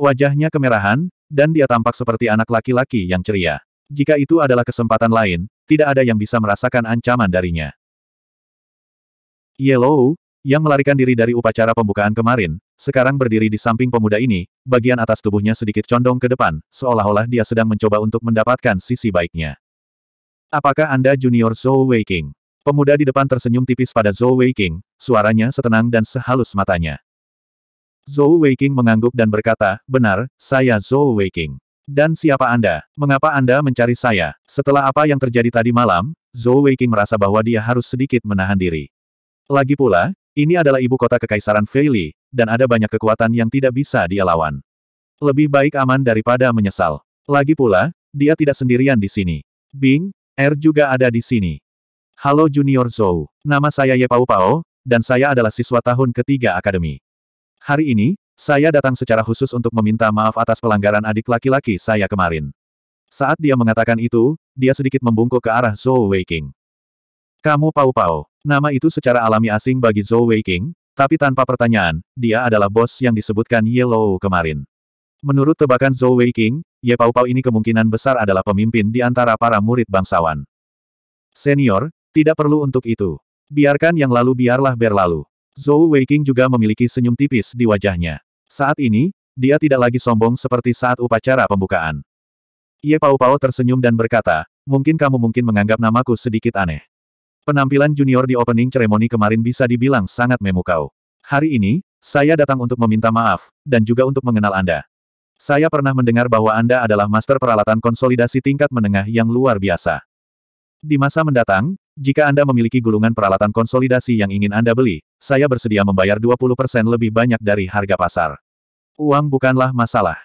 Wajahnya kemerahan, dan dia tampak seperti anak laki-laki yang ceria. Jika itu adalah kesempatan lain, tidak ada yang bisa merasakan ancaman darinya. Yellow, yang melarikan diri dari upacara pembukaan kemarin, sekarang berdiri di samping pemuda ini, bagian atas tubuhnya sedikit condong ke depan, seolah-olah dia sedang mencoba untuk mendapatkan sisi baiknya. Apakah Anda junior Zhou Weiqing? Pemuda di depan tersenyum tipis pada Zhou Weiqing, suaranya setenang dan sehalus matanya. Zhou Weiqing mengangguk dan berkata, benar, saya Zhou Weiqing. Dan siapa Anda? Mengapa Anda mencari saya? Setelah apa yang terjadi tadi malam, Zhou Weiqing merasa bahwa dia harus sedikit menahan diri. Lagi pula, ini adalah ibu kota Kekaisaran Feili, dan ada banyak kekuatan yang tidak bisa dia lawan. Lebih baik aman daripada menyesal. Lagi pula, dia tidak sendirian di sini. Bing, Er juga ada di sini. Halo Junior Zhou, nama saya Ye Pao Pao, dan saya adalah siswa tahun ketiga akademi. Hari ini, saya datang secara khusus untuk meminta maaf atas pelanggaran adik laki-laki saya kemarin. Saat dia mengatakan itu, dia sedikit membungkuk ke arah Zhou Weiking. Kamu pau-pau. Nama itu secara alami asing bagi Zhou Weiking, tapi tanpa pertanyaan, dia adalah bos yang disebutkan Yellow kemarin. Menurut tebakan Zhou Weiking, Ye Pau Pau ini kemungkinan besar adalah pemimpin di antara para murid bangsawan. Senior, tidak perlu untuk itu. Biarkan yang lalu biarlah berlalu. Zhou Weiking juga memiliki senyum tipis di wajahnya. Saat ini, dia tidak lagi sombong seperti saat upacara pembukaan. Ye Pao Pao tersenyum dan berkata, mungkin kamu mungkin menganggap namaku sedikit aneh. Penampilan junior di opening ceremony kemarin bisa dibilang sangat memukau. Hari ini, saya datang untuk meminta maaf, dan juga untuk mengenal Anda. Saya pernah mendengar bahwa Anda adalah master peralatan konsolidasi tingkat menengah yang luar biasa. Di masa mendatang, jika Anda memiliki gulungan peralatan konsolidasi yang ingin Anda beli, saya bersedia membayar 20% lebih banyak dari harga pasar. Uang bukanlah masalah.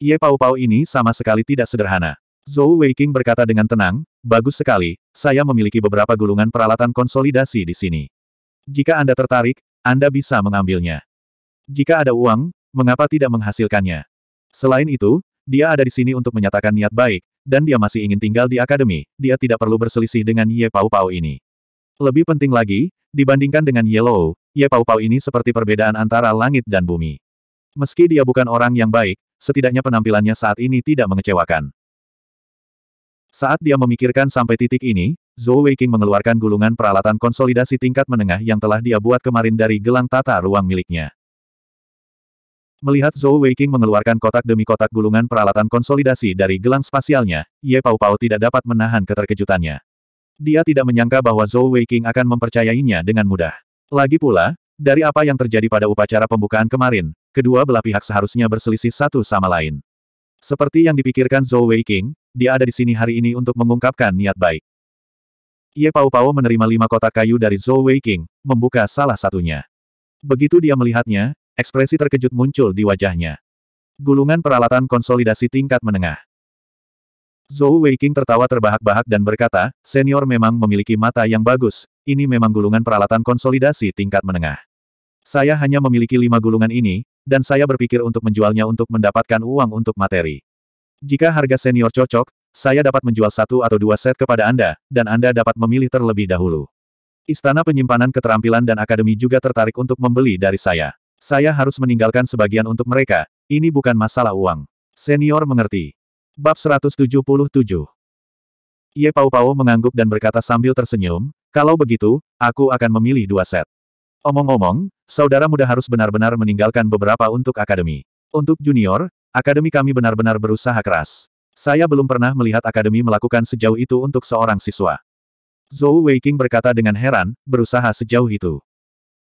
Ye Pau Pau ini sama sekali tidak sederhana. Zhou Weiking berkata dengan tenang, bagus sekali, saya memiliki beberapa gulungan peralatan konsolidasi di sini. Jika Anda tertarik, Anda bisa mengambilnya. Jika ada uang, mengapa tidak menghasilkannya? Selain itu, dia ada di sini untuk menyatakan niat baik, dan dia masih ingin tinggal di akademi, dia tidak perlu berselisih dengan Ye Pau Pau ini. Lebih penting lagi, dibandingkan dengan Yellow, Ye ya Pau Pau ini seperti perbedaan antara langit dan bumi. Meski dia bukan orang yang baik, setidaknya penampilannya saat ini tidak mengecewakan. Saat dia memikirkan sampai titik ini, Zhou Weiqing mengeluarkan gulungan peralatan konsolidasi tingkat menengah yang telah dia buat kemarin dari gelang tata ruang miliknya. Melihat Zhou Weiqing mengeluarkan kotak demi kotak gulungan peralatan konsolidasi dari gelang spasialnya, Ye ya Pau Pau tidak dapat menahan keterkejutannya. Dia tidak menyangka bahwa Zhou Weiqing akan mempercayainya dengan mudah. Lagi pula, dari apa yang terjadi pada upacara pembukaan kemarin, kedua belah pihak seharusnya berselisih satu sama lain. Seperti yang dipikirkan Zhou Weiqing, dia ada di sini hari ini untuk mengungkapkan niat baik. Ye Pao Pao menerima lima kotak kayu dari Zhou Weiqing, membuka salah satunya. Begitu dia melihatnya, ekspresi terkejut muncul di wajahnya. Gulungan peralatan konsolidasi tingkat menengah. Zhou Weiqing tertawa terbahak-bahak dan berkata, senior memang memiliki mata yang bagus, ini memang gulungan peralatan konsolidasi tingkat menengah. Saya hanya memiliki lima gulungan ini, dan saya berpikir untuk menjualnya untuk mendapatkan uang untuk materi. Jika harga senior cocok, saya dapat menjual satu atau dua set kepada Anda, dan Anda dapat memilih terlebih dahulu. Istana penyimpanan keterampilan dan akademi juga tertarik untuk membeli dari saya. Saya harus meninggalkan sebagian untuk mereka, ini bukan masalah uang. Senior mengerti. Bab 177 Ye Pau Pau mengangguk dan berkata sambil tersenyum, kalau begitu, aku akan memilih dua set. Omong-omong, saudara muda harus benar-benar meninggalkan beberapa untuk akademi. Untuk junior, akademi kami benar-benar berusaha keras. Saya belum pernah melihat akademi melakukan sejauh itu untuk seorang siswa. Zhou Weiking berkata dengan heran, berusaha sejauh itu.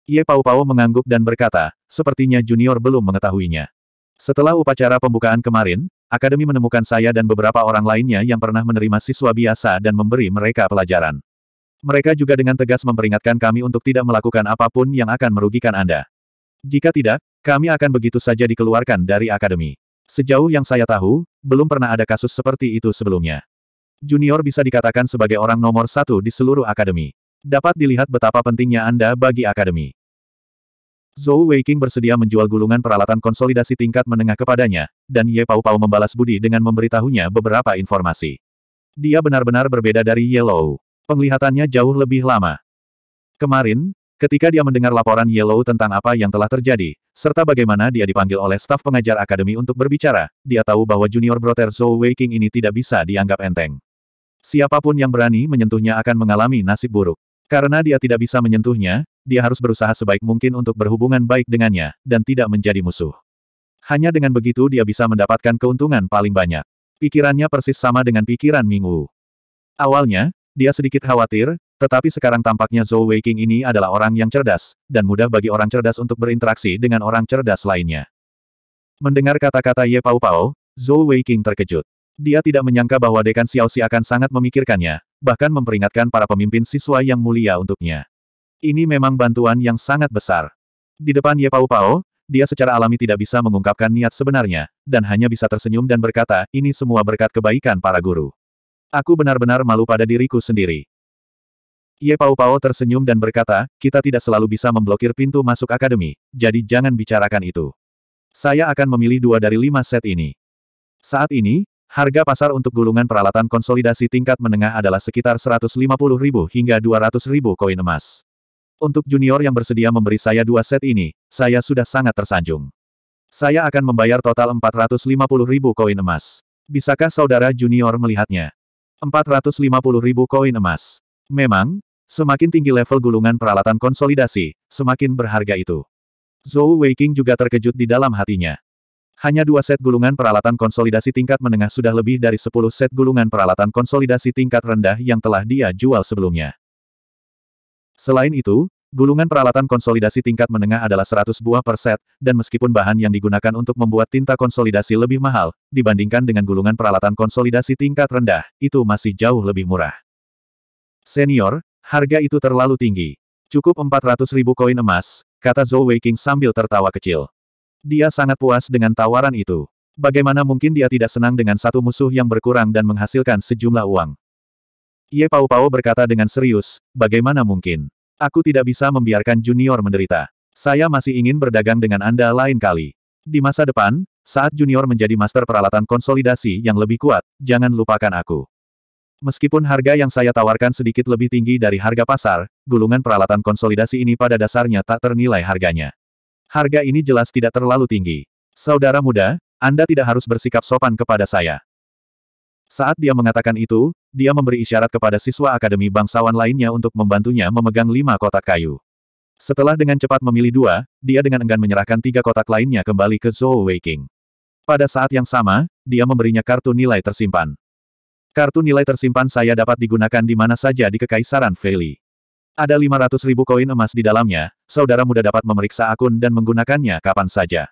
Ye Pau Pau mengangguk dan berkata, sepertinya junior belum mengetahuinya. Setelah upacara pembukaan kemarin, Akademi menemukan saya dan beberapa orang lainnya yang pernah menerima siswa biasa dan memberi mereka pelajaran. Mereka juga dengan tegas memperingatkan kami untuk tidak melakukan apapun yang akan merugikan Anda. Jika tidak, kami akan begitu saja dikeluarkan dari akademi. Sejauh yang saya tahu, belum pernah ada kasus seperti itu sebelumnya. Junior bisa dikatakan sebagai orang nomor satu di seluruh akademi. Dapat dilihat betapa pentingnya Anda bagi akademi. Zhou Weiqing bersedia menjual gulungan peralatan konsolidasi tingkat menengah kepadanya, dan Ye Pau Pau membalas budi dengan memberitahunya beberapa informasi. Dia benar-benar berbeda dari Yellow. Penglihatannya jauh lebih lama. Kemarin, Ketika dia mendengar laporan Yellow tentang apa yang telah terjadi, serta bagaimana dia dipanggil oleh staf pengajar akademi untuk berbicara, dia tahu bahwa junior brother Zhou Weiqing ini tidak bisa dianggap enteng. Siapapun yang berani menyentuhnya akan mengalami nasib buruk. Karena dia tidak bisa menyentuhnya, dia harus berusaha sebaik mungkin untuk berhubungan baik dengannya, dan tidak menjadi musuh. Hanya dengan begitu dia bisa mendapatkan keuntungan paling banyak. Pikirannya persis sama dengan pikiran Wu. Awalnya, dia sedikit khawatir, tetapi sekarang tampaknya Zhou Weiqing ini adalah orang yang cerdas, dan mudah bagi orang cerdas untuk berinteraksi dengan orang cerdas lainnya. Mendengar kata-kata Ye Pao Pao, Zhou Weiqing terkejut. Dia tidak menyangka bahwa dekan Xiao Xiaoxi akan sangat memikirkannya, bahkan memperingatkan para pemimpin siswa yang mulia untuknya. Ini memang bantuan yang sangat besar. Di depan Ye Pao Pao, dia secara alami tidak bisa mengungkapkan niat sebenarnya, dan hanya bisa tersenyum dan berkata, ini semua berkat kebaikan para guru. Aku benar-benar malu pada diriku sendiri. Ye Pao Pao tersenyum dan berkata, kita tidak selalu bisa memblokir pintu masuk akademi, jadi jangan bicarakan itu. Saya akan memilih dua dari lima set ini. Saat ini, harga pasar untuk gulungan peralatan konsolidasi tingkat menengah adalah sekitar 150.000 hingga 200.000 koin emas. Untuk junior yang bersedia memberi saya dua set ini, saya sudah sangat tersanjung. Saya akan membayar total 450 ribu koin emas. Bisakah saudara junior melihatnya? 450 ribu koin emas. Memang, semakin tinggi level gulungan peralatan konsolidasi, semakin berharga itu. Zhou Weiqing juga terkejut di dalam hatinya. Hanya dua set gulungan peralatan konsolidasi tingkat menengah sudah lebih dari 10 set gulungan peralatan konsolidasi tingkat rendah yang telah dia jual sebelumnya. Selain itu, gulungan peralatan konsolidasi tingkat menengah adalah 100 buah per set, dan meskipun bahan yang digunakan untuk membuat tinta konsolidasi lebih mahal, dibandingkan dengan gulungan peralatan konsolidasi tingkat rendah, itu masih jauh lebih murah. Senior, harga itu terlalu tinggi. Cukup 400 ribu koin emas, kata Zhou Weiqing sambil tertawa kecil. Dia sangat puas dengan tawaran itu. Bagaimana mungkin dia tidak senang dengan satu musuh yang berkurang dan menghasilkan sejumlah uang? Ye Pao Pao berkata dengan serius, bagaimana mungkin? Aku tidak bisa membiarkan junior menderita. Saya masih ingin berdagang dengan Anda lain kali. Di masa depan, saat junior menjadi master peralatan konsolidasi yang lebih kuat, jangan lupakan aku. Meskipun harga yang saya tawarkan sedikit lebih tinggi dari harga pasar, gulungan peralatan konsolidasi ini pada dasarnya tak ternilai harganya. Harga ini jelas tidak terlalu tinggi. Saudara muda, Anda tidak harus bersikap sopan kepada saya. Saat dia mengatakan itu, dia memberi isyarat kepada siswa Akademi Bangsawan lainnya untuk membantunya memegang lima kotak kayu. Setelah dengan cepat memilih dua, dia dengan enggan menyerahkan tiga kotak lainnya kembali ke Zhou Weiqing. Pada saat yang sama, dia memberinya kartu nilai tersimpan. Kartu nilai tersimpan saya dapat digunakan di mana saja di Kekaisaran Feili. Ada 500 ribu koin emas di dalamnya, saudara muda dapat memeriksa akun dan menggunakannya kapan saja.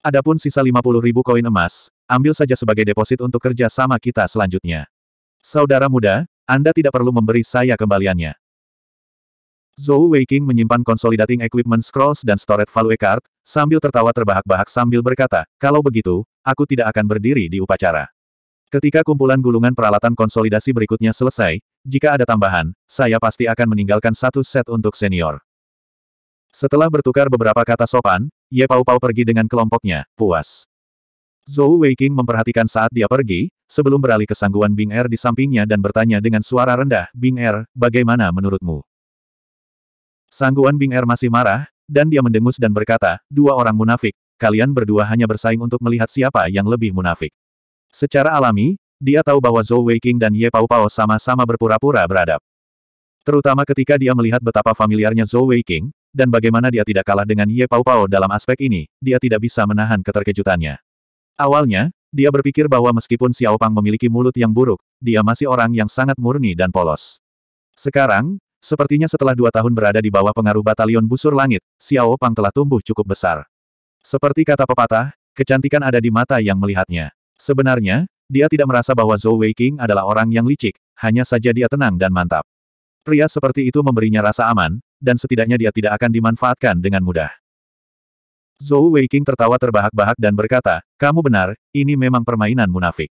Adapun sisa 50 ribu koin emas, ambil saja sebagai deposit untuk kerja sama kita selanjutnya. Saudara muda, Anda tidak perlu memberi saya kembaliannya. Zhou Weiqing menyimpan Consolidating Equipment Scrolls dan Stored Value Card, sambil tertawa terbahak-bahak sambil berkata, kalau begitu, aku tidak akan berdiri di upacara. Ketika kumpulan gulungan peralatan konsolidasi berikutnya selesai, jika ada tambahan, saya pasti akan meninggalkan satu set untuk senior. Setelah bertukar beberapa kata sopan, Ye Pau Pau pergi dengan kelompoknya, puas. Zhou Weiqing memperhatikan saat dia pergi, sebelum beralih ke sangguan Bing Er di sampingnya dan bertanya dengan suara rendah, Bing Er, bagaimana menurutmu? Sangguan Bing Er masih marah, dan dia mendengus dan berkata, dua orang munafik, kalian berdua hanya bersaing untuk melihat siapa yang lebih munafik. Secara alami, dia tahu bahwa Zhou Weiqing dan Ye Pao Pao sama-sama berpura-pura beradab. Terutama ketika dia melihat betapa familiarnya Zhou Weiqing, dan bagaimana dia tidak kalah dengan Ye Pao Pao dalam aspek ini, dia tidak bisa menahan keterkejutannya. Awalnya, dia berpikir bahwa meskipun Xiao Pang memiliki mulut yang buruk, dia masih orang yang sangat murni dan polos. Sekarang, sepertinya setelah dua tahun berada di bawah pengaruh batalion busur langit, Xiao Pang telah tumbuh cukup besar. Seperti kata pepatah, kecantikan ada di mata yang melihatnya. Sebenarnya, dia tidak merasa bahwa Zhou Weiqing adalah orang yang licik, hanya saja dia tenang dan mantap. Pria seperti itu memberinya rasa aman, dan setidaknya dia tidak akan dimanfaatkan dengan mudah. Zhou Weiqing tertawa terbahak-bahak dan berkata, kamu benar, ini memang permainan munafik.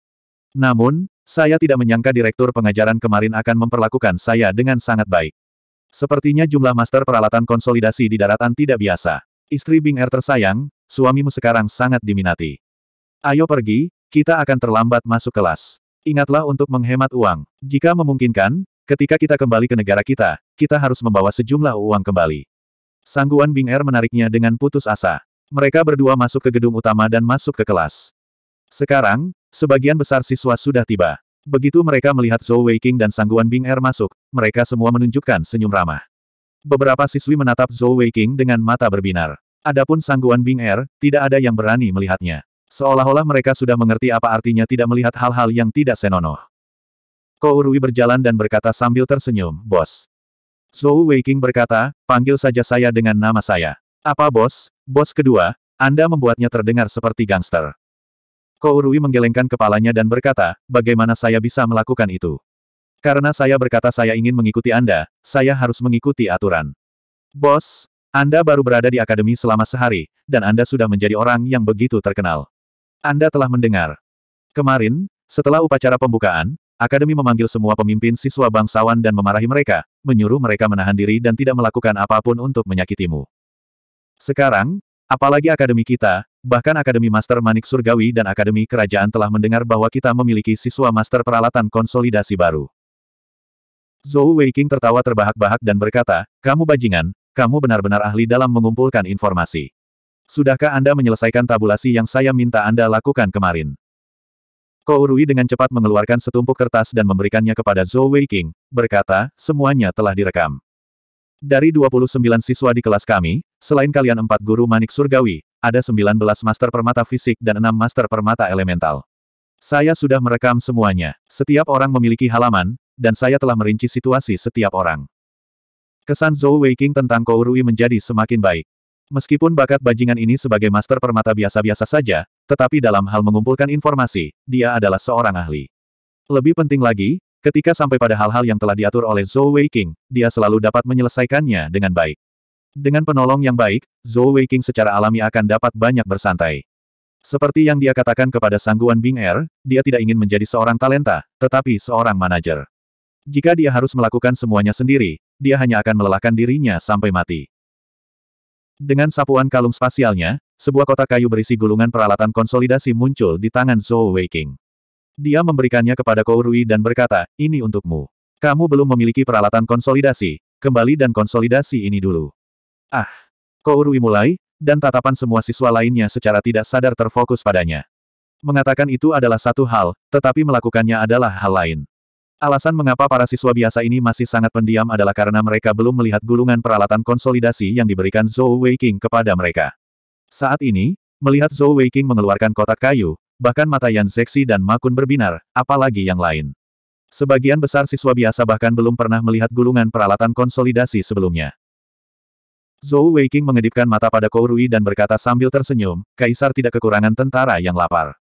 Namun, saya tidak menyangka direktur pengajaran kemarin akan memperlakukan saya dengan sangat baik. Sepertinya jumlah master peralatan konsolidasi di daratan tidak biasa. Istri Bing Er tersayang, suamimu sekarang sangat diminati. Ayo pergi, kita akan terlambat masuk kelas. Ingatlah untuk menghemat uang. Jika memungkinkan, ketika kita kembali ke negara kita, kita harus membawa sejumlah uang kembali. Sangguan Bing Er menariknya dengan putus asa. Mereka berdua masuk ke gedung utama dan masuk ke kelas. Sekarang, sebagian besar siswa sudah tiba. Begitu mereka melihat Zhou Weiqing dan Sangguan Bing Er masuk, mereka semua menunjukkan senyum ramah. Beberapa siswi menatap Zhou Weiqing dengan mata berbinar. Adapun Sangguan Bing Er, tidak ada yang berani melihatnya. Seolah-olah mereka sudah mengerti apa artinya tidak melihat hal-hal yang tidak senonoh. Kou Rui berjalan dan berkata sambil tersenyum, Bos. Zhou Weiqing berkata, panggil saja saya dengan nama saya. Apa bos? Bos kedua, Anda membuatnya terdengar seperti gangster. Kourui menggelengkan kepalanya dan berkata, bagaimana saya bisa melakukan itu? Karena saya berkata saya ingin mengikuti Anda, saya harus mengikuti aturan. Bos, Anda baru berada di akademi selama sehari, dan Anda sudah menjadi orang yang begitu terkenal. Anda telah mendengar. Kemarin, setelah upacara pembukaan, Akademi memanggil semua pemimpin siswa bangsawan dan memarahi mereka, menyuruh mereka menahan diri dan tidak melakukan apapun untuk menyakitimu. Sekarang, apalagi akademi kita, bahkan Akademi Master Manik Surgawi dan Akademi Kerajaan telah mendengar bahwa kita memiliki siswa master peralatan konsolidasi baru. Zhou Weiqing tertawa terbahak-bahak dan berkata, Kamu bajingan, kamu benar-benar ahli dalam mengumpulkan informasi. Sudahkah Anda menyelesaikan tabulasi yang saya minta Anda lakukan kemarin? Kou Rui dengan cepat mengeluarkan setumpuk kertas dan memberikannya kepada Zhou Weiqing, berkata, semuanya telah direkam. Dari 29 siswa di kelas kami, selain kalian empat guru manik surgawi, ada 19 master permata fisik dan enam master permata elemental. Saya sudah merekam semuanya. Setiap orang memiliki halaman, dan saya telah merinci situasi setiap orang. Kesan Zhou Weiqing tentang Kourui menjadi semakin baik. Meskipun bakat bajingan ini sebagai master permata biasa-biasa saja, tetapi dalam hal mengumpulkan informasi, dia adalah seorang ahli. Lebih penting lagi, Ketika sampai pada hal-hal yang telah diatur oleh Zhou Weiqing, dia selalu dapat menyelesaikannya dengan baik. Dengan penolong yang baik, Zhou Weiqing secara alami akan dapat banyak bersantai. Seperti yang dia katakan kepada sangguan Bing Er, dia tidak ingin menjadi seorang talenta, tetapi seorang manajer. Jika dia harus melakukan semuanya sendiri, dia hanya akan melelahkan dirinya sampai mati. Dengan sapuan kalung spasialnya, sebuah kotak kayu berisi gulungan peralatan konsolidasi muncul di tangan Zhou Weiqing. Dia memberikannya kepada Kourui dan berkata, ini untukmu. Kamu belum memiliki peralatan konsolidasi, kembali dan konsolidasi ini dulu. Ah! Kourui mulai, dan tatapan semua siswa lainnya secara tidak sadar terfokus padanya. Mengatakan itu adalah satu hal, tetapi melakukannya adalah hal lain. Alasan mengapa para siswa biasa ini masih sangat pendiam adalah karena mereka belum melihat gulungan peralatan konsolidasi yang diberikan Zhou Weiqing kepada mereka. Saat ini, melihat Zhou Weiqing mengeluarkan kotak kayu, Bahkan mata yang seksi dan Makun berbinar, apalagi yang lain. Sebagian besar siswa biasa bahkan belum pernah melihat gulungan peralatan konsolidasi sebelumnya. Zhou Weiqing mengedipkan mata pada Kou Rui dan berkata sambil tersenyum, Kaisar tidak kekurangan tentara yang lapar.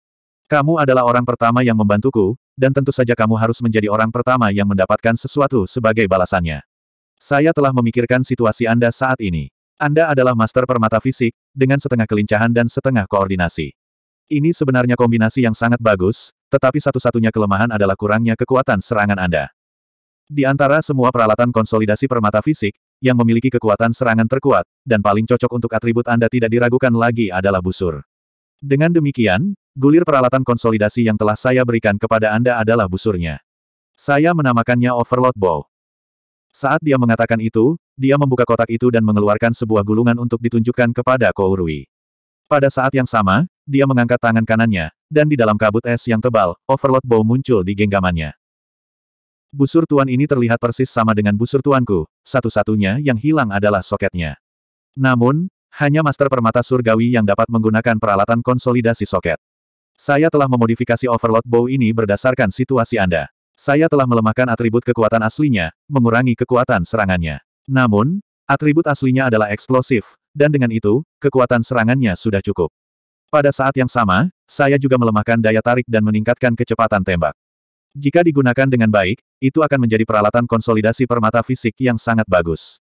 Kamu adalah orang pertama yang membantuku, dan tentu saja kamu harus menjadi orang pertama yang mendapatkan sesuatu sebagai balasannya. Saya telah memikirkan situasi Anda saat ini. Anda adalah master permata fisik, dengan setengah kelincahan dan setengah koordinasi. Ini sebenarnya kombinasi yang sangat bagus, tetapi satu-satunya kelemahan adalah kurangnya kekuatan serangan Anda. Di antara semua peralatan konsolidasi permata fisik, yang memiliki kekuatan serangan terkuat, dan paling cocok untuk atribut Anda tidak diragukan lagi adalah busur. Dengan demikian, gulir peralatan konsolidasi yang telah saya berikan kepada Anda adalah busurnya. Saya menamakannya Overload Bow. Saat dia mengatakan itu, dia membuka kotak itu dan mengeluarkan sebuah gulungan untuk ditunjukkan kepada Kourui. Pada saat yang sama, dia mengangkat tangan kanannya, dan di dalam kabut es yang tebal, Overload Bow muncul di genggamannya. Busur tuan ini terlihat persis sama dengan busur tuanku, satu-satunya yang hilang adalah soketnya. Namun, hanya Master Permata Surgawi yang dapat menggunakan peralatan konsolidasi soket. Saya telah memodifikasi Overload Bow ini berdasarkan situasi Anda. Saya telah melemahkan atribut kekuatan aslinya, mengurangi kekuatan serangannya. Namun, atribut aslinya adalah eksplosif, dan dengan itu, kekuatan serangannya sudah cukup. Pada saat yang sama, saya juga melemahkan daya tarik dan meningkatkan kecepatan tembak. Jika digunakan dengan baik, itu akan menjadi peralatan konsolidasi permata fisik yang sangat bagus.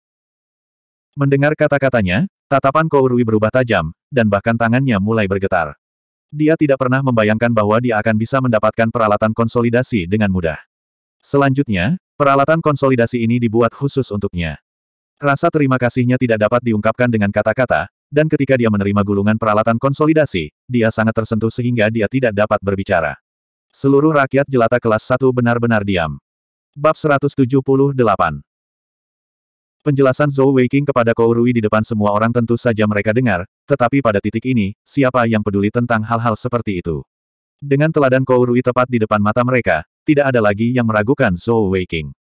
Mendengar kata-katanya, tatapan Kourui berubah tajam, dan bahkan tangannya mulai bergetar. Dia tidak pernah membayangkan bahwa dia akan bisa mendapatkan peralatan konsolidasi dengan mudah. Selanjutnya, peralatan konsolidasi ini dibuat khusus untuknya. Rasa terima kasihnya tidak dapat diungkapkan dengan kata-kata, dan ketika dia menerima gulungan peralatan konsolidasi, dia sangat tersentuh sehingga dia tidak dapat berbicara. Seluruh rakyat jelata kelas 1 benar-benar diam. Bab 178 Penjelasan Zhou Weiqing kepada Rui di depan semua orang tentu saja mereka dengar, tetapi pada titik ini, siapa yang peduli tentang hal-hal seperti itu? Dengan teladan Rui tepat di depan mata mereka, tidak ada lagi yang meragukan Zhou Weiqing.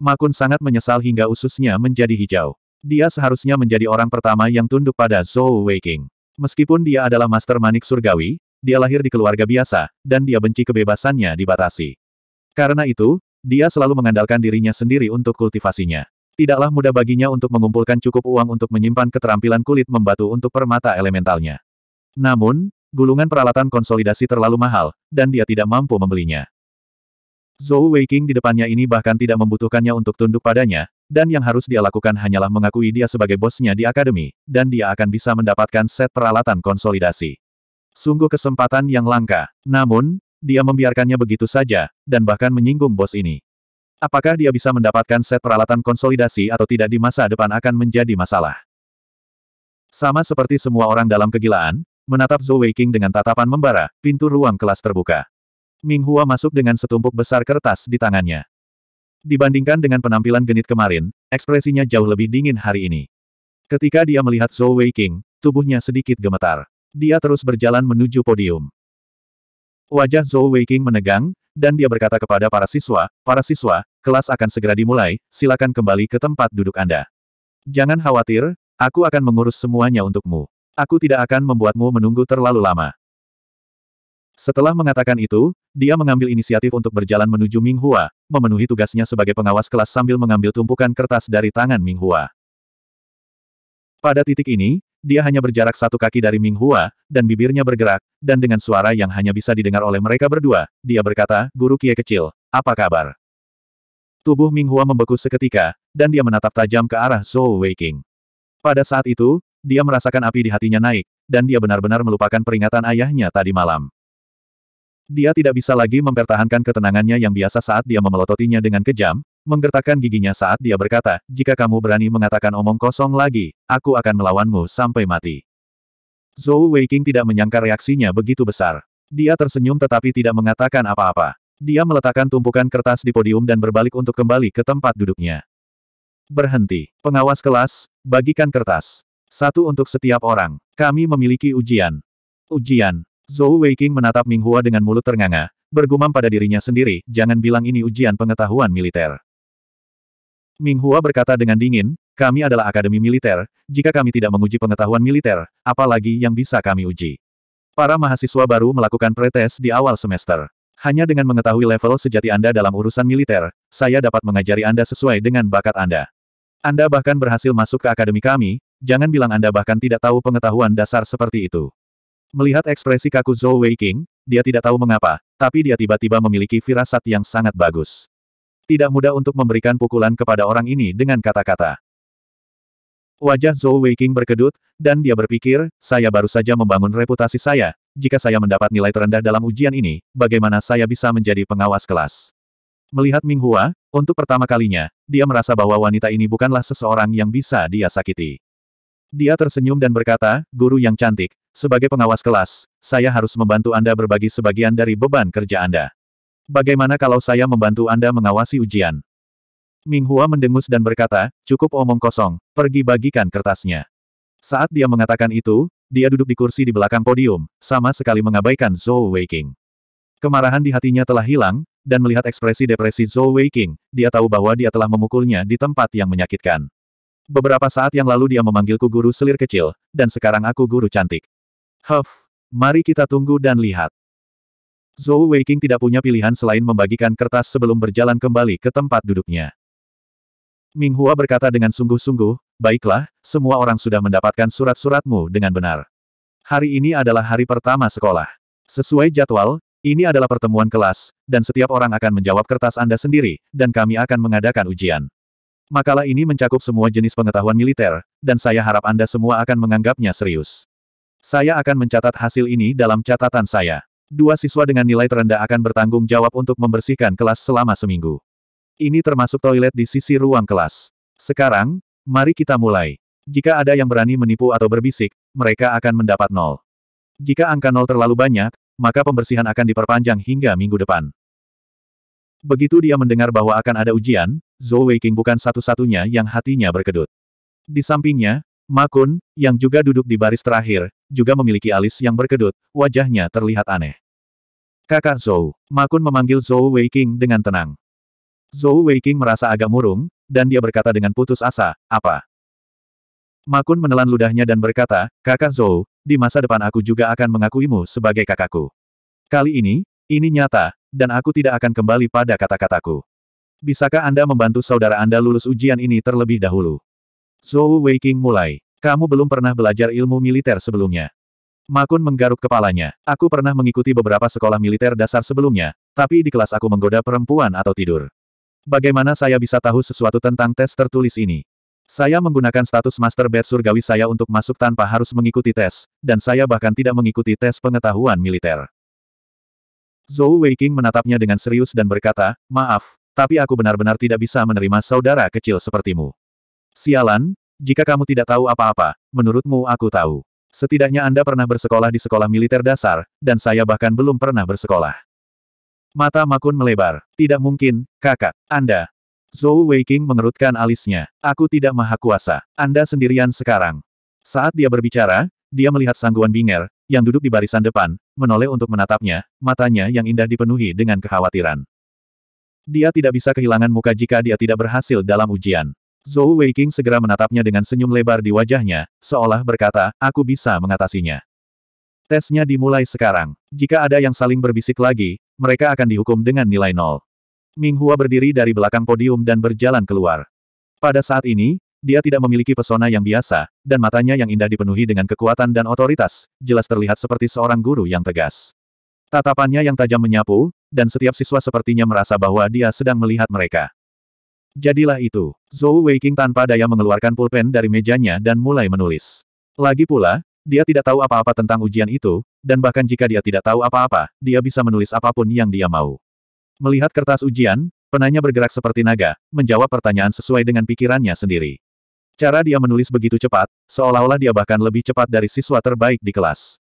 Makun sangat menyesal hingga ususnya menjadi hijau. Dia seharusnya menjadi orang pertama yang tunduk pada Zhou Weiqing. Meskipun dia adalah master manik surgawi, dia lahir di keluarga biasa, dan dia benci kebebasannya dibatasi. Karena itu, dia selalu mengandalkan dirinya sendiri untuk kultivasinya. Tidaklah mudah baginya untuk mengumpulkan cukup uang untuk menyimpan keterampilan kulit membatu untuk permata elementalnya. Namun, gulungan peralatan konsolidasi terlalu mahal, dan dia tidak mampu membelinya. Zhou Weiqing di depannya ini bahkan tidak membutuhkannya untuk tunduk padanya, dan yang harus dia lakukan hanyalah mengakui dia sebagai bosnya di akademi, dan dia akan bisa mendapatkan set peralatan konsolidasi. Sungguh kesempatan yang langka. Namun, dia membiarkannya begitu saja, dan bahkan menyinggung bos ini. Apakah dia bisa mendapatkan set peralatan konsolidasi atau tidak di masa depan akan menjadi masalah. Sama seperti semua orang dalam kegilaan, menatap Zhou Weiqing dengan tatapan membara, pintu ruang kelas terbuka. Ming Hua masuk dengan setumpuk besar kertas di tangannya. Dibandingkan dengan penampilan genit kemarin, ekspresinya jauh lebih dingin hari ini. Ketika dia melihat Zhou Weiqing, tubuhnya sedikit gemetar. Dia terus berjalan menuju podium. Wajah Zhou Weiqing menegang, dan dia berkata kepada para siswa, para siswa, kelas akan segera dimulai, silakan kembali ke tempat duduk Anda. Jangan khawatir, aku akan mengurus semuanya untukmu. Aku tidak akan membuatmu menunggu terlalu lama. Setelah mengatakan itu, dia mengambil inisiatif untuk berjalan menuju Minghua, memenuhi tugasnya sebagai pengawas kelas sambil mengambil tumpukan kertas dari tangan Minghua. Pada titik ini, dia hanya berjarak satu kaki dari Minghua, dan bibirnya bergerak, dan dengan suara yang hanya bisa didengar oleh mereka berdua, dia berkata, Guru Kie kecil, apa kabar? Tubuh Minghua membeku seketika, dan dia menatap tajam ke arah Zhou Weiqing. Pada saat itu, dia merasakan api di hatinya naik, dan dia benar-benar melupakan peringatan ayahnya tadi malam. Dia tidak bisa lagi mempertahankan ketenangannya yang biasa saat dia memelototinya dengan kejam, menggertakkan giginya saat dia berkata, jika kamu berani mengatakan omong kosong lagi, aku akan melawanmu sampai mati. Zhou Weiqing tidak menyangka reaksinya begitu besar. Dia tersenyum tetapi tidak mengatakan apa-apa. Dia meletakkan tumpukan kertas di podium dan berbalik untuk kembali ke tempat duduknya. Berhenti. Pengawas kelas, bagikan kertas. Satu untuk setiap orang. Kami memiliki ujian. Ujian. Zhou Weiqing menatap Ming Hua dengan mulut ternganga, bergumam pada dirinya sendiri, jangan bilang ini ujian pengetahuan militer. Ming Hua berkata dengan dingin, kami adalah akademi militer, jika kami tidak menguji pengetahuan militer, apalagi yang bisa kami uji. Para mahasiswa baru melakukan pretes di awal semester. Hanya dengan mengetahui level sejati Anda dalam urusan militer, saya dapat mengajari Anda sesuai dengan bakat Anda. Anda bahkan berhasil masuk ke akademi kami, jangan bilang Anda bahkan tidak tahu pengetahuan dasar seperti itu. Melihat ekspresi kaku Zhou Weiqing, dia tidak tahu mengapa, tapi dia tiba-tiba memiliki firasat yang sangat bagus. Tidak mudah untuk memberikan pukulan kepada orang ini dengan kata-kata. Wajah Zhou Weiqing berkedut, dan dia berpikir, saya baru saja membangun reputasi saya, jika saya mendapat nilai terendah dalam ujian ini, bagaimana saya bisa menjadi pengawas kelas. Melihat Ming Hua, untuk pertama kalinya, dia merasa bahwa wanita ini bukanlah seseorang yang bisa dia sakiti. Dia tersenyum dan berkata, guru yang cantik, sebagai pengawas kelas, saya harus membantu Anda berbagi sebagian dari beban kerja Anda. Bagaimana kalau saya membantu Anda mengawasi ujian? Ming Hua mendengus dan berkata, cukup omong kosong, pergi bagikan kertasnya. Saat dia mengatakan itu, dia duduk di kursi di belakang podium, sama sekali mengabaikan Zhou Weiqing. Kemarahan di hatinya telah hilang, dan melihat ekspresi depresi Zhou Weiqing, dia tahu bahwa dia telah memukulnya di tempat yang menyakitkan. Beberapa saat yang lalu dia memanggilku guru selir kecil, dan sekarang aku guru cantik. Huff, mari kita tunggu dan lihat. Zhou Weiqing tidak punya pilihan selain membagikan kertas sebelum berjalan kembali ke tempat duduknya. Ming Hua berkata dengan sungguh-sungguh, baiklah, semua orang sudah mendapatkan surat-suratmu dengan benar. Hari ini adalah hari pertama sekolah. Sesuai jadwal, ini adalah pertemuan kelas, dan setiap orang akan menjawab kertas Anda sendiri, dan kami akan mengadakan ujian. Makalah ini mencakup semua jenis pengetahuan militer, dan saya harap Anda semua akan menganggapnya serius. Saya akan mencatat hasil ini dalam catatan saya. Dua siswa dengan nilai terendah akan bertanggung jawab untuk membersihkan kelas selama seminggu. Ini termasuk toilet di sisi ruang kelas. Sekarang, mari kita mulai. Jika ada yang berani menipu atau berbisik, mereka akan mendapat nol. Jika angka nol terlalu banyak, maka pembersihan akan diperpanjang hingga minggu depan. Begitu dia mendengar bahwa akan ada ujian, Zhou Weiqing bukan satu-satunya yang hatinya berkedut. Di sampingnya, Ma Kun, yang juga duduk di baris terakhir, juga memiliki alis yang berkedut, wajahnya terlihat aneh. Kakak Zhou, Ma Kun memanggil Zhou Weiqing dengan tenang. Zhou Weiqing merasa agak murung, dan dia berkata dengan putus asa, apa? Makun menelan ludahnya dan berkata, kakak Zhou, di masa depan aku juga akan mengakuimu sebagai kakakku. Kali ini, ini nyata, dan aku tidak akan kembali pada kata-kataku. Bisakah Anda membantu saudara Anda lulus ujian ini terlebih dahulu? Zhou Weiqing mulai. Kamu belum pernah belajar ilmu militer sebelumnya. Makun menggaruk kepalanya. Aku pernah mengikuti beberapa sekolah militer dasar sebelumnya, tapi di kelas aku menggoda perempuan atau tidur. Bagaimana saya bisa tahu sesuatu tentang tes tertulis ini? Saya menggunakan status Master Bed surgawi saya untuk masuk tanpa harus mengikuti tes, dan saya bahkan tidak mengikuti tes pengetahuan militer. Zhou Weiqing menatapnya dengan serius dan berkata, Maaf, tapi aku benar-benar tidak bisa menerima saudara kecil sepertimu. Sialan, jika kamu tidak tahu apa-apa, menurutmu aku tahu. Setidaknya Anda pernah bersekolah di sekolah militer dasar, dan saya bahkan belum pernah bersekolah. Mata Makun melebar. Tidak mungkin, kakak. Anda. Zhou Weiqing mengerutkan alisnya. Aku tidak maha kuasa. Anda sendirian sekarang. Saat dia berbicara, dia melihat sangguan Binger, yang duduk di barisan depan, menoleh untuk menatapnya, matanya yang indah dipenuhi dengan kekhawatiran. Dia tidak bisa kehilangan muka jika dia tidak berhasil dalam ujian. Zhou Weiqing segera menatapnya dengan senyum lebar di wajahnya, seolah berkata, aku bisa mengatasinya. Tesnya dimulai sekarang. Jika ada yang saling berbisik lagi, mereka akan dihukum dengan nilai nol. Ming Hua berdiri dari belakang podium dan berjalan keluar. Pada saat ini, dia tidak memiliki pesona yang biasa, dan matanya yang indah dipenuhi dengan kekuatan dan otoritas, jelas terlihat seperti seorang guru yang tegas. Tatapannya yang tajam menyapu, dan setiap siswa sepertinya merasa bahwa dia sedang melihat mereka. Jadilah itu, Zhou Weiqing tanpa daya mengeluarkan pulpen dari mejanya dan mulai menulis. Lagi pula, dia tidak tahu apa-apa tentang ujian itu, dan bahkan jika dia tidak tahu apa-apa, dia bisa menulis apapun yang dia mau. Melihat kertas ujian, penanya bergerak seperti naga, menjawab pertanyaan sesuai dengan pikirannya sendiri. Cara dia menulis begitu cepat, seolah-olah dia bahkan lebih cepat dari siswa terbaik di kelas.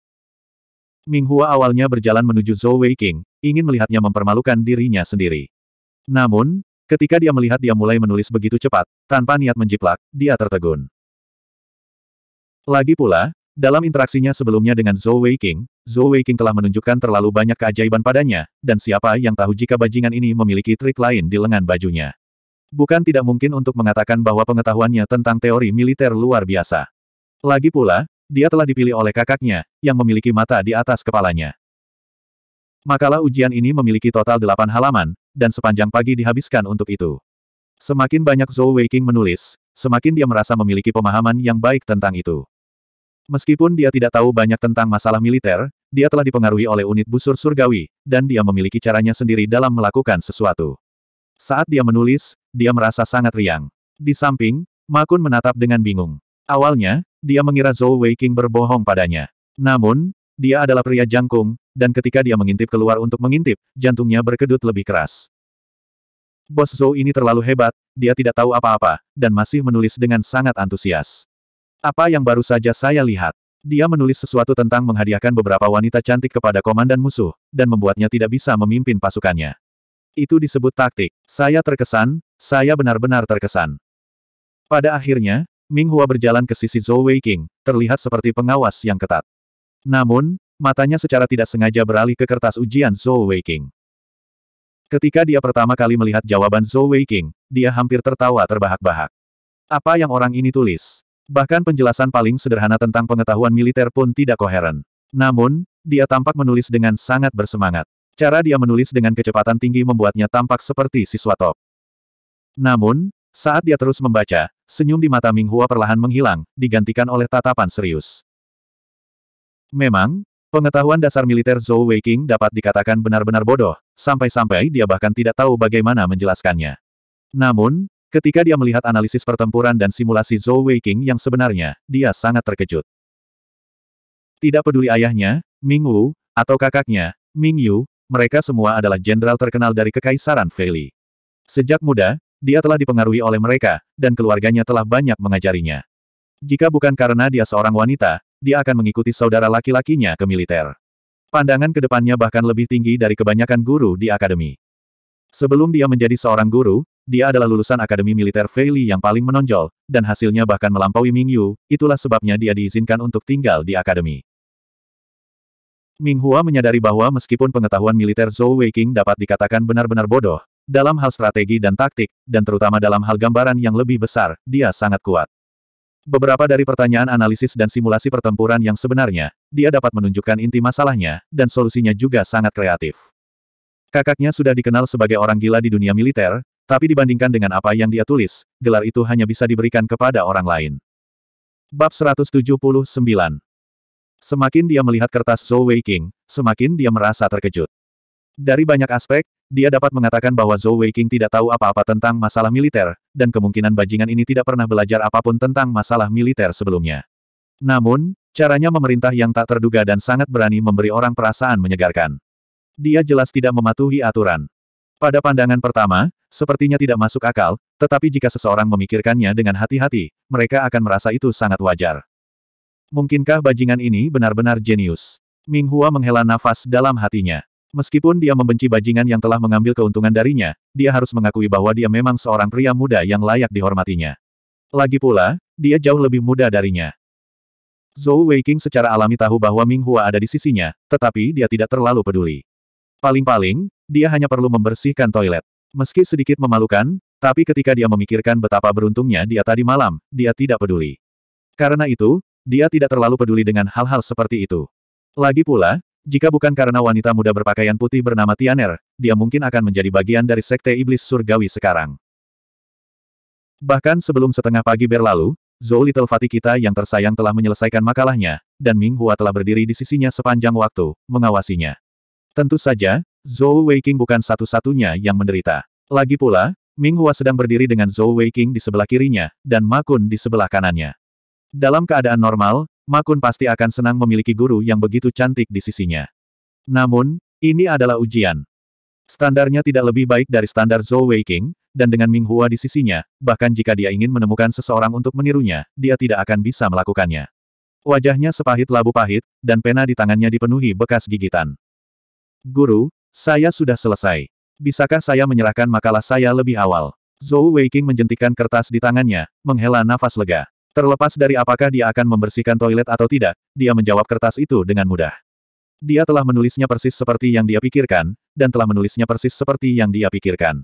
Ming Hua awalnya berjalan menuju Zhou Wei King, ingin melihatnya mempermalukan dirinya sendiri. Namun, ketika dia melihat dia mulai menulis begitu cepat, tanpa niat menjiplak, dia tertegun. Lagi pula, dalam interaksinya sebelumnya dengan Zhou Wei King, Zhou Wei King telah menunjukkan terlalu banyak keajaiban padanya, dan siapa yang tahu jika bajingan ini memiliki trik lain di lengan bajunya. Bukan tidak mungkin untuk mengatakan bahwa pengetahuannya tentang teori militer luar biasa. Lagi pula, dia telah dipilih oleh kakaknya, yang memiliki mata di atas kepalanya. Makalah ujian ini memiliki total delapan halaman, dan sepanjang pagi dihabiskan untuk itu. Semakin banyak Zhou Weiqing menulis, semakin dia merasa memiliki pemahaman yang baik tentang itu. Meskipun dia tidak tahu banyak tentang masalah militer, dia telah dipengaruhi oleh unit busur surgawi, dan dia memiliki caranya sendiri dalam melakukan sesuatu. Saat dia menulis, dia merasa sangat riang. Di samping, Makun menatap dengan bingung. Awalnya, dia mengira Zhou Weiqing berbohong padanya. Namun, dia adalah pria jangkung, dan ketika dia mengintip keluar untuk mengintip, jantungnya berkedut lebih keras. Bos Zhou ini terlalu hebat, dia tidak tahu apa-apa, dan masih menulis dengan sangat antusias. Apa yang baru saja saya lihat? Dia menulis sesuatu tentang menghadiahkan beberapa wanita cantik kepada komandan musuh, dan membuatnya tidak bisa memimpin pasukannya. Itu disebut taktik. Saya terkesan, saya benar-benar terkesan. Pada akhirnya, Ming Hua berjalan ke sisi Zhou Wei King, terlihat seperti pengawas yang ketat. Namun, matanya secara tidak sengaja beralih ke kertas ujian Zhou Wei King. Ketika dia pertama kali melihat jawaban Zhou Wei King, dia hampir tertawa terbahak-bahak. Apa yang orang ini tulis? Bahkan penjelasan paling sederhana tentang pengetahuan militer pun tidak koheren. Namun, dia tampak menulis dengan sangat bersemangat. Cara dia menulis dengan kecepatan tinggi membuatnya tampak seperti siswa top. Namun, saat dia terus membaca, senyum di mata Ming Hua perlahan menghilang, digantikan oleh tatapan serius. Memang, pengetahuan dasar militer Zhou Weiqing dapat dikatakan benar-benar bodoh, sampai-sampai dia bahkan tidak tahu bagaimana menjelaskannya. Namun, ketika dia melihat analisis pertempuran dan simulasi Zhou Weiqing yang sebenarnya, dia sangat terkejut. Tidak peduli ayahnya, Ming Wu, atau kakaknya, Ming Yu, mereka semua adalah jenderal terkenal dari Kekaisaran Feili. Sejak muda, dia telah dipengaruhi oleh mereka, dan keluarganya telah banyak mengajarinya. Jika bukan karena dia seorang wanita, dia akan mengikuti saudara laki-lakinya ke militer. Pandangan ke depannya bahkan lebih tinggi dari kebanyakan guru di akademi. Sebelum dia menjadi seorang guru, dia adalah lulusan Akademi Militer Feili yang paling menonjol, dan hasilnya bahkan melampaui Ming Yu, itulah sebabnya dia diizinkan untuk tinggal di akademi. Ming Hua menyadari bahwa meskipun pengetahuan militer Zhou Weiqing dapat dikatakan benar-benar bodoh, dalam hal strategi dan taktik, dan terutama dalam hal gambaran yang lebih besar, dia sangat kuat. Beberapa dari pertanyaan analisis dan simulasi pertempuran yang sebenarnya, dia dapat menunjukkan inti masalahnya, dan solusinya juga sangat kreatif. Kakaknya sudah dikenal sebagai orang gila di dunia militer, tapi dibandingkan dengan apa yang dia tulis, gelar itu hanya bisa diberikan kepada orang lain. Bab 179 Semakin dia melihat kertas Zhou Wei King, semakin dia merasa terkejut. Dari banyak aspek, dia dapat mengatakan bahwa Zhou Weiqing tidak tahu apa-apa tentang masalah militer, dan kemungkinan bajingan ini tidak pernah belajar apapun tentang masalah militer sebelumnya. Namun, caranya memerintah yang tak terduga dan sangat berani memberi orang perasaan menyegarkan. Dia jelas tidak mematuhi aturan. Pada pandangan pertama, sepertinya tidak masuk akal, tetapi jika seseorang memikirkannya dengan hati-hati, mereka akan merasa itu sangat wajar. Mungkinkah bajingan ini benar-benar jenius? Ming Hua menghela nafas dalam hatinya. Meskipun dia membenci bajingan yang telah mengambil keuntungan darinya, dia harus mengakui bahwa dia memang seorang pria muda yang layak dihormatinya. Lagi pula, dia jauh lebih muda darinya. Zhou Weiqing secara alami tahu bahwa Ming Hua ada di sisinya, tetapi dia tidak terlalu peduli. Paling-paling, dia hanya perlu membersihkan toilet. Meski sedikit memalukan, tapi ketika dia memikirkan betapa beruntungnya dia tadi malam, dia tidak peduli. Karena itu, dia tidak terlalu peduli dengan hal-hal seperti itu. Lagi pula, jika bukan karena wanita muda berpakaian putih bernama Tianer, dia mungkin akan menjadi bagian dari Sekte Iblis Surgawi sekarang. Bahkan sebelum setengah pagi berlalu, Zhou Little Fatih kita yang tersayang telah menyelesaikan makalahnya, dan Ming Hua telah berdiri di sisinya sepanjang waktu, mengawasinya. Tentu saja, Zhou Weiqing bukan satu-satunya yang menderita. Lagi pula, Ming Hua sedang berdiri dengan Zhou Weiqing di sebelah kirinya, dan Ma Kun di sebelah kanannya. Dalam keadaan normal, Makun pasti akan senang memiliki guru yang begitu cantik di sisinya. Namun, ini adalah ujian. Standarnya tidak lebih baik dari standar Zhou Weiqing, dan dengan Ming Hua di sisinya, bahkan jika dia ingin menemukan seseorang untuk menirunya, dia tidak akan bisa melakukannya. Wajahnya sepahit labu pahit, dan pena di tangannya dipenuhi bekas gigitan. Guru, saya sudah selesai. Bisakah saya menyerahkan makalah saya lebih awal? Zhou Weiqing menjentikan kertas di tangannya, menghela nafas lega. Terlepas dari apakah dia akan membersihkan toilet atau tidak, dia menjawab kertas itu dengan mudah. Dia telah menulisnya persis seperti yang dia pikirkan, dan telah menulisnya persis seperti yang dia pikirkan.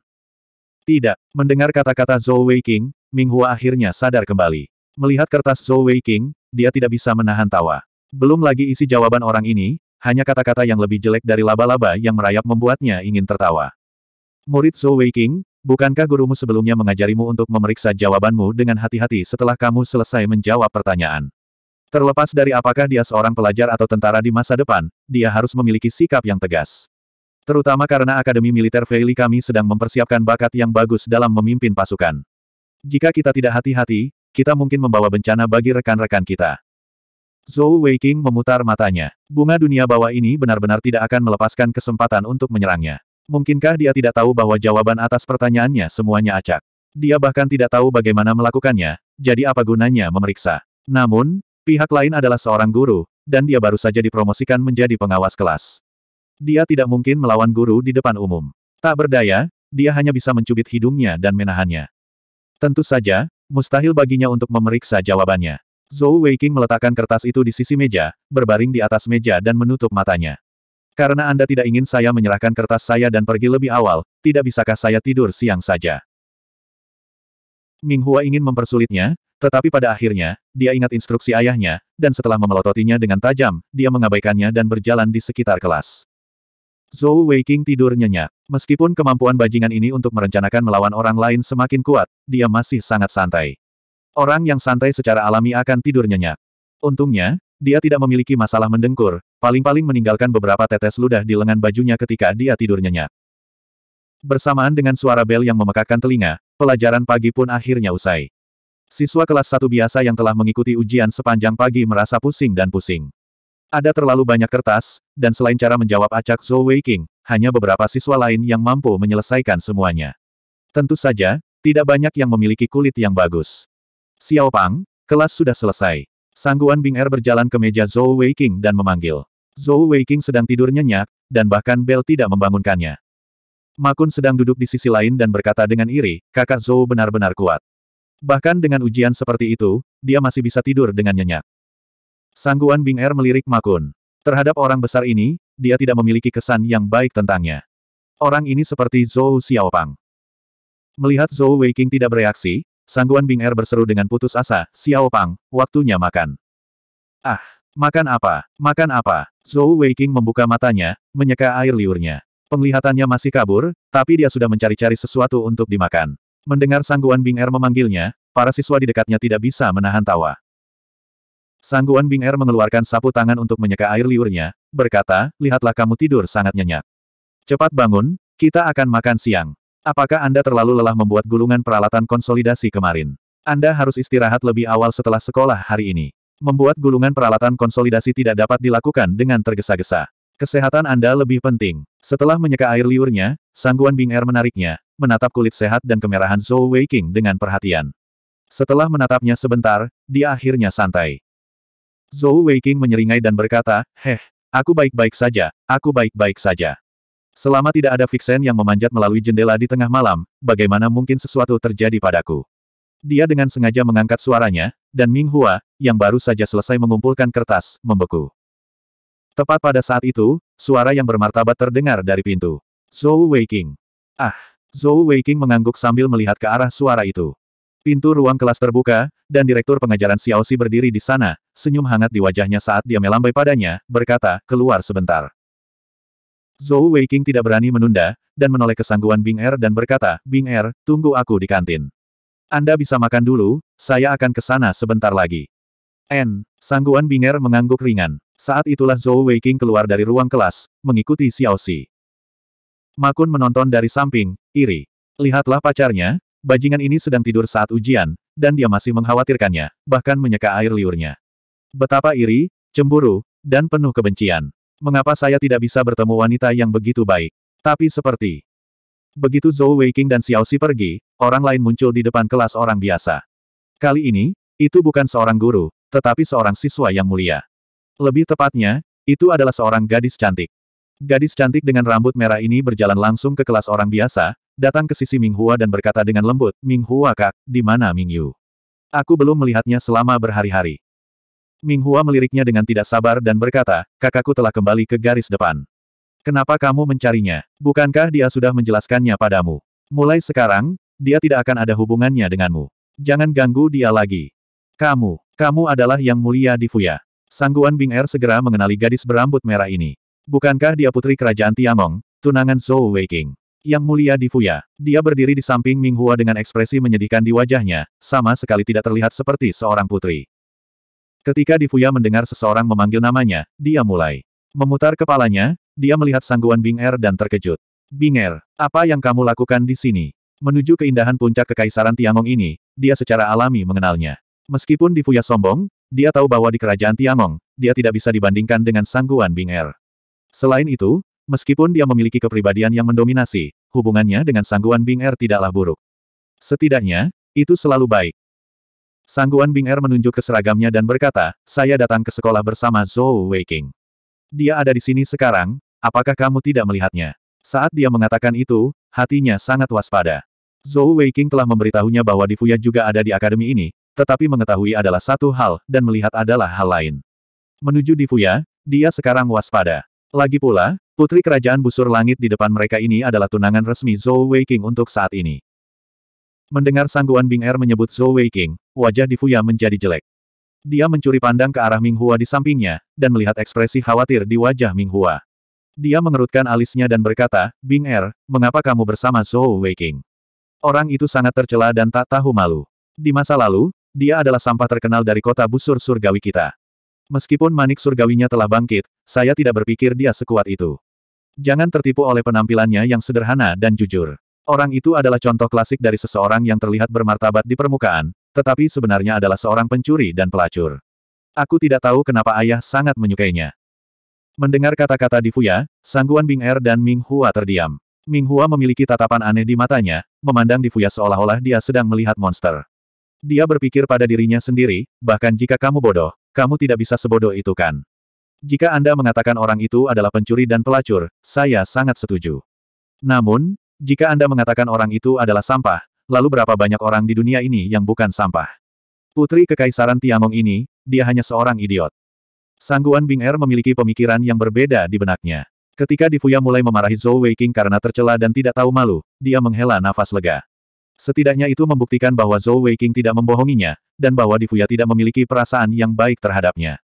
Tidak, mendengar kata-kata Zhou Weiqing, Hua akhirnya sadar kembali. Melihat kertas Zhou Weiqing, dia tidak bisa menahan tawa. Belum lagi isi jawaban orang ini, hanya kata-kata yang lebih jelek dari laba-laba yang merayap membuatnya ingin tertawa. Murid Zhou Weiqing, Bukankah gurumu sebelumnya mengajarimu untuk memeriksa jawabanmu dengan hati-hati setelah kamu selesai menjawab pertanyaan? Terlepas dari apakah dia seorang pelajar atau tentara di masa depan, dia harus memiliki sikap yang tegas. Terutama karena Akademi Militer Veili kami sedang mempersiapkan bakat yang bagus dalam memimpin pasukan. Jika kita tidak hati-hati, kita mungkin membawa bencana bagi rekan-rekan kita. Zhou Weiqing memutar matanya. Bunga dunia bawah ini benar-benar tidak akan melepaskan kesempatan untuk menyerangnya. Mungkinkah dia tidak tahu bahwa jawaban atas pertanyaannya semuanya acak? Dia bahkan tidak tahu bagaimana melakukannya, jadi apa gunanya memeriksa? Namun, pihak lain adalah seorang guru, dan dia baru saja dipromosikan menjadi pengawas kelas. Dia tidak mungkin melawan guru di depan umum. Tak berdaya, dia hanya bisa mencubit hidungnya dan menahannya. Tentu saja, mustahil baginya untuk memeriksa jawabannya. Zhou Weiqing meletakkan kertas itu di sisi meja, berbaring di atas meja dan menutup matanya. Karena Anda tidak ingin saya menyerahkan kertas saya dan pergi lebih awal, tidak bisakah saya tidur siang saja? Ming Hua ingin mempersulitnya, tetapi pada akhirnya, dia ingat instruksi ayahnya, dan setelah memelototinya dengan tajam, dia mengabaikannya dan berjalan di sekitar kelas. Zhou Weiqing tidur nyenyak. Meskipun kemampuan bajingan ini untuk merencanakan melawan orang lain semakin kuat, dia masih sangat santai. Orang yang santai secara alami akan tidur nyenyak. Untungnya, dia tidak memiliki masalah mendengkur, paling-paling meninggalkan beberapa tetes ludah di lengan bajunya ketika dia tidur nyenyak. Bersamaan dengan suara bel yang memekakkan telinga, pelajaran pagi pun akhirnya usai. Siswa kelas satu biasa yang telah mengikuti ujian sepanjang pagi merasa pusing dan pusing. Ada terlalu banyak kertas, dan selain cara menjawab acak Zhou Weiqing, hanya beberapa siswa lain yang mampu menyelesaikan semuanya. Tentu saja, tidak banyak yang memiliki kulit yang bagus. Xiao Pang, kelas sudah selesai. Sangguan Bing Er berjalan ke meja Zhou Weiqing dan memanggil. Zhou Weiqing sedang tidur nyenyak, dan bahkan Bel tidak membangunkannya. Makun sedang duduk di sisi lain dan berkata dengan iri, kakak Zhou benar-benar kuat. Bahkan dengan ujian seperti itu, dia masih bisa tidur dengan nyenyak. Sangguan Bing Er melirik Makun. Terhadap orang besar ini, dia tidak memiliki kesan yang baik tentangnya. Orang ini seperti Zhou Xiaopang. Melihat Zhou Weiqing tidak bereaksi, Sangguan Bing Er berseru dengan putus asa, Xiao Pang, waktunya makan. Ah, makan apa, makan apa? Zhou Weiqing membuka matanya, menyeka air liurnya. Penglihatannya masih kabur, tapi dia sudah mencari-cari sesuatu untuk dimakan. Mendengar Sangguan Bing Er memanggilnya, para siswa di dekatnya tidak bisa menahan tawa. Sangguan Bing Er mengeluarkan sapu tangan untuk menyeka air liurnya, berkata, lihatlah kamu tidur sangat nyenyak. Cepat bangun, kita akan makan siang. Apakah Anda terlalu lelah membuat gulungan peralatan konsolidasi kemarin? Anda harus istirahat lebih awal setelah sekolah hari ini. Membuat gulungan peralatan konsolidasi tidak dapat dilakukan dengan tergesa-gesa. Kesehatan Anda lebih penting. Setelah menyeka air liurnya, sangguan Bing Er menariknya, menatap kulit sehat dan kemerahan Zhou Weiqing dengan perhatian. Setelah menatapnya sebentar, dia akhirnya santai. Zhou Weiqing menyeringai dan berkata, Heh, aku baik-baik saja, aku baik-baik saja. Selama tidak ada Vixen yang memanjat melalui jendela di tengah malam, bagaimana mungkin sesuatu terjadi padaku? Dia dengan sengaja mengangkat suaranya, dan Ming Hua, yang baru saja selesai mengumpulkan kertas, membeku. Tepat pada saat itu, suara yang bermartabat terdengar dari pintu. Zhou Weiking. Ah! Zhou Weiking mengangguk sambil melihat ke arah suara itu. Pintu ruang kelas terbuka, dan Direktur Pengajaran Xiao Xiaoxi berdiri di sana, senyum hangat di wajahnya saat dia melambai padanya, berkata, keluar sebentar. Zhou Weiqing tidak berani menunda, dan menoleh ke sangguan Bing Er dan berkata, Bing Er, tunggu aku di kantin. Anda bisa makan dulu, saya akan ke sana sebentar lagi. N. Sangguan Bing Er mengangguk ringan. Saat itulah Zhou Weiqing keluar dari ruang kelas, mengikuti Xiao Xi. Makun menonton dari samping, iri. Lihatlah pacarnya, bajingan ini sedang tidur saat ujian, dan dia masih mengkhawatirkannya, bahkan menyeka air liurnya. Betapa iri, cemburu, dan penuh kebencian. Mengapa saya tidak bisa bertemu wanita yang begitu baik? Tapi seperti... Begitu Zhou Weiqing dan Xiao Xi pergi, orang lain muncul di depan kelas orang biasa. Kali ini, itu bukan seorang guru, tetapi seorang siswa yang mulia. Lebih tepatnya, itu adalah seorang gadis cantik. Gadis cantik dengan rambut merah ini berjalan langsung ke kelas orang biasa, datang ke sisi Ming Hua dan berkata dengan lembut, Ming Hua kak, di mana Ming Yu? Aku belum melihatnya selama berhari-hari. Ming Hua meliriknya dengan tidak sabar dan berkata, kakakku telah kembali ke garis depan. Kenapa kamu mencarinya? Bukankah dia sudah menjelaskannya padamu? Mulai sekarang, dia tidak akan ada hubungannya denganmu. Jangan ganggu dia lagi. Kamu, kamu adalah yang mulia di Fuya. Sangguan Bing Er segera mengenali gadis berambut merah ini. Bukankah dia putri kerajaan Tiangong, tunangan Zhou King? Yang mulia di Fuya, dia berdiri di samping Ming Hua dengan ekspresi menyedihkan di wajahnya, sama sekali tidak terlihat seperti seorang putri. Ketika Difuya mendengar seseorang memanggil namanya, dia mulai memutar kepalanya, dia melihat sangguan Bing Er dan terkejut. Bing Er, apa yang kamu lakukan di sini? Menuju keindahan puncak kekaisaran Tiangong ini, dia secara alami mengenalnya. Meskipun Difuya sombong, dia tahu bahwa di kerajaan Tiangong, dia tidak bisa dibandingkan dengan sangguan Bing Er. Selain itu, meskipun dia memiliki kepribadian yang mendominasi, hubungannya dengan sangguan Bing Er tidaklah buruk. Setidaknya, itu selalu baik. Sangguan Bing Er menunjuk ke seragamnya dan berkata, saya datang ke sekolah bersama Zhou Weiking. Dia ada di sini sekarang, apakah kamu tidak melihatnya? Saat dia mengatakan itu, hatinya sangat waspada. Zhou Weiking telah memberitahunya bahwa Difuya juga ada di akademi ini, tetapi mengetahui adalah satu hal, dan melihat adalah hal lain. Menuju Difuya, dia sekarang waspada. Lagi pula, putri kerajaan busur langit di depan mereka ini adalah tunangan resmi Zhou Weiking untuk saat ini. Mendengar sangguan Bing Er menyebut Zhou Weiqing, wajah di Fuya menjadi jelek. Dia mencuri pandang ke arah Ming Hua di sampingnya, dan melihat ekspresi khawatir di wajah Ming Hua. Dia mengerutkan alisnya dan berkata, Bing Er, mengapa kamu bersama Zhou Weiqing? Orang itu sangat tercela dan tak tahu malu. Di masa lalu, dia adalah sampah terkenal dari kota busur surgawi kita. Meskipun manik surgawinya telah bangkit, saya tidak berpikir dia sekuat itu. Jangan tertipu oleh penampilannya yang sederhana dan jujur. Orang itu adalah contoh klasik dari seseorang yang terlihat bermartabat di permukaan, tetapi sebenarnya adalah seorang pencuri dan pelacur. Aku tidak tahu kenapa ayah sangat menyukainya. Mendengar kata-kata di Fuya, sangguan Bing Er dan Ming Hua terdiam. Ming Hua memiliki tatapan aneh di matanya, memandang di Fuya seolah-olah dia sedang melihat monster. Dia berpikir pada dirinya sendiri, bahkan jika kamu bodoh, kamu tidak bisa sebodoh itu kan. Jika Anda mengatakan orang itu adalah pencuri dan pelacur, saya sangat setuju. Namun, jika Anda mengatakan orang itu adalah sampah, lalu berapa banyak orang di dunia ini yang bukan sampah? Putri Kekaisaran Tiangong ini, dia hanya seorang idiot. Sangguan Bing Er memiliki pemikiran yang berbeda di benaknya. Ketika Difuya mulai memarahi Zhou Weiqing karena tercela dan tidak tahu malu, dia menghela nafas lega. Setidaknya itu membuktikan bahwa Zhou Weiqing tidak membohonginya, dan bahwa Difuya tidak memiliki perasaan yang baik terhadapnya.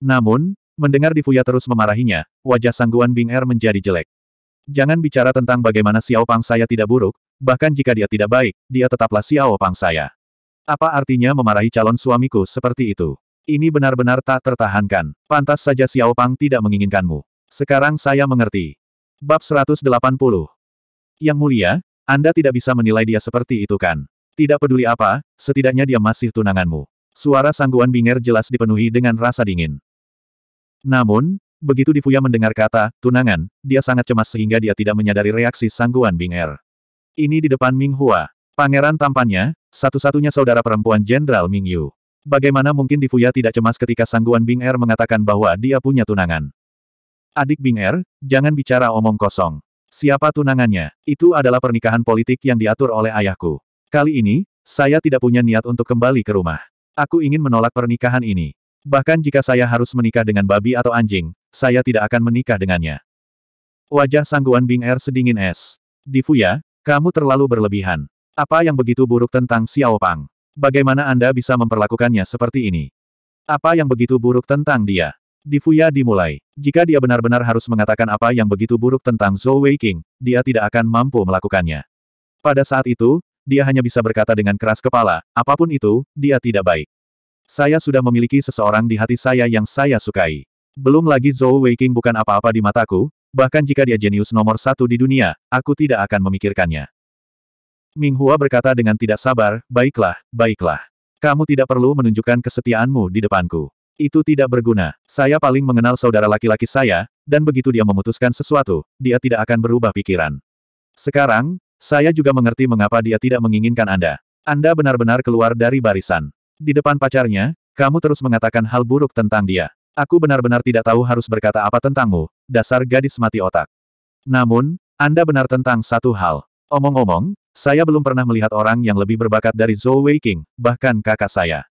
Namun, mendengar Difuya terus memarahinya, wajah Sangguan Bing Er menjadi jelek. Jangan bicara tentang bagaimana Xiao Pang saya tidak buruk, bahkan jika dia tidak baik, dia tetaplah Xiao Pang saya. Apa artinya memarahi calon suamiku seperti itu? Ini benar-benar tak tertahankan. Pantas saja Xiao Pang tidak menginginkanmu. Sekarang saya mengerti. Bab 180 Yang mulia, Anda tidak bisa menilai dia seperti itu kan? Tidak peduli apa, setidaknya dia masih tunanganmu. Suara sangguan Binger jelas dipenuhi dengan rasa dingin. Namun, Begitu Difuya mendengar kata, tunangan, dia sangat cemas sehingga dia tidak menyadari reaksi sangguan Bing Er. Ini di depan Ming Hua. Pangeran tampannya, satu-satunya saudara perempuan Jenderal Ming Yu. Bagaimana mungkin Difuya tidak cemas ketika sangguan Bing Er mengatakan bahwa dia punya tunangan? Adik Bing Er, jangan bicara omong kosong. Siapa tunangannya? Itu adalah pernikahan politik yang diatur oleh ayahku. Kali ini, saya tidak punya niat untuk kembali ke rumah. Aku ingin menolak pernikahan ini. Bahkan jika saya harus menikah dengan babi atau anjing, saya tidak akan menikah dengannya. Wajah sangguan Bing Er sedingin es. Difuya, kamu terlalu berlebihan. Apa yang begitu buruk tentang Xiao Pang? Bagaimana Anda bisa memperlakukannya seperti ini? Apa yang begitu buruk tentang dia? Difuya dimulai. Jika dia benar-benar harus mengatakan apa yang begitu buruk tentang Zhou Weiqing, dia tidak akan mampu melakukannya. Pada saat itu, dia hanya bisa berkata dengan keras kepala, apapun itu, dia tidak baik. Saya sudah memiliki seseorang di hati saya yang saya sukai. Belum lagi Zhou Weiqing bukan apa-apa di mataku, bahkan jika dia jenius nomor satu di dunia, aku tidak akan memikirkannya. Ming Hua berkata dengan tidak sabar, baiklah, baiklah. Kamu tidak perlu menunjukkan kesetiaanmu di depanku. Itu tidak berguna. Saya paling mengenal saudara laki-laki saya, dan begitu dia memutuskan sesuatu, dia tidak akan berubah pikiran. Sekarang, saya juga mengerti mengapa dia tidak menginginkan Anda. Anda benar-benar keluar dari barisan. Di depan pacarnya, kamu terus mengatakan hal buruk tentang dia. Aku benar-benar tidak tahu harus berkata apa tentangmu, dasar gadis mati otak. Namun, Anda benar tentang satu hal. Omong-omong, saya belum pernah melihat orang yang lebih berbakat dari Zhou Weiqing, bahkan kakak saya.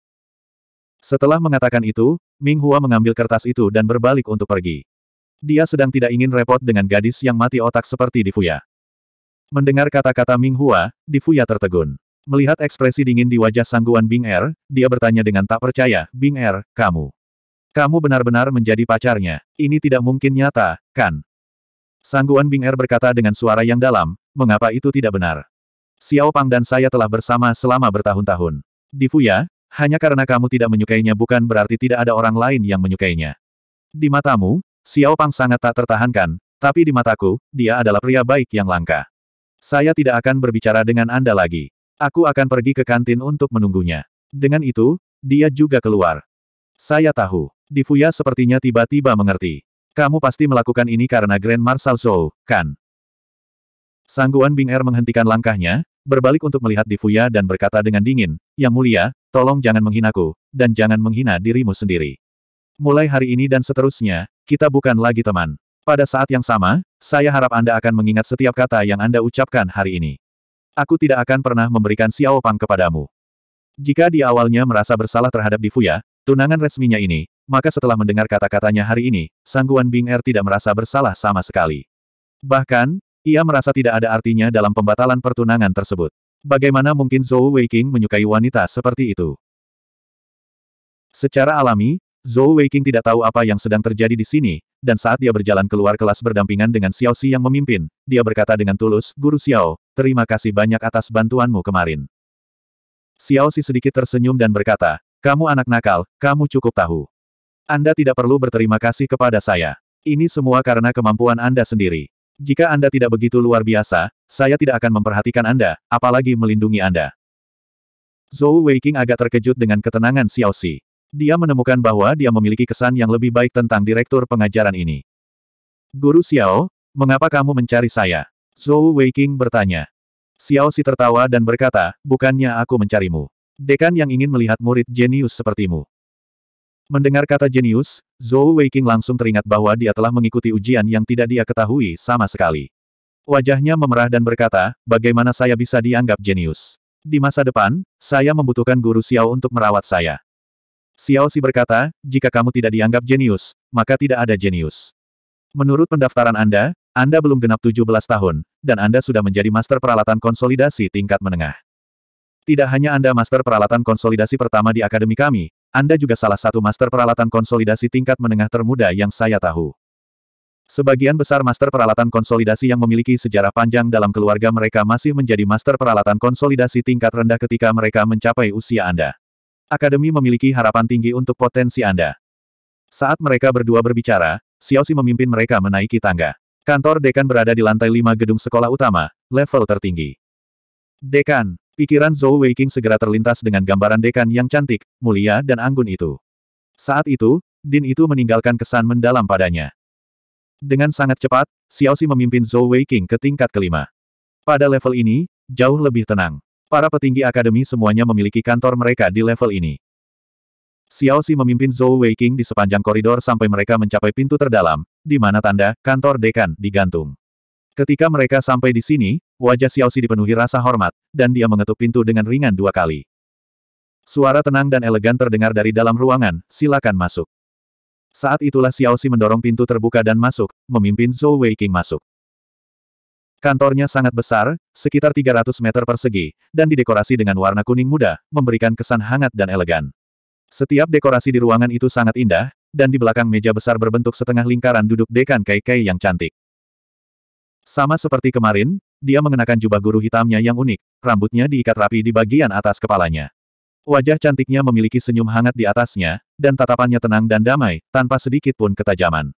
Setelah mengatakan itu, Ming Hua mengambil kertas itu dan berbalik untuk pergi. Dia sedang tidak ingin repot dengan gadis yang mati otak seperti Difuya. Mendengar kata-kata Ming Hua, Difuya tertegun. Melihat ekspresi dingin di wajah sangguan Bing Er, dia bertanya dengan tak percaya, Bing Er, kamu. Kamu benar-benar menjadi pacarnya. Ini tidak mungkin nyata, kan? Sangguan Bing Er berkata dengan suara yang dalam, mengapa itu tidak benar? Xiao Pang dan saya telah bersama selama bertahun-tahun. Di Fuya, hanya karena kamu tidak menyukainya bukan berarti tidak ada orang lain yang menyukainya. Di matamu, Xiao Pang sangat tak tertahankan, tapi di mataku, dia adalah pria baik yang langka. Saya tidak akan berbicara dengan Anda lagi. Aku akan pergi ke kantin untuk menunggunya. Dengan itu, dia juga keluar. Saya tahu. Difuya sepertinya tiba-tiba mengerti. Kamu pasti melakukan ini karena Grand Marshal Zhou, kan? Sangguan Bing Er menghentikan langkahnya, berbalik untuk melihat Difuya dan berkata dengan dingin, Yang mulia, tolong jangan menghinaku, dan jangan menghina dirimu sendiri. Mulai hari ini dan seterusnya, kita bukan lagi teman. Pada saat yang sama, saya harap Anda akan mengingat setiap kata yang Anda ucapkan hari ini. Aku tidak akan pernah memberikan Xiao Pang kepadamu. Jika di awalnya merasa bersalah terhadap Difuya, Tunangan resminya ini, maka setelah mendengar kata-katanya hari ini, Sangguan Bing Er tidak merasa bersalah sama sekali. Bahkan, ia merasa tidak ada artinya dalam pembatalan pertunangan tersebut. Bagaimana mungkin Zhou Weiking menyukai wanita seperti itu? Secara alami, Zhou Weiking tidak tahu apa yang sedang terjadi di sini, dan saat dia berjalan keluar kelas berdampingan dengan Xiao Xi yang memimpin, dia berkata dengan tulus, Guru Xiao, terima kasih banyak atas bantuanmu kemarin. Xiao Xi sedikit tersenyum dan berkata, kamu anak nakal, kamu cukup tahu. Anda tidak perlu berterima kasih kepada saya. Ini semua karena kemampuan Anda sendiri. Jika Anda tidak begitu luar biasa, saya tidak akan memperhatikan Anda, apalagi melindungi Anda. Zhou Weiqing agak terkejut dengan ketenangan Xiao Xi. Dia menemukan bahwa dia memiliki kesan yang lebih baik tentang direktur pengajaran ini. Guru Xiao, mengapa kamu mencari saya? Zhou Weiqing bertanya. Xiao Xi tertawa dan berkata, bukannya aku mencarimu. Dekan yang ingin melihat murid jenius sepertimu. Mendengar kata jenius, Zhou Weiking langsung teringat bahwa dia telah mengikuti ujian yang tidak dia ketahui sama sekali. Wajahnya memerah dan berkata, bagaimana saya bisa dianggap jenius? Di masa depan, saya membutuhkan guru Xiao untuk merawat saya. Xiao Si berkata, jika kamu tidak dianggap jenius, maka tidak ada jenius. Menurut pendaftaran Anda, Anda belum genap 17 tahun, dan Anda sudah menjadi master peralatan konsolidasi tingkat menengah. Tidak hanya Anda master peralatan konsolidasi pertama di akademi kami, Anda juga salah satu master peralatan konsolidasi tingkat menengah termuda yang saya tahu. Sebagian besar master peralatan konsolidasi yang memiliki sejarah panjang dalam keluarga mereka masih menjadi master peralatan konsolidasi tingkat rendah ketika mereka mencapai usia Anda. Akademi memiliki harapan tinggi untuk potensi Anda. Saat mereka berdua berbicara, Xiao Xi memimpin mereka menaiki tangga. Kantor dekan berada di lantai 5 gedung sekolah utama, level tertinggi. Dekan, Pikiran Zhou Weiqing segera terlintas dengan gambaran dekan yang cantik, mulia dan anggun itu. Saat itu, Din itu meninggalkan kesan mendalam padanya. Dengan sangat cepat, Xiao Xiaoxi memimpin Zhou Weiqing ke tingkat kelima. Pada level ini, jauh lebih tenang. Para petinggi akademi semuanya memiliki kantor mereka di level ini. Xiao Xiaoxi memimpin Zhou Weiqing di sepanjang koridor sampai mereka mencapai pintu terdalam, di mana tanda kantor dekan digantung. Ketika mereka sampai di sini, wajah Xiao Xiaoxi dipenuhi rasa hormat, dan dia mengetuk pintu dengan ringan dua kali. Suara tenang dan elegan terdengar dari dalam ruangan, silakan masuk. Saat itulah Xiao Xiaoxi mendorong pintu terbuka dan masuk, memimpin Zhou Weiqing masuk. Kantornya sangat besar, sekitar 300 meter persegi, dan didekorasi dengan warna kuning muda, memberikan kesan hangat dan elegan. Setiap dekorasi di ruangan itu sangat indah, dan di belakang meja besar berbentuk setengah lingkaran duduk dekan Kai Kai yang cantik. Sama seperti kemarin, dia mengenakan jubah guru hitamnya yang unik, rambutnya diikat rapi di bagian atas kepalanya. Wajah cantiknya memiliki senyum hangat di atasnya, dan tatapannya tenang dan damai, tanpa sedikit pun ketajaman.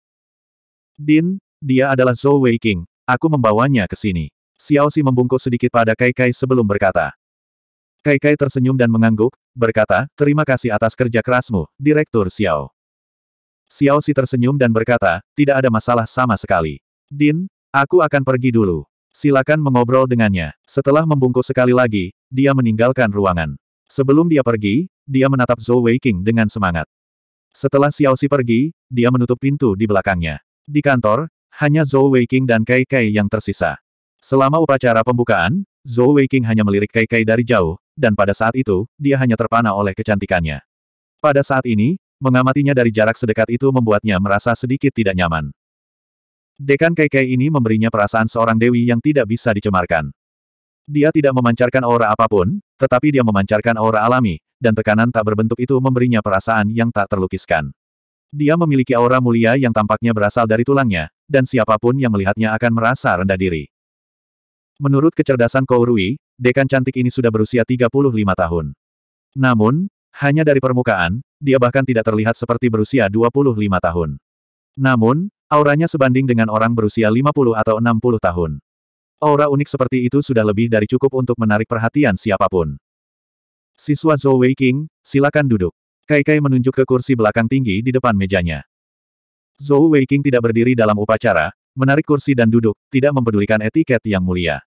Din, dia adalah Zhou Wei King, aku membawanya ke sini. Xiao Xi membungkuk sedikit pada Kai Kai sebelum berkata. Kai Kai tersenyum dan mengangguk, berkata, terima kasih atas kerja kerasmu, Direktur Xiao. Xiao Xi tersenyum dan berkata, tidak ada masalah sama sekali. Din, aku akan pergi dulu. Silakan mengobrol dengannya. Setelah membungkuk sekali lagi, dia meninggalkan ruangan. Sebelum dia pergi, dia menatap Zhou Weiqing dengan semangat. Setelah Xiao Si pergi, dia menutup pintu di belakangnya. Di kantor, hanya Zhou Weiqing dan Kai Kai yang tersisa. Selama upacara pembukaan, Zhou Weiqing hanya melirik Kai Kai dari jauh, dan pada saat itu, dia hanya terpana oleh kecantikannya. Pada saat ini, mengamatinya dari jarak sedekat itu membuatnya merasa sedikit tidak nyaman. Dekan Keikei ini memberinya perasaan seorang dewi yang tidak bisa dicemarkan. Dia tidak memancarkan aura apapun, tetapi dia memancarkan aura alami, dan tekanan tak berbentuk itu memberinya perasaan yang tak terlukiskan. Dia memiliki aura mulia yang tampaknya berasal dari tulangnya, dan siapapun yang melihatnya akan merasa rendah diri. Menurut kecerdasan Kourui, dekan cantik ini sudah berusia 35 tahun. Namun, hanya dari permukaan, dia bahkan tidak terlihat seperti berusia 25 tahun. Namun, Auranya sebanding dengan orang berusia 50 atau 60 tahun. Aura unik seperti itu sudah lebih dari cukup untuk menarik perhatian siapapun. Siswa Zhou Wei King, silakan duduk. Kai Kai menunjuk ke kursi belakang tinggi di depan mejanya. Zhou Wei King tidak berdiri dalam upacara, menarik kursi dan duduk, tidak mempedulikan etiket yang mulia.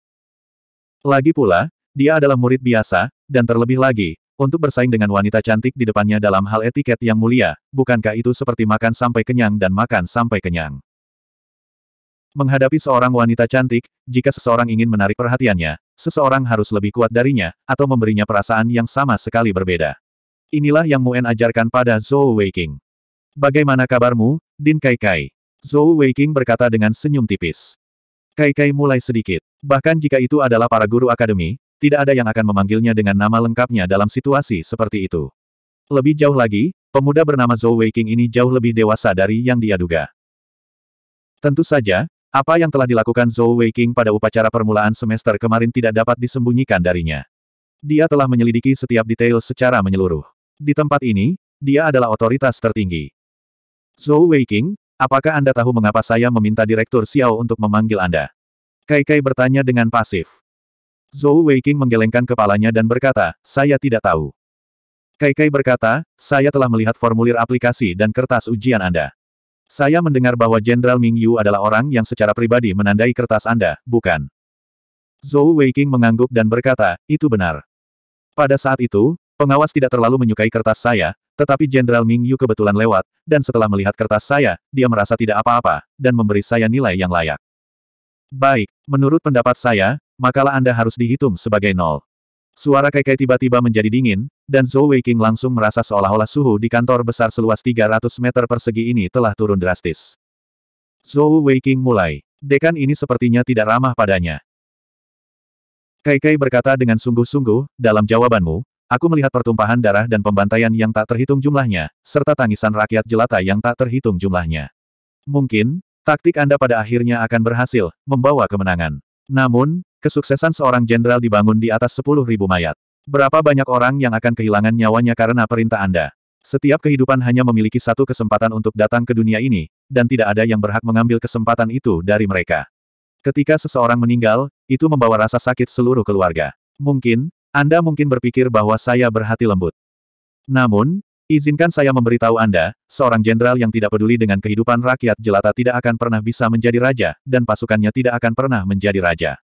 Lagi pula, dia adalah murid biasa, dan terlebih lagi, untuk bersaing dengan wanita cantik di depannya dalam hal etiket yang mulia, bukankah itu seperti makan sampai kenyang dan makan sampai kenyang? Menghadapi seorang wanita cantik, jika seseorang ingin menarik perhatiannya, seseorang harus lebih kuat darinya, atau memberinya perasaan yang sama sekali berbeda. Inilah yang Muen ajarkan pada Zhou Weiking. Bagaimana kabarmu, Din Kai Kai? Zhou Weiking berkata dengan senyum tipis. Kai Kai mulai sedikit. Bahkan jika itu adalah para guru akademi, tidak ada yang akan memanggilnya dengan nama lengkapnya dalam situasi seperti itu. Lebih jauh lagi, pemuda bernama Zhou Weiqing ini jauh lebih dewasa dari yang dia duga. Tentu saja, apa yang telah dilakukan Zhou Weiqing pada upacara permulaan semester kemarin tidak dapat disembunyikan darinya. Dia telah menyelidiki setiap detail secara menyeluruh. Di tempat ini, dia adalah otoritas tertinggi. Zhou Weiqing, apakah Anda tahu mengapa saya meminta Direktur Xiao untuk memanggil Anda? Kai Kai bertanya dengan pasif. Zhou Weiqing menggelengkan kepalanya dan berkata, saya tidak tahu. Kai Kai berkata, saya telah melihat formulir aplikasi dan kertas ujian Anda. Saya mendengar bahwa Jenderal Ming Yu adalah orang yang secara pribadi menandai kertas Anda, bukan? Zhou Weiqing mengangguk dan berkata, itu benar. Pada saat itu, pengawas tidak terlalu menyukai kertas saya, tetapi Jenderal Ming Yu kebetulan lewat, dan setelah melihat kertas saya, dia merasa tidak apa-apa, dan memberi saya nilai yang layak. Baik, menurut pendapat saya, makalah Anda harus dihitung sebagai nol. Suara Kaikai tiba-tiba menjadi dingin, dan Zhou Weiking langsung merasa seolah-olah suhu di kantor besar seluas 300 meter persegi ini telah turun drastis. Zhou Weiking mulai. Dekan ini sepertinya tidak ramah padanya. Kaikai berkata dengan sungguh-sungguh, dalam jawabanmu, aku melihat pertumpahan darah dan pembantaian yang tak terhitung jumlahnya, serta tangisan rakyat jelata yang tak terhitung jumlahnya. Mungkin, taktik Anda pada akhirnya akan berhasil, membawa kemenangan. Namun, Kesuksesan seorang jenderal dibangun di atas sepuluh ribu mayat. Berapa banyak orang yang akan kehilangan nyawanya karena perintah Anda? Setiap kehidupan hanya memiliki satu kesempatan untuk datang ke dunia ini, dan tidak ada yang berhak mengambil kesempatan itu dari mereka. Ketika seseorang meninggal, itu membawa rasa sakit seluruh keluarga. Mungkin, Anda mungkin berpikir bahwa saya berhati lembut. Namun, izinkan saya memberitahu Anda, seorang jenderal yang tidak peduli dengan kehidupan rakyat jelata tidak akan pernah bisa menjadi raja, dan pasukannya tidak akan pernah menjadi raja.